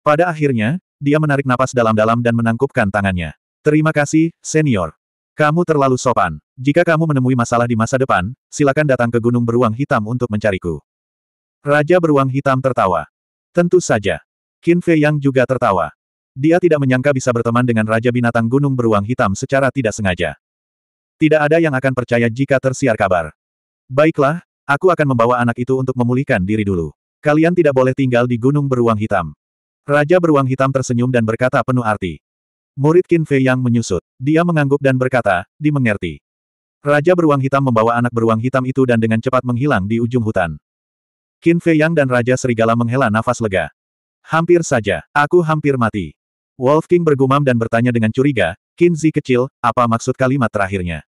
Pada akhirnya, dia menarik napas dalam-dalam dan menangkupkan tangannya. Terima kasih, senior. Kamu terlalu sopan. Jika kamu menemui masalah di masa depan, silakan datang ke Gunung Beruang Hitam untuk mencariku. Raja Beruang Hitam tertawa. Tentu saja. Qin Fei Yang juga tertawa. Dia tidak menyangka bisa berteman dengan Raja Binatang Gunung Beruang Hitam secara tidak sengaja. Tidak ada yang akan percaya jika tersiar kabar. Baiklah, aku akan membawa anak itu untuk memulihkan diri dulu. Kalian tidak boleh tinggal di Gunung Beruang Hitam. Raja Beruang Hitam tersenyum dan berkata penuh arti. Murid Qin Fei yang menyusut. Dia mengangguk dan berkata, dimengerti. Raja Beruang Hitam membawa anak beruang hitam itu dan dengan cepat menghilang di ujung hutan. Qin Fei Yang dan Raja Serigala menghela nafas lega. Hampir saja, aku hampir mati. Wolf King bergumam dan bertanya dengan curiga, Kinzi kecil, apa maksud kalimat terakhirnya?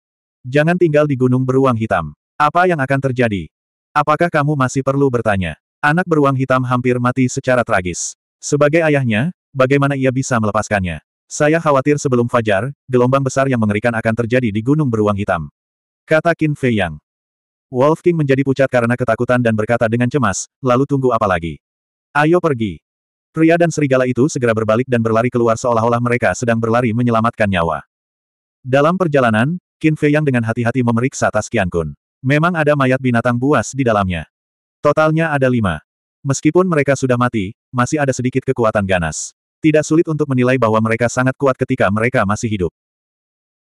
Jangan tinggal di gunung beruang hitam. Apa yang akan terjadi? Apakah kamu masih perlu bertanya? Anak beruang hitam hampir mati secara tragis. Sebagai ayahnya, bagaimana ia bisa melepaskannya? Saya khawatir sebelum fajar, gelombang besar yang mengerikan akan terjadi di gunung beruang hitam. Kata Qin Fei Yang. Wolf King menjadi pucat karena ketakutan dan berkata dengan cemas, lalu tunggu apa lagi? Ayo pergi. Pria dan serigala itu segera berbalik dan berlari keluar seolah-olah mereka sedang berlari menyelamatkan nyawa. Dalam perjalanan, Qin Fei yang dengan hati-hati memeriksa tas Qian Kun. Memang ada mayat binatang buas di dalamnya. Totalnya ada lima. Meskipun mereka sudah mati, masih ada sedikit kekuatan ganas. Tidak sulit untuk menilai bahwa mereka sangat kuat ketika mereka masih hidup.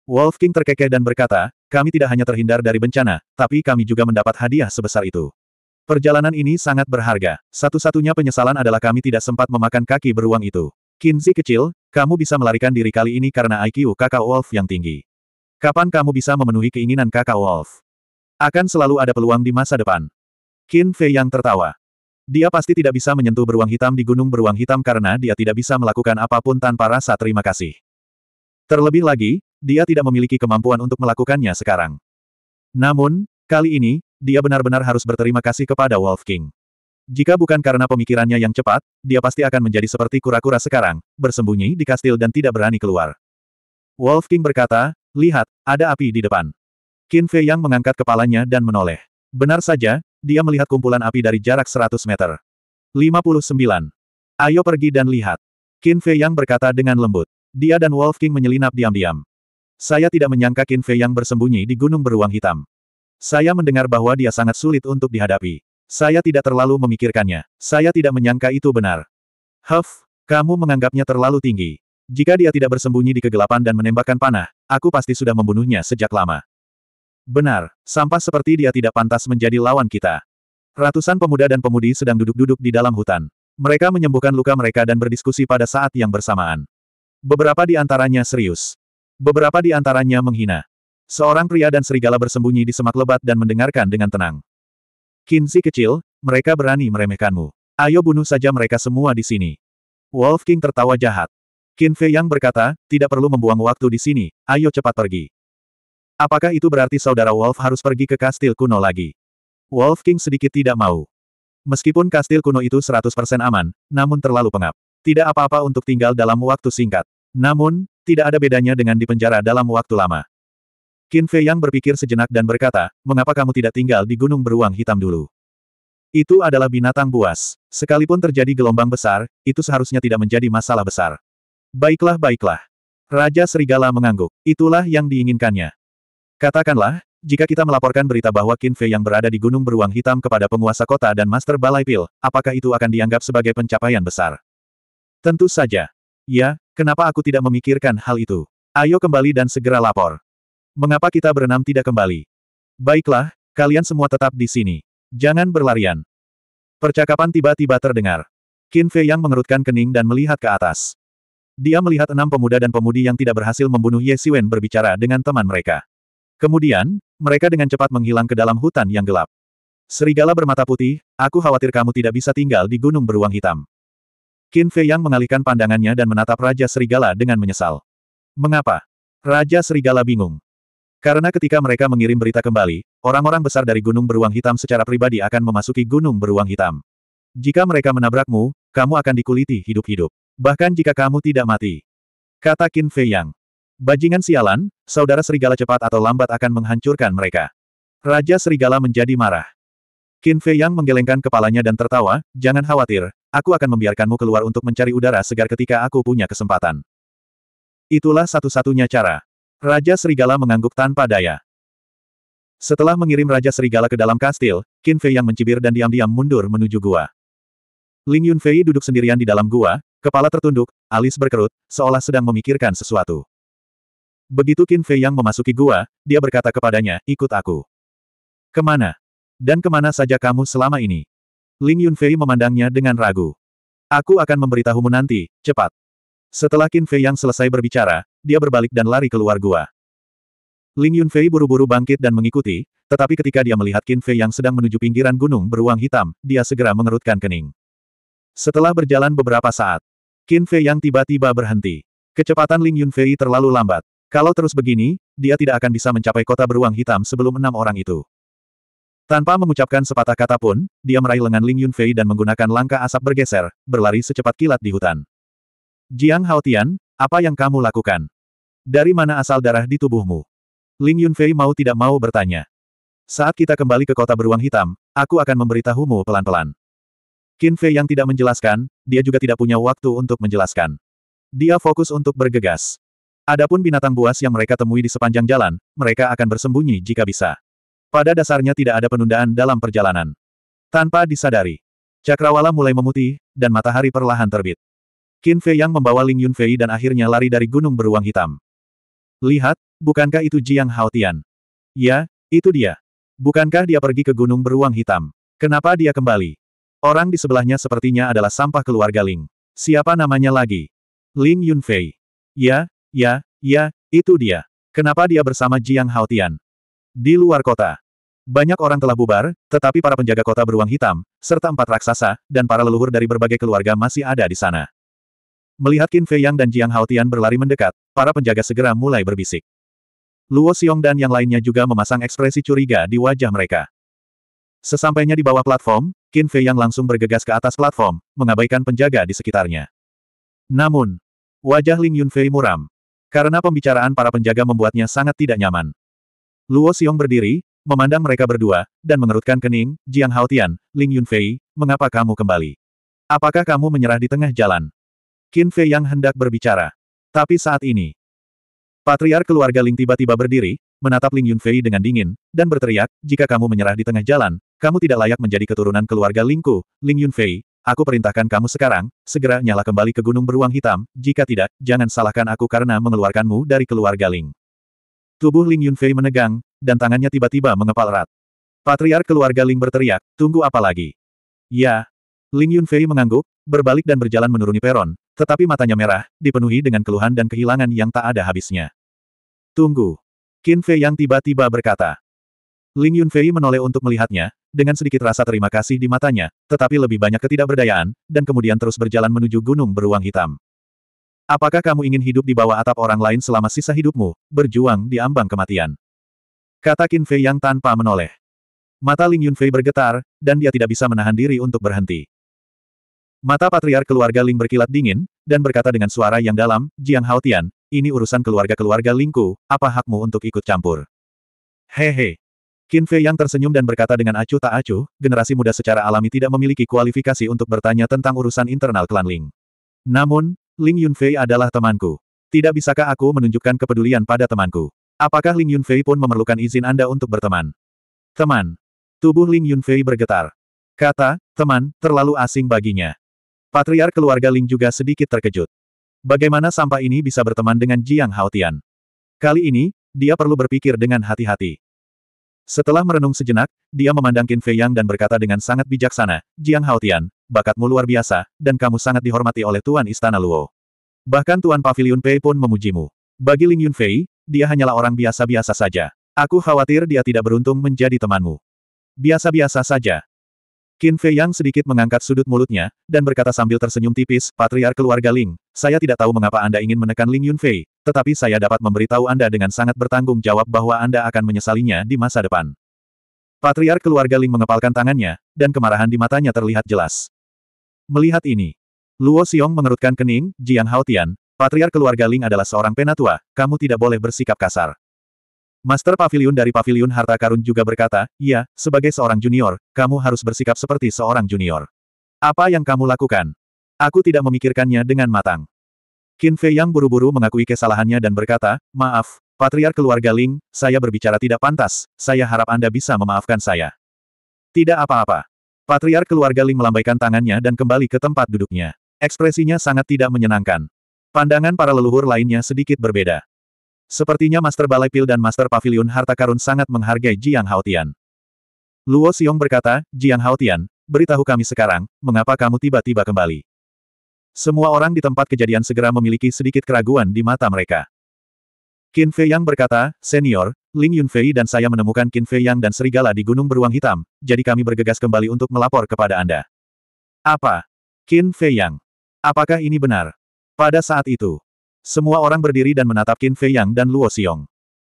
Wolf King terkekeh dan berkata, kami tidak hanya terhindar dari bencana, tapi kami juga mendapat hadiah sebesar itu. Perjalanan ini sangat berharga. Satu-satunya penyesalan adalah kami tidak sempat memakan kaki beruang itu. Kinzi kecil, kamu bisa melarikan diri kali ini karena IQ kakak Wolf yang tinggi. Kapan kamu bisa memenuhi keinginan kakak Wolf? Akan selalu ada peluang di masa depan. Qin Fei yang tertawa. Dia pasti tidak bisa menyentuh beruang hitam di gunung beruang hitam karena dia tidak bisa melakukan apapun tanpa rasa terima kasih. Terlebih lagi, dia tidak memiliki kemampuan untuk melakukannya sekarang. Namun, kali ini, dia benar-benar harus berterima kasih kepada Wolf King. Jika bukan karena pemikirannya yang cepat, dia pasti akan menjadi seperti kura-kura sekarang, bersembunyi di kastil dan tidak berani keluar. Wolf King berkata, lihat, ada api di depan. Qin Fei yang mengangkat kepalanya dan menoleh. Benar saja, dia melihat kumpulan api dari jarak 100 meter. 59. Ayo pergi dan lihat. Qin Fei yang berkata dengan lembut. Dia dan Wolf King menyelinap diam-diam. Saya tidak menyangka Qin Fei yang bersembunyi di gunung beruang hitam. Saya mendengar bahwa dia sangat sulit untuk dihadapi. Saya tidak terlalu memikirkannya. Saya tidak menyangka itu benar. Huff, kamu menganggapnya terlalu tinggi. Jika dia tidak bersembunyi di kegelapan dan menembakkan panah, aku pasti sudah membunuhnya sejak lama. Benar, sampah seperti dia tidak pantas menjadi lawan kita. Ratusan pemuda dan pemudi sedang duduk-duduk di dalam hutan. Mereka menyembuhkan luka mereka dan berdiskusi pada saat yang bersamaan. Beberapa di antaranya serius. Beberapa di antaranya menghina. Seorang pria dan serigala bersembunyi di semak lebat dan mendengarkan dengan tenang. Kinzi kecil, mereka berani meremehkanmu. Ayo bunuh saja mereka semua di sini. Wolf King tertawa jahat. Qin Fei Yang berkata, tidak perlu membuang waktu di sini, ayo cepat pergi. Apakah itu berarti saudara Wolf harus pergi ke kastil kuno lagi? Wolf King sedikit tidak mau. Meskipun kastil kuno itu 100% aman, namun terlalu pengap. Tidak apa-apa untuk tinggal dalam waktu singkat. Namun, tidak ada bedanya dengan dipenjara dalam waktu lama. Qin Fei Yang berpikir sejenak dan berkata, mengapa kamu tidak tinggal di gunung beruang hitam dulu? Itu adalah binatang buas. Sekalipun terjadi gelombang besar, itu seharusnya tidak menjadi masalah besar. Baiklah baiklah. Raja Serigala mengangguk. Itulah yang diinginkannya. Katakanlah, jika kita melaporkan berita bahwa Qin Fei yang berada di Gunung Beruang Hitam kepada penguasa kota dan Master Balai Pil, apakah itu akan dianggap sebagai pencapaian besar? Tentu saja. Ya, kenapa aku tidak memikirkan hal itu? Ayo kembali dan segera lapor. Mengapa kita berenam tidak kembali? Baiklah, kalian semua tetap di sini. Jangan berlarian. Percakapan tiba-tiba terdengar. Qin Fei yang mengerutkan kening dan melihat ke atas. Dia melihat enam pemuda dan pemudi yang tidak berhasil membunuh Ye Siwen berbicara dengan teman mereka. Kemudian, mereka dengan cepat menghilang ke dalam hutan yang gelap. Serigala bermata putih, aku khawatir kamu tidak bisa tinggal di gunung beruang hitam. Qin Fei yang mengalihkan pandangannya dan menatap Raja Serigala dengan menyesal. Mengapa? Raja Serigala bingung. Karena ketika mereka mengirim berita kembali, orang-orang besar dari Gunung Beruang Hitam secara pribadi akan memasuki Gunung Beruang Hitam. Jika mereka menabrakmu, kamu akan dikuliti hidup-hidup. Bahkan jika kamu tidak mati. Kata Qin Fei Yang. Bajingan sialan, saudara serigala cepat atau lambat akan menghancurkan mereka. Raja serigala menjadi marah. Qin Fei Yang menggelengkan kepalanya dan tertawa, jangan khawatir, aku akan membiarkanmu keluar untuk mencari udara segar ketika aku punya kesempatan. Itulah satu-satunya cara. Raja Serigala mengangguk tanpa daya. Setelah mengirim Raja Serigala ke dalam kastil, Qin Fei yang mencibir dan diam-diam mundur menuju gua. Ling Yun Fei duduk sendirian di dalam gua, kepala tertunduk, alis berkerut, seolah sedang memikirkan sesuatu. Begitu Qin Fei yang memasuki gua, dia berkata kepadanya, ikut aku. Kemana? Dan kemana saja kamu selama ini? Ling Yun Fei memandangnya dengan ragu. Aku akan memberitahumu nanti, cepat. Setelah Qin Fei yang selesai berbicara, dia berbalik dan lari keluar gua. Ling Yunfei buru-buru bangkit dan mengikuti, tetapi ketika dia melihat Qin Fei yang sedang menuju pinggiran gunung beruang hitam, dia segera mengerutkan kening. Setelah berjalan beberapa saat, Qin Fei yang tiba-tiba berhenti. Kecepatan Ling Yunfei terlalu lambat. Kalau terus begini, dia tidak akan bisa mencapai kota beruang hitam sebelum enam orang itu. Tanpa mengucapkan sepatah kata pun, dia meraih lengan Ling Yunfei dan menggunakan langkah asap bergeser, berlari secepat kilat di hutan. Jiang Haotian, apa yang kamu lakukan? Dari mana asal darah di tubuhmu? Ling Yunfei mau tidak mau bertanya. Saat kita kembali ke kota beruang hitam, aku akan memberitahumu pelan-pelan. Qin Fei yang tidak menjelaskan, dia juga tidak punya waktu untuk menjelaskan. Dia fokus untuk bergegas. Adapun binatang buas yang mereka temui di sepanjang jalan, mereka akan bersembunyi jika bisa. Pada dasarnya tidak ada penundaan dalam perjalanan. Tanpa disadari, cakrawala mulai memutih, dan matahari perlahan terbit. Qin Fei yang membawa Ling Yunfei dan akhirnya lari dari gunung beruang hitam. Lihat, bukankah itu Jiang Haotian? Ya, itu dia. Bukankah dia pergi ke gunung beruang hitam? Kenapa dia kembali? Orang di sebelahnya sepertinya adalah sampah keluarga Ling. Siapa namanya lagi? Ling Yunfei. Ya, ya, ya, itu dia. Kenapa dia bersama Jiang Haotian? Di luar kota. Banyak orang telah bubar, tetapi para penjaga kota beruang hitam, serta empat raksasa, dan para leluhur dari berbagai keluarga masih ada di sana. Melihat Qin Fei Yang dan Jiang Haotian berlari mendekat, para penjaga segera mulai berbisik. Luo Xiong dan yang lainnya juga memasang ekspresi curiga di wajah mereka. Sesampainya di bawah platform, Qin Fei Yang langsung bergegas ke atas platform, mengabaikan penjaga di sekitarnya. Namun, wajah Ling Yun Fei muram. Karena pembicaraan para penjaga membuatnya sangat tidak nyaman. Luo Xiong berdiri, memandang mereka berdua, dan mengerutkan kening, Jiang Haotian, Ling Yun Fei, mengapa kamu kembali? Apakah kamu menyerah di tengah jalan? Qin Fei yang hendak berbicara. Tapi saat ini, Patriar keluarga Ling tiba-tiba berdiri, menatap Ling Yunfei dengan dingin, dan berteriak, jika kamu menyerah di tengah jalan, kamu tidak layak menjadi keturunan keluarga Lingku, Ling Yunfei, aku perintahkan kamu sekarang, segera nyala kembali ke gunung beruang hitam, jika tidak, jangan salahkan aku karena mengeluarkanmu dari keluarga Ling. Tubuh Ling Yunfei menegang, dan tangannya tiba-tiba mengepal erat. Patriar keluarga Ling berteriak, tunggu apa lagi? Ya. Ling Yunfei mengangguk, berbalik dan berjalan menuruni peron, tetapi matanya merah, dipenuhi dengan keluhan dan kehilangan yang tak ada habisnya. Tunggu. Qin Fei yang tiba-tiba berkata. Ling Yun Fei menoleh untuk melihatnya, dengan sedikit rasa terima kasih di matanya, tetapi lebih banyak ketidakberdayaan, dan kemudian terus berjalan menuju gunung beruang hitam. Apakah kamu ingin hidup di bawah atap orang lain selama sisa hidupmu, berjuang di ambang kematian? Kata Qin Fei yang tanpa menoleh. Mata Ling Yun Fei bergetar, dan dia tidak bisa menahan diri untuk berhenti. Mata patriar keluarga Ling berkilat dingin, dan berkata dengan suara yang dalam, Jiang Haotian, ini urusan keluarga-keluarga Lingku, apa hakmu untuk ikut campur? Hehe. Qin Fei yang tersenyum dan berkata dengan acuh tak acuh, generasi muda secara alami tidak memiliki kualifikasi untuk bertanya tentang urusan internal klan Ling. Namun, Ling Yunfei adalah temanku. Tidak bisakah aku menunjukkan kepedulian pada temanku? Apakah Ling Yunfei pun memerlukan izin Anda untuk berteman? Teman. Tubuh Ling Yunfei bergetar. Kata, teman, terlalu asing baginya. Patriar keluarga Ling juga sedikit terkejut. Bagaimana sampah ini bisa berteman dengan Jiang Haotian? Kali ini, dia perlu berpikir dengan hati-hati. Setelah merenung sejenak, dia memandang Qin Fei Yang dan berkata dengan sangat bijaksana, Jiang Haotian, bakatmu luar biasa, dan kamu sangat dihormati oleh Tuan Istana Luo. Bahkan Tuan Pavilion Pei pun memujimu. Bagi Ling Yun Fei, dia hanyalah orang biasa-biasa saja. Aku khawatir dia tidak beruntung menjadi temanmu. Biasa-biasa saja, Qin Fei Yang sedikit mengangkat sudut mulutnya, dan berkata sambil tersenyum tipis, Patriar keluarga Ling, saya tidak tahu mengapa Anda ingin menekan Ling Yunfei, tetapi saya dapat memberitahu Anda dengan sangat bertanggung jawab bahwa Anda akan menyesalinya di masa depan. Patriar keluarga Ling mengepalkan tangannya, dan kemarahan di matanya terlihat jelas. Melihat ini, Luo Xiong mengerutkan kening, Jiang Haotian, Patriar keluarga Ling adalah seorang penatua, kamu tidak boleh bersikap kasar. Master Pavilion dari Pavilion Harta Karun juga berkata, "Ya, sebagai seorang junior, kamu harus bersikap seperti seorang junior. Apa yang kamu lakukan? Aku tidak memikirkannya dengan matang. Qin Fei yang buru-buru mengakui kesalahannya dan berkata, maaf, Patriar keluarga Ling, saya berbicara tidak pantas, saya harap Anda bisa memaafkan saya. Tidak apa-apa. Patriar keluarga Ling melambaikan tangannya dan kembali ke tempat duduknya. Ekspresinya sangat tidak menyenangkan. Pandangan para leluhur lainnya sedikit berbeda. Sepertinya Master Balai Pil dan Master Pavilion Harta Karun sangat menghargai Jiang Haotian. Luo Xiong berkata, Jiang Haotian, beritahu kami sekarang, mengapa kamu tiba-tiba kembali? Semua orang di tempat kejadian segera memiliki sedikit keraguan di mata mereka. Qin Fei Yang berkata, Senior, Ling Yunfei dan saya menemukan Qin Fei Yang dan serigala di Gunung Beruang Hitam, jadi kami bergegas kembali untuk melapor kepada Anda. Apa? Qin Fei Yang. Apakah ini benar? Pada saat itu, semua orang berdiri dan menatap Qin Fei Yang dan Luo Xiong.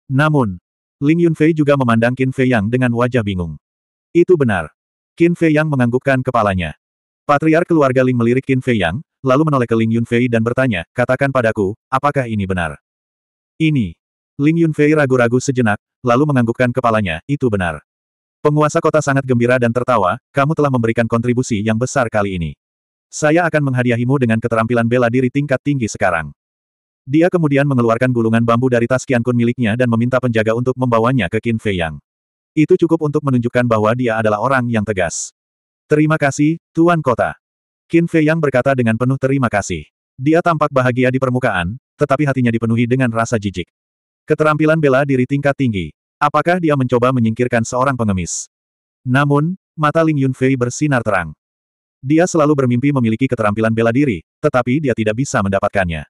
Namun, Ling Yunfei juga memandang Qin Fei Yang dengan wajah bingung. Itu benar. Qin Fei Yang menganggukkan kepalanya. Patriar keluarga Ling melirik Qin Fei Yang, lalu menoleh ke Ling Yunfei dan bertanya, katakan padaku, apakah ini benar? Ini. Ling Yunfei ragu-ragu sejenak, lalu menganggukkan kepalanya, itu benar. Penguasa kota sangat gembira dan tertawa, kamu telah memberikan kontribusi yang besar kali ini. Saya akan menghadiahimu dengan keterampilan bela diri tingkat tinggi sekarang. Dia kemudian mengeluarkan gulungan bambu dari tas kian Kun miliknya dan meminta penjaga untuk membawanya ke Qin Fei Yang. Itu cukup untuk menunjukkan bahwa dia adalah orang yang tegas. Terima kasih, Tuan Kota. Qin Fei Yang berkata dengan penuh terima kasih. Dia tampak bahagia di permukaan, tetapi hatinya dipenuhi dengan rasa jijik. Keterampilan bela diri tingkat tinggi. Apakah dia mencoba menyingkirkan seorang pengemis? Namun, mata Ling Yunfei bersinar terang. Dia selalu bermimpi memiliki keterampilan bela diri, tetapi dia tidak bisa mendapatkannya.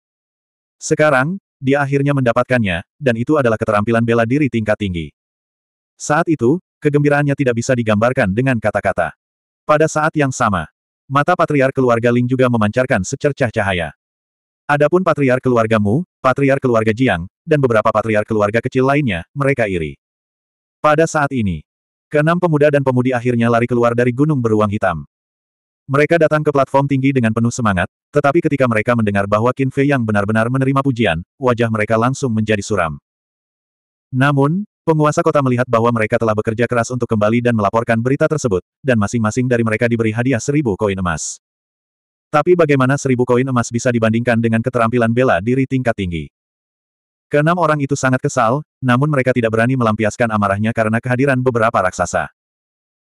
Sekarang, dia akhirnya mendapatkannya, dan itu adalah keterampilan bela diri tingkat tinggi. Saat itu, kegembiraannya tidak bisa digambarkan dengan kata-kata. Pada saat yang sama, mata patriar keluarga Ling juga memancarkan secercah cahaya. Adapun patriar keluarga Mu, patriark keluarga Jiang, dan beberapa patriar keluarga kecil lainnya, mereka iri. Pada saat ini, keenam pemuda dan pemudi akhirnya lari keluar dari gunung beruang hitam. Mereka datang ke platform tinggi dengan penuh semangat, tetapi ketika mereka mendengar bahwa Qin Fei yang benar-benar menerima pujian, wajah mereka langsung menjadi suram. Namun, penguasa kota melihat bahwa mereka telah bekerja keras untuk kembali dan melaporkan berita tersebut, dan masing-masing dari mereka diberi hadiah seribu koin emas. Tapi bagaimana seribu koin emas bisa dibandingkan dengan keterampilan bela diri tingkat tinggi? Keenam orang itu sangat kesal, namun mereka tidak berani melampiaskan amarahnya karena kehadiran beberapa raksasa.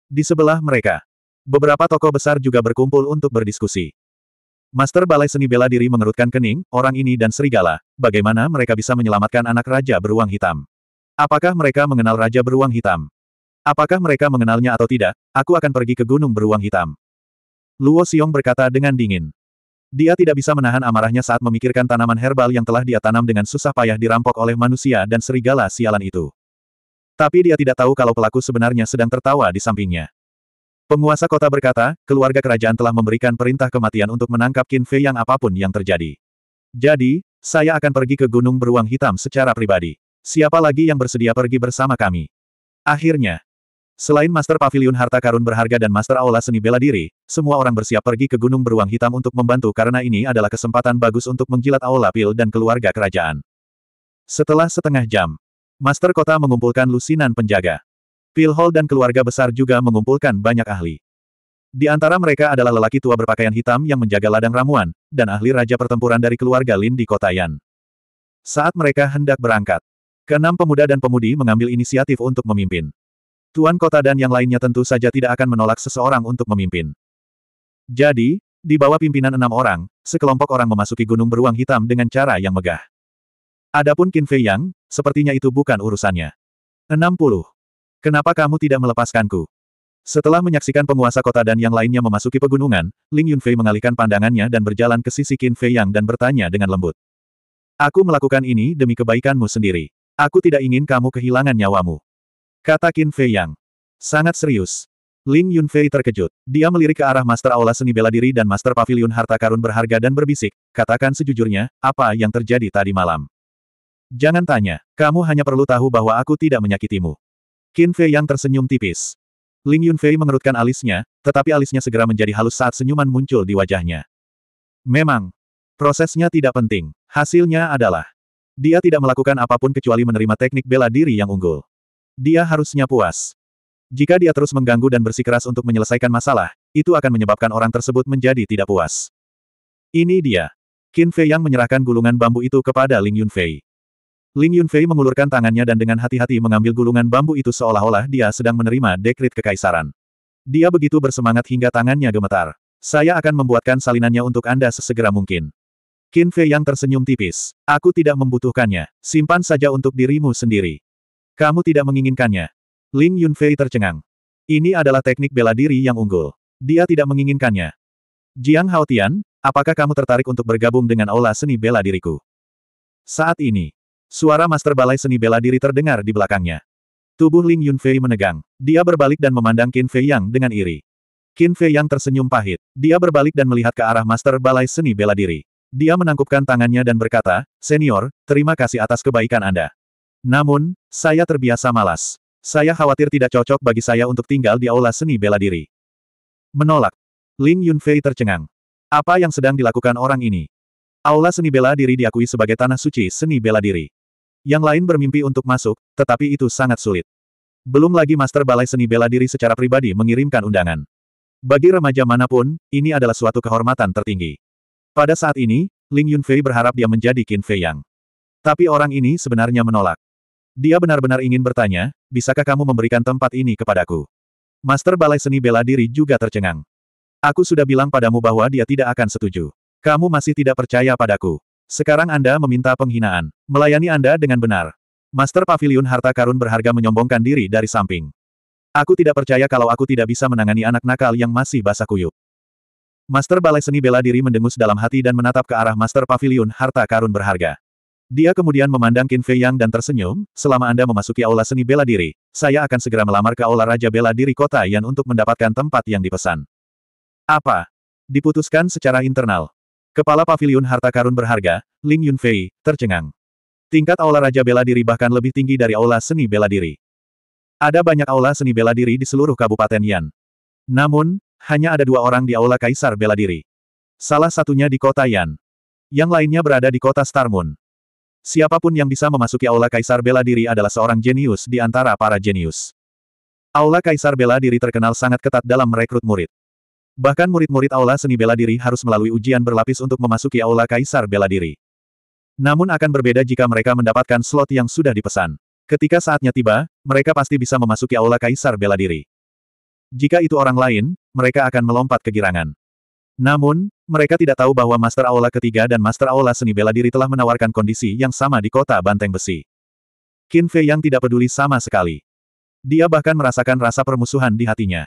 Di sebelah mereka, Beberapa tokoh besar juga berkumpul untuk berdiskusi. Master Balai Seni Bela Diri mengerutkan kening, orang ini dan serigala, bagaimana mereka bisa menyelamatkan anak Raja Beruang Hitam? Apakah mereka mengenal Raja Beruang Hitam? Apakah mereka mengenalnya atau tidak, aku akan pergi ke Gunung Beruang Hitam. Luo Xiong berkata dengan dingin. Dia tidak bisa menahan amarahnya saat memikirkan tanaman herbal yang telah dia tanam dengan susah payah dirampok oleh manusia dan serigala sialan itu. Tapi dia tidak tahu kalau pelaku sebenarnya sedang tertawa di sampingnya. Penguasa kota berkata, keluarga kerajaan telah memberikan perintah kematian untuk menangkap Qin Fei yang apapun yang terjadi. Jadi, saya akan pergi ke Gunung Beruang Hitam secara pribadi. Siapa lagi yang bersedia pergi bersama kami? Akhirnya, Selain Master Pavilion Harta Karun Berharga dan Master Aula Seni Bela Diri, semua orang bersiap pergi ke Gunung Beruang Hitam untuk membantu karena ini adalah kesempatan bagus untuk menjilat Aula Pil dan keluarga kerajaan. Setelah setengah jam, Master Kota mengumpulkan lusinan penjaga. Hall dan keluarga besar juga mengumpulkan banyak ahli. Di antara mereka adalah lelaki tua berpakaian hitam yang menjaga ladang ramuan, dan ahli raja pertempuran dari keluarga Lin di kota Yan. Saat mereka hendak berangkat, keenam pemuda dan pemudi mengambil inisiatif untuk memimpin. Tuan kota dan yang lainnya tentu saja tidak akan menolak seseorang untuk memimpin. Jadi, di bawah pimpinan enam orang, sekelompok orang memasuki gunung beruang hitam dengan cara yang megah. Adapun Qin Fei Yang, sepertinya itu bukan urusannya. 60. Kenapa kamu tidak melepaskanku? Setelah menyaksikan penguasa kota dan yang lainnya memasuki pegunungan, Ling Yunfei mengalihkan pandangannya dan berjalan ke sisi Qin Fei Yang dan bertanya dengan lembut. Aku melakukan ini demi kebaikanmu sendiri. Aku tidak ingin kamu kehilangan nyawamu. Kata Qin Fei Yang. Sangat serius. Ling Yunfei terkejut. Dia melirik ke arah Master Aula Seni Bela Diri dan Master Pavilion Harta Karun Berharga dan berbisik, katakan sejujurnya, apa yang terjadi tadi malam. Jangan tanya, kamu hanya perlu tahu bahwa aku tidak menyakitimu. Qin Fei yang tersenyum tipis. Ling Yunfei mengerutkan alisnya, tetapi alisnya segera menjadi halus saat senyuman muncul di wajahnya. Memang, prosesnya tidak penting. Hasilnya adalah, dia tidak melakukan apapun kecuali menerima teknik bela diri yang unggul. Dia harusnya puas. Jika dia terus mengganggu dan bersikeras untuk menyelesaikan masalah, itu akan menyebabkan orang tersebut menjadi tidak puas. Ini dia. Qin Fei yang menyerahkan gulungan bambu itu kepada Ling Yunfei. Ling Yunfei mengulurkan tangannya dan dengan hati-hati mengambil gulungan bambu itu seolah-olah dia sedang menerima dekrit kekaisaran. Dia begitu bersemangat hingga tangannya gemetar. Saya akan membuatkan salinannya untuk Anda sesegera mungkin. Qin Fei yang tersenyum tipis. Aku tidak membutuhkannya. Simpan saja untuk dirimu sendiri. Kamu tidak menginginkannya. Ling Yunfei tercengang. Ini adalah teknik bela diri yang unggul. Dia tidak menginginkannya. Jiang Haotian, apakah kamu tertarik untuk bergabung dengan aula seni bela diriku? Saat ini, Suara master balai seni bela diri terdengar di belakangnya. Tubuh Ling Yunfei menegang. Dia berbalik dan memandang Qin Fei Yang dengan iri. Qin Fei Yang tersenyum pahit. Dia berbalik dan melihat ke arah master balai seni bela diri. Dia menangkupkan tangannya dan berkata, Senior, terima kasih atas kebaikan Anda. Namun, saya terbiasa malas. Saya khawatir tidak cocok bagi saya untuk tinggal di aula seni bela diri. Menolak. Ling Yunfei tercengang. Apa yang sedang dilakukan orang ini? Aula seni bela diri diakui sebagai tanah suci seni bela diri. Yang lain bermimpi untuk masuk, tetapi itu sangat sulit. Belum lagi Master Balai Seni Bela Diri secara pribadi mengirimkan undangan. Bagi remaja manapun, ini adalah suatu kehormatan tertinggi. Pada saat ini, Ling Yunfei berharap dia menjadi Qin Fei Yang. Tapi orang ini sebenarnya menolak. Dia benar-benar ingin bertanya, bisakah kamu memberikan tempat ini kepadaku? Master Balai Seni Bela Diri juga tercengang. Aku sudah bilang padamu bahwa dia tidak akan setuju. Kamu masih tidak percaya padaku. Sekarang Anda meminta penghinaan. Melayani Anda dengan benar. Master Pavilion Harta Karun berharga menyombongkan diri dari samping. Aku tidak percaya kalau aku tidak bisa menangani anak nakal yang masih basah kuyup. Master Balai Seni Bela Diri mendengus dalam hati dan menatap ke arah Master Pavilion Harta Karun berharga. Dia kemudian memandang Qin Fei Yang dan tersenyum, selama Anda memasuki Aula Seni Bela Diri, saya akan segera melamar ke Aula Raja Bela Diri Kota Yan untuk mendapatkan tempat yang dipesan. Apa? Diputuskan secara internal. Kepala Paviliun Harta Karun Berharga, Ling Yunfei, tercengang. Tingkat aula Raja Bela Diri bahkan lebih tinggi dari aula seni bela diri. Ada banyak aula seni bela diri di seluruh Kabupaten Yan. Namun, hanya ada dua orang di aula Kaisar Bela Diri. Salah satunya di kota Yan. Yang lainnya berada di kota Star Moon. Siapapun yang bisa memasuki aula Kaisar Bela Diri adalah seorang jenius di antara para jenius. Aula Kaisar Bela Diri terkenal sangat ketat dalam merekrut murid. Bahkan murid-murid aula seni bela diri harus melalui ujian berlapis untuk memasuki aula kaisar bela diri. Namun akan berbeda jika mereka mendapatkan slot yang sudah dipesan. Ketika saatnya tiba, mereka pasti bisa memasuki aula kaisar bela diri. Jika itu orang lain, mereka akan melompat kegirangan. Namun, mereka tidak tahu bahwa Master Aula ketiga dan Master Aula seni bela diri telah menawarkan kondisi yang sama di kota Banteng Besi. Qin Fei yang tidak peduli sama sekali. Dia bahkan merasakan rasa permusuhan di hatinya.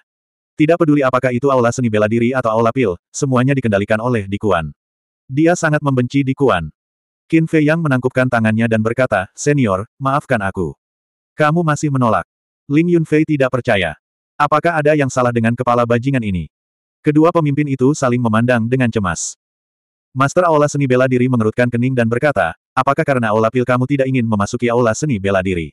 Tidak peduli apakah itu aula seni bela diri atau aula pil, semuanya dikendalikan oleh Dikuan. Dia sangat membenci Dikuan. Qin Fei Yang menangkupkan tangannya dan berkata, Senior, maafkan aku. Kamu masih menolak. Ling Yunfei tidak percaya. Apakah ada yang salah dengan kepala bajingan ini? Kedua pemimpin itu saling memandang dengan cemas. Master Aula Seni Bela Diri mengerutkan kening dan berkata, apakah karena Aula Pil kamu tidak ingin memasuki Aula Seni Bela Diri?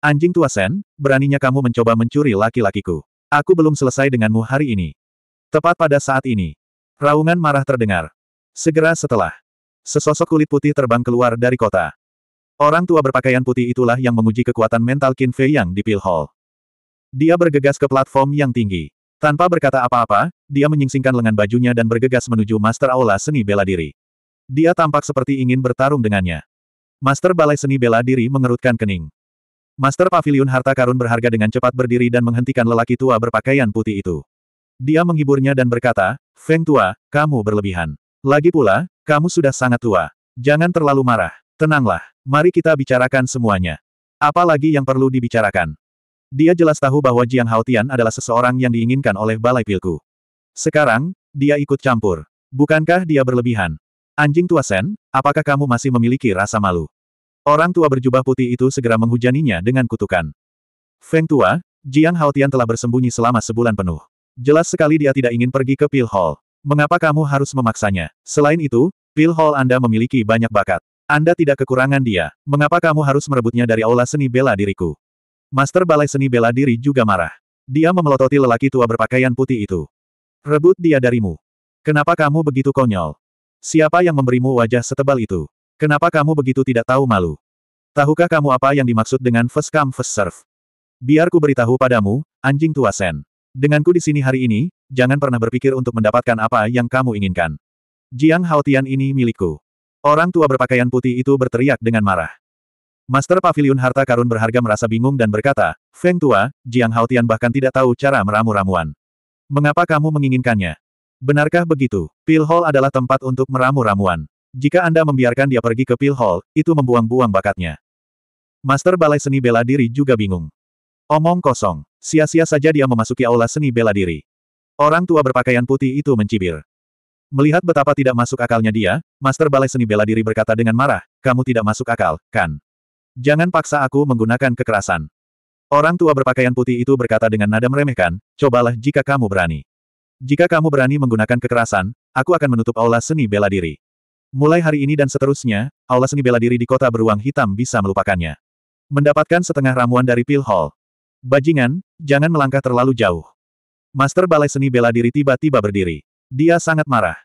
Anjing tua Sen, beraninya kamu mencoba mencuri laki-lakiku. Aku belum selesai denganmu hari ini. Tepat pada saat ini. Raungan marah terdengar. Segera setelah. Sesosok kulit putih terbang keluar dari kota. Orang tua berpakaian putih itulah yang menguji kekuatan mental Qin Fei yang di Pil Hall. Dia bergegas ke platform yang tinggi. Tanpa berkata apa-apa, dia menyingsingkan lengan bajunya dan bergegas menuju Master Aula Seni Bela Diri. Dia tampak seperti ingin bertarung dengannya. Master Balai Seni Bela Diri mengerutkan kening. Master Pavilion Harta Karun berharga dengan cepat berdiri dan menghentikan lelaki tua berpakaian putih itu. Dia menghiburnya dan berkata, Feng tua, kamu berlebihan. Lagi pula, kamu sudah sangat tua. Jangan terlalu marah. Tenanglah, mari kita bicarakan semuanya. Apalagi yang perlu dibicarakan? Dia jelas tahu bahwa Jiang Haotian adalah seseorang yang diinginkan oleh Balai Pilku. Sekarang, dia ikut campur. Bukankah dia berlebihan? Anjing tua Sen, apakah kamu masih memiliki rasa malu? Orang tua berjubah putih itu segera menghujaninya dengan kutukan. Feng tua, Jiang Haotian telah bersembunyi selama sebulan penuh. Jelas sekali dia tidak ingin pergi ke Pil Hall. Mengapa kamu harus memaksanya? Selain itu, Pil Hall Anda memiliki banyak bakat. Anda tidak kekurangan dia. Mengapa kamu harus merebutnya dari aula seni bela diriku? Master Balai Seni Bela Diri juga marah. Dia memelototi lelaki tua berpakaian putih itu. Rebut dia darimu. Kenapa kamu begitu konyol? Siapa yang memberimu wajah setebal itu? Kenapa kamu begitu tidak tahu malu? Tahukah kamu apa yang dimaksud dengan first come first serve? Biar ku beritahu padamu, anjing tua Sen. Denganku di sini hari ini, jangan pernah berpikir untuk mendapatkan apa yang kamu inginkan. Jiang Haotian ini milikku. Orang tua berpakaian putih itu berteriak dengan marah. Master Pavilion Harta Karun berharga merasa bingung dan berkata, Feng Tua, Jiang Haotian bahkan tidak tahu cara meramu ramuan. Mengapa kamu menginginkannya? Benarkah begitu? Pil Hall adalah tempat untuk meramu ramuan. Jika Anda membiarkan dia pergi ke Pill Hall, itu membuang-buang bakatnya. Master Balai Seni Bela Diri juga bingung. Omong kosong. Sia-sia saja dia memasuki aula seni bela diri. Orang tua berpakaian putih itu mencibir. Melihat betapa tidak masuk akalnya dia, Master Balai Seni Bela Diri berkata dengan marah, kamu tidak masuk akal, kan? Jangan paksa aku menggunakan kekerasan. Orang tua berpakaian putih itu berkata dengan nada meremehkan, cobalah jika kamu berani. Jika kamu berani menggunakan kekerasan, aku akan menutup aula seni bela diri. Mulai hari ini dan seterusnya, aula seni bela diri di kota beruang hitam bisa melupakannya. Mendapatkan setengah ramuan dari Pil Hall. Bajingan, jangan melangkah terlalu jauh. Master Balai Seni Bela Diri tiba-tiba berdiri. Dia sangat marah.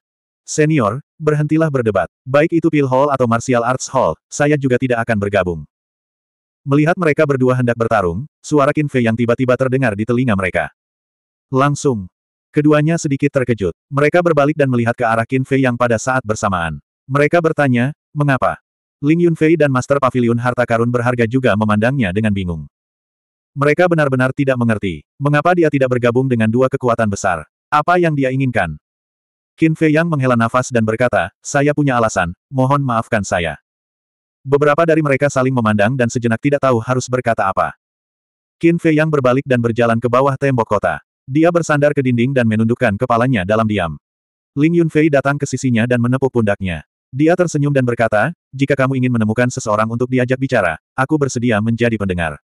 Senior, berhentilah berdebat. Baik itu Pil Hall atau Martial Arts Hall, saya juga tidak akan bergabung. Melihat mereka berdua hendak bertarung, suara Qin Fei yang tiba-tiba terdengar di telinga mereka. Langsung. Keduanya sedikit terkejut. Mereka berbalik dan melihat ke arah Qin Fei yang pada saat bersamaan. Mereka bertanya, mengapa? Ling Yunfei dan Master Pavilion Harta Karun berharga juga memandangnya dengan bingung. Mereka benar-benar tidak mengerti, mengapa dia tidak bergabung dengan dua kekuatan besar. Apa yang dia inginkan? Qin Fei Yang menghela nafas dan berkata, saya punya alasan, mohon maafkan saya. Beberapa dari mereka saling memandang dan sejenak tidak tahu harus berkata apa. Qin Fei Yang berbalik dan berjalan ke bawah tembok kota. Dia bersandar ke dinding dan menundukkan kepalanya dalam diam. Ling Yunfei datang ke sisinya dan menepuk pundaknya. Dia tersenyum dan berkata, jika kamu ingin menemukan seseorang untuk diajak bicara, aku bersedia menjadi pendengar.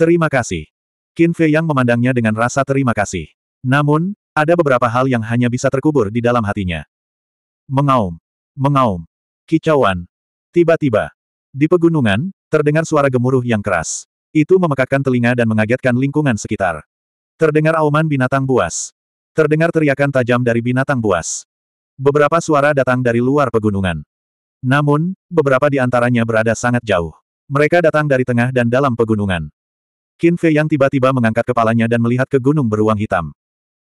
Terima kasih. Qin Fei Yang memandangnya dengan rasa terima kasih. Namun, ada beberapa hal yang hanya bisa terkubur di dalam hatinya. Mengaum. Mengaum. Kicauan. Tiba-tiba. Di pegunungan, terdengar suara gemuruh yang keras. Itu memekakkan telinga dan mengagetkan lingkungan sekitar. Terdengar auman binatang buas. Terdengar teriakan tajam dari binatang buas. Beberapa suara datang dari luar pegunungan. Namun, beberapa di antaranya berada sangat jauh. Mereka datang dari tengah dan dalam pegunungan. Qin Fei yang tiba-tiba mengangkat kepalanya dan melihat ke gunung beruang hitam.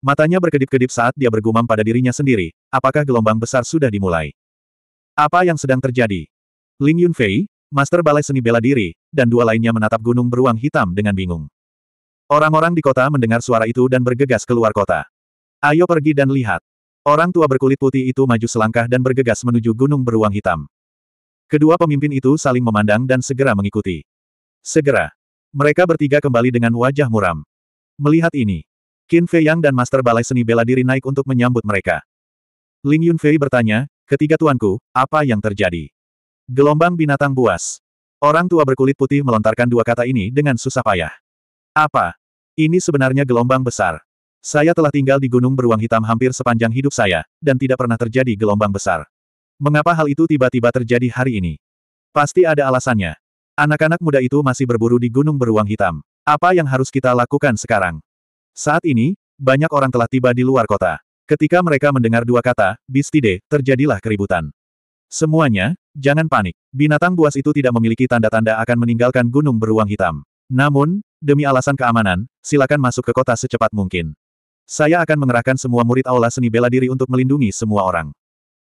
Matanya berkedip-kedip saat dia bergumam pada dirinya sendiri, apakah gelombang besar sudah dimulai? Apa yang sedang terjadi? Ling Yunfei, Master Balai Seni Bela Diri, dan dua lainnya menatap gunung beruang hitam dengan bingung. Orang-orang di kota mendengar suara itu dan bergegas keluar kota. Ayo pergi dan lihat. Orang tua berkulit putih itu maju selangkah dan bergegas menuju gunung beruang hitam. Kedua pemimpin itu saling memandang dan segera mengikuti. Segera. Mereka bertiga kembali dengan wajah muram. Melihat ini, Qin Fei Yang dan Master Balai Seni Bela Diri naik untuk menyambut mereka. Ling Yun Fei bertanya, ketiga tuanku, apa yang terjadi? Gelombang binatang buas. Orang tua berkulit putih melontarkan dua kata ini dengan susah payah. Apa? Ini sebenarnya gelombang besar. Saya telah tinggal di gunung beruang hitam hampir sepanjang hidup saya, dan tidak pernah terjadi gelombang besar. Mengapa hal itu tiba-tiba terjadi hari ini? Pasti ada alasannya. Anak-anak muda itu masih berburu di gunung beruang hitam. Apa yang harus kita lakukan sekarang? Saat ini, banyak orang telah tiba di luar kota. Ketika mereka mendengar dua kata, Bistide, terjadilah keributan. Semuanya, jangan panik. Binatang buas itu tidak memiliki tanda-tanda akan meninggalkan gunung beruang hitam. Namun, demi alasan keamanan, silakan masuk ke kota secepat mungkin. Saya akan mengerahkan semua murid aula seni bela diri untuk melindungi semua orang.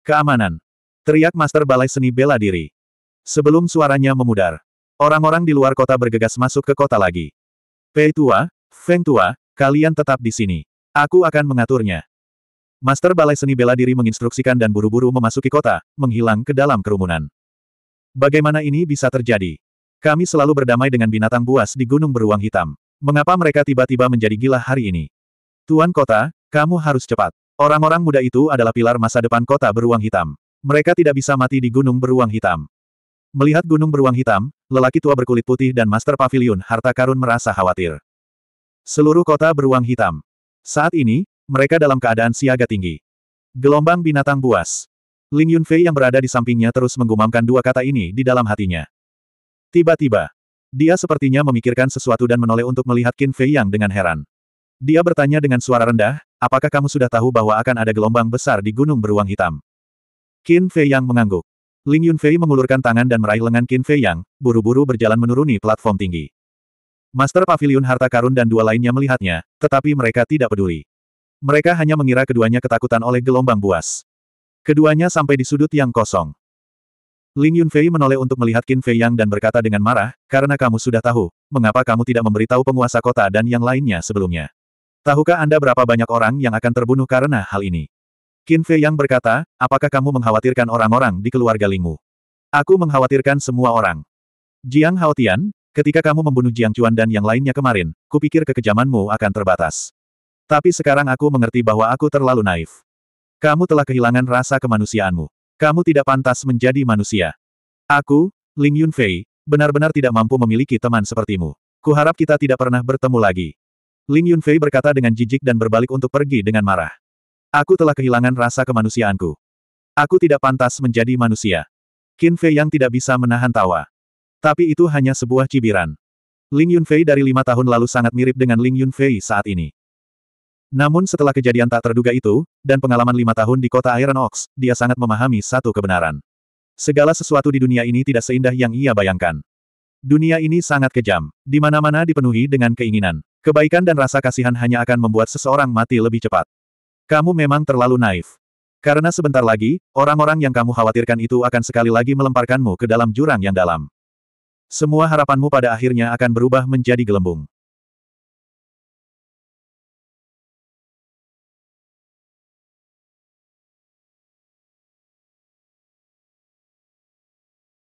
Keamanan. Teriak Master Balai Seni Bela Diri. Sebelum suaranya memudar, orang-orang di luar kota bergegas masuk ke kota lagi. Pei Tua, Feng Tua, kalian tetap di sini. Aku akan mengaturnya. Master Balai Seni Bela Diri menginstruksikan dan buru-buru memasuki kota, menghilang ke dalam kerumunan. Bagaimana ini bisa terjadi? Kami selalu berdamai dengan binatang buas di Gunung Beruang Hitam. Mengapa mereka tiba-tiba menjadi gila hari ini? Tuan kota, kamu harus cepat. Orang-orang muda itu adalah pilar masa depan kota beruang hitam. Mereka tidak bisa mati di gunung beruang hitam. Melihat gunung beruang hitam, lelaki tua berkulit putih dan master pavilion harta karun merasa khawatir. Seluruh kota beruang hitam. Saat ini, mereka dalam keadaan siaga tinggi. Gelombang binatang buas. Ling Yunfei yang berada di sampingnya terus menggumamkan dua kata ini di dalam hatinya. Tiba-tiba, dia sepertinya memikirkan sesuatu dan menoleh untuk melihat Qin Fei Yang dengan heran. Dia bertanya dengan suara rendah, apakah kamu sudah tahu bahwa akan ada gelombang besar di gunung beruang hitam? Qin Fei Yang mengangguk. Ling Yun Fei mengulurkan tangan dan meraih lengan Qin Fei Yang, buru-buru berjalan menuruni platform tinggi. Master Pavilion Harta Karun dan dua lainnya melihatnya, tetapi mereka tidak peduli. Mereka hanya mengira keduanya ketakutan oleh gelombang buas. Keduanya sampai di sudut yang kosong. Ling Yun Fei menoleh untuk melihat Qin Fei Yang dan berkata dengan marah, karena kamu sudah tahu, mengapa kamu tidak memberitahu penguasa kota dan yang lainnya sebelumnya. Tahukah Anda berapa banyak orang yang akan terbunuh karena hal ini? Qin Fei yang berkata, apakah kamu mengkhawatirkan orang-orang di keluarga Lingmu? Aku mengkhawatirkan semua orang. Jiang Haotian, ketika kamu membunuh Jiang Chuan dan yang lainnya kemarin, kupikir kekejamanmu akan terbatas. Tapi sekarang aku mengerti bahwa aku terlalu naif. Kamu telah kehilangan rasa kemanusiaanmu. Kamu tidak pantas menjadi manusia. Aku, Ling Yunfei, benar-benar tidak mampu memiliki teman sepertimu. Kuharap kita tidak pernah bertemu lagi. Ling Yunfei berkata dengan jijik dan berbalik untuk pergi dengan marah. Aku telah kehilangan rasa kemanusiaanku. Aku tidak pantas menjadi manusia. Qin Fei yang tidak bisa menahan tawa. Tapi itu hanya sebuah cibiran. Ling Yunfei dari lima tahun lalu sangat mirip dengan Ling Yunfei saat ini. Namun setelah kejadian tak terduga itu, dan pengalaman lima tahun di kota Iron Ox, dia sangat memahami satu kebenaran. Segala sesuatu di dunia ini tidak seindah yang ia bayangkan. Dunia ini sangat kejam, di mana-mana dipenuhi dengan keinginan. Kebaikan dan rasa kasihan hanya akan membuat seseorang mati lebih cepat. Kamu memang terlalu naif. Karena sebentar lagi, orang-orang yang kamu khawatirkan itu akan sekali lagi melemparkanmu ke dalam jurang yang dalam. Semua harapanmu pada akhirnya akan berubah menjadi gelembung.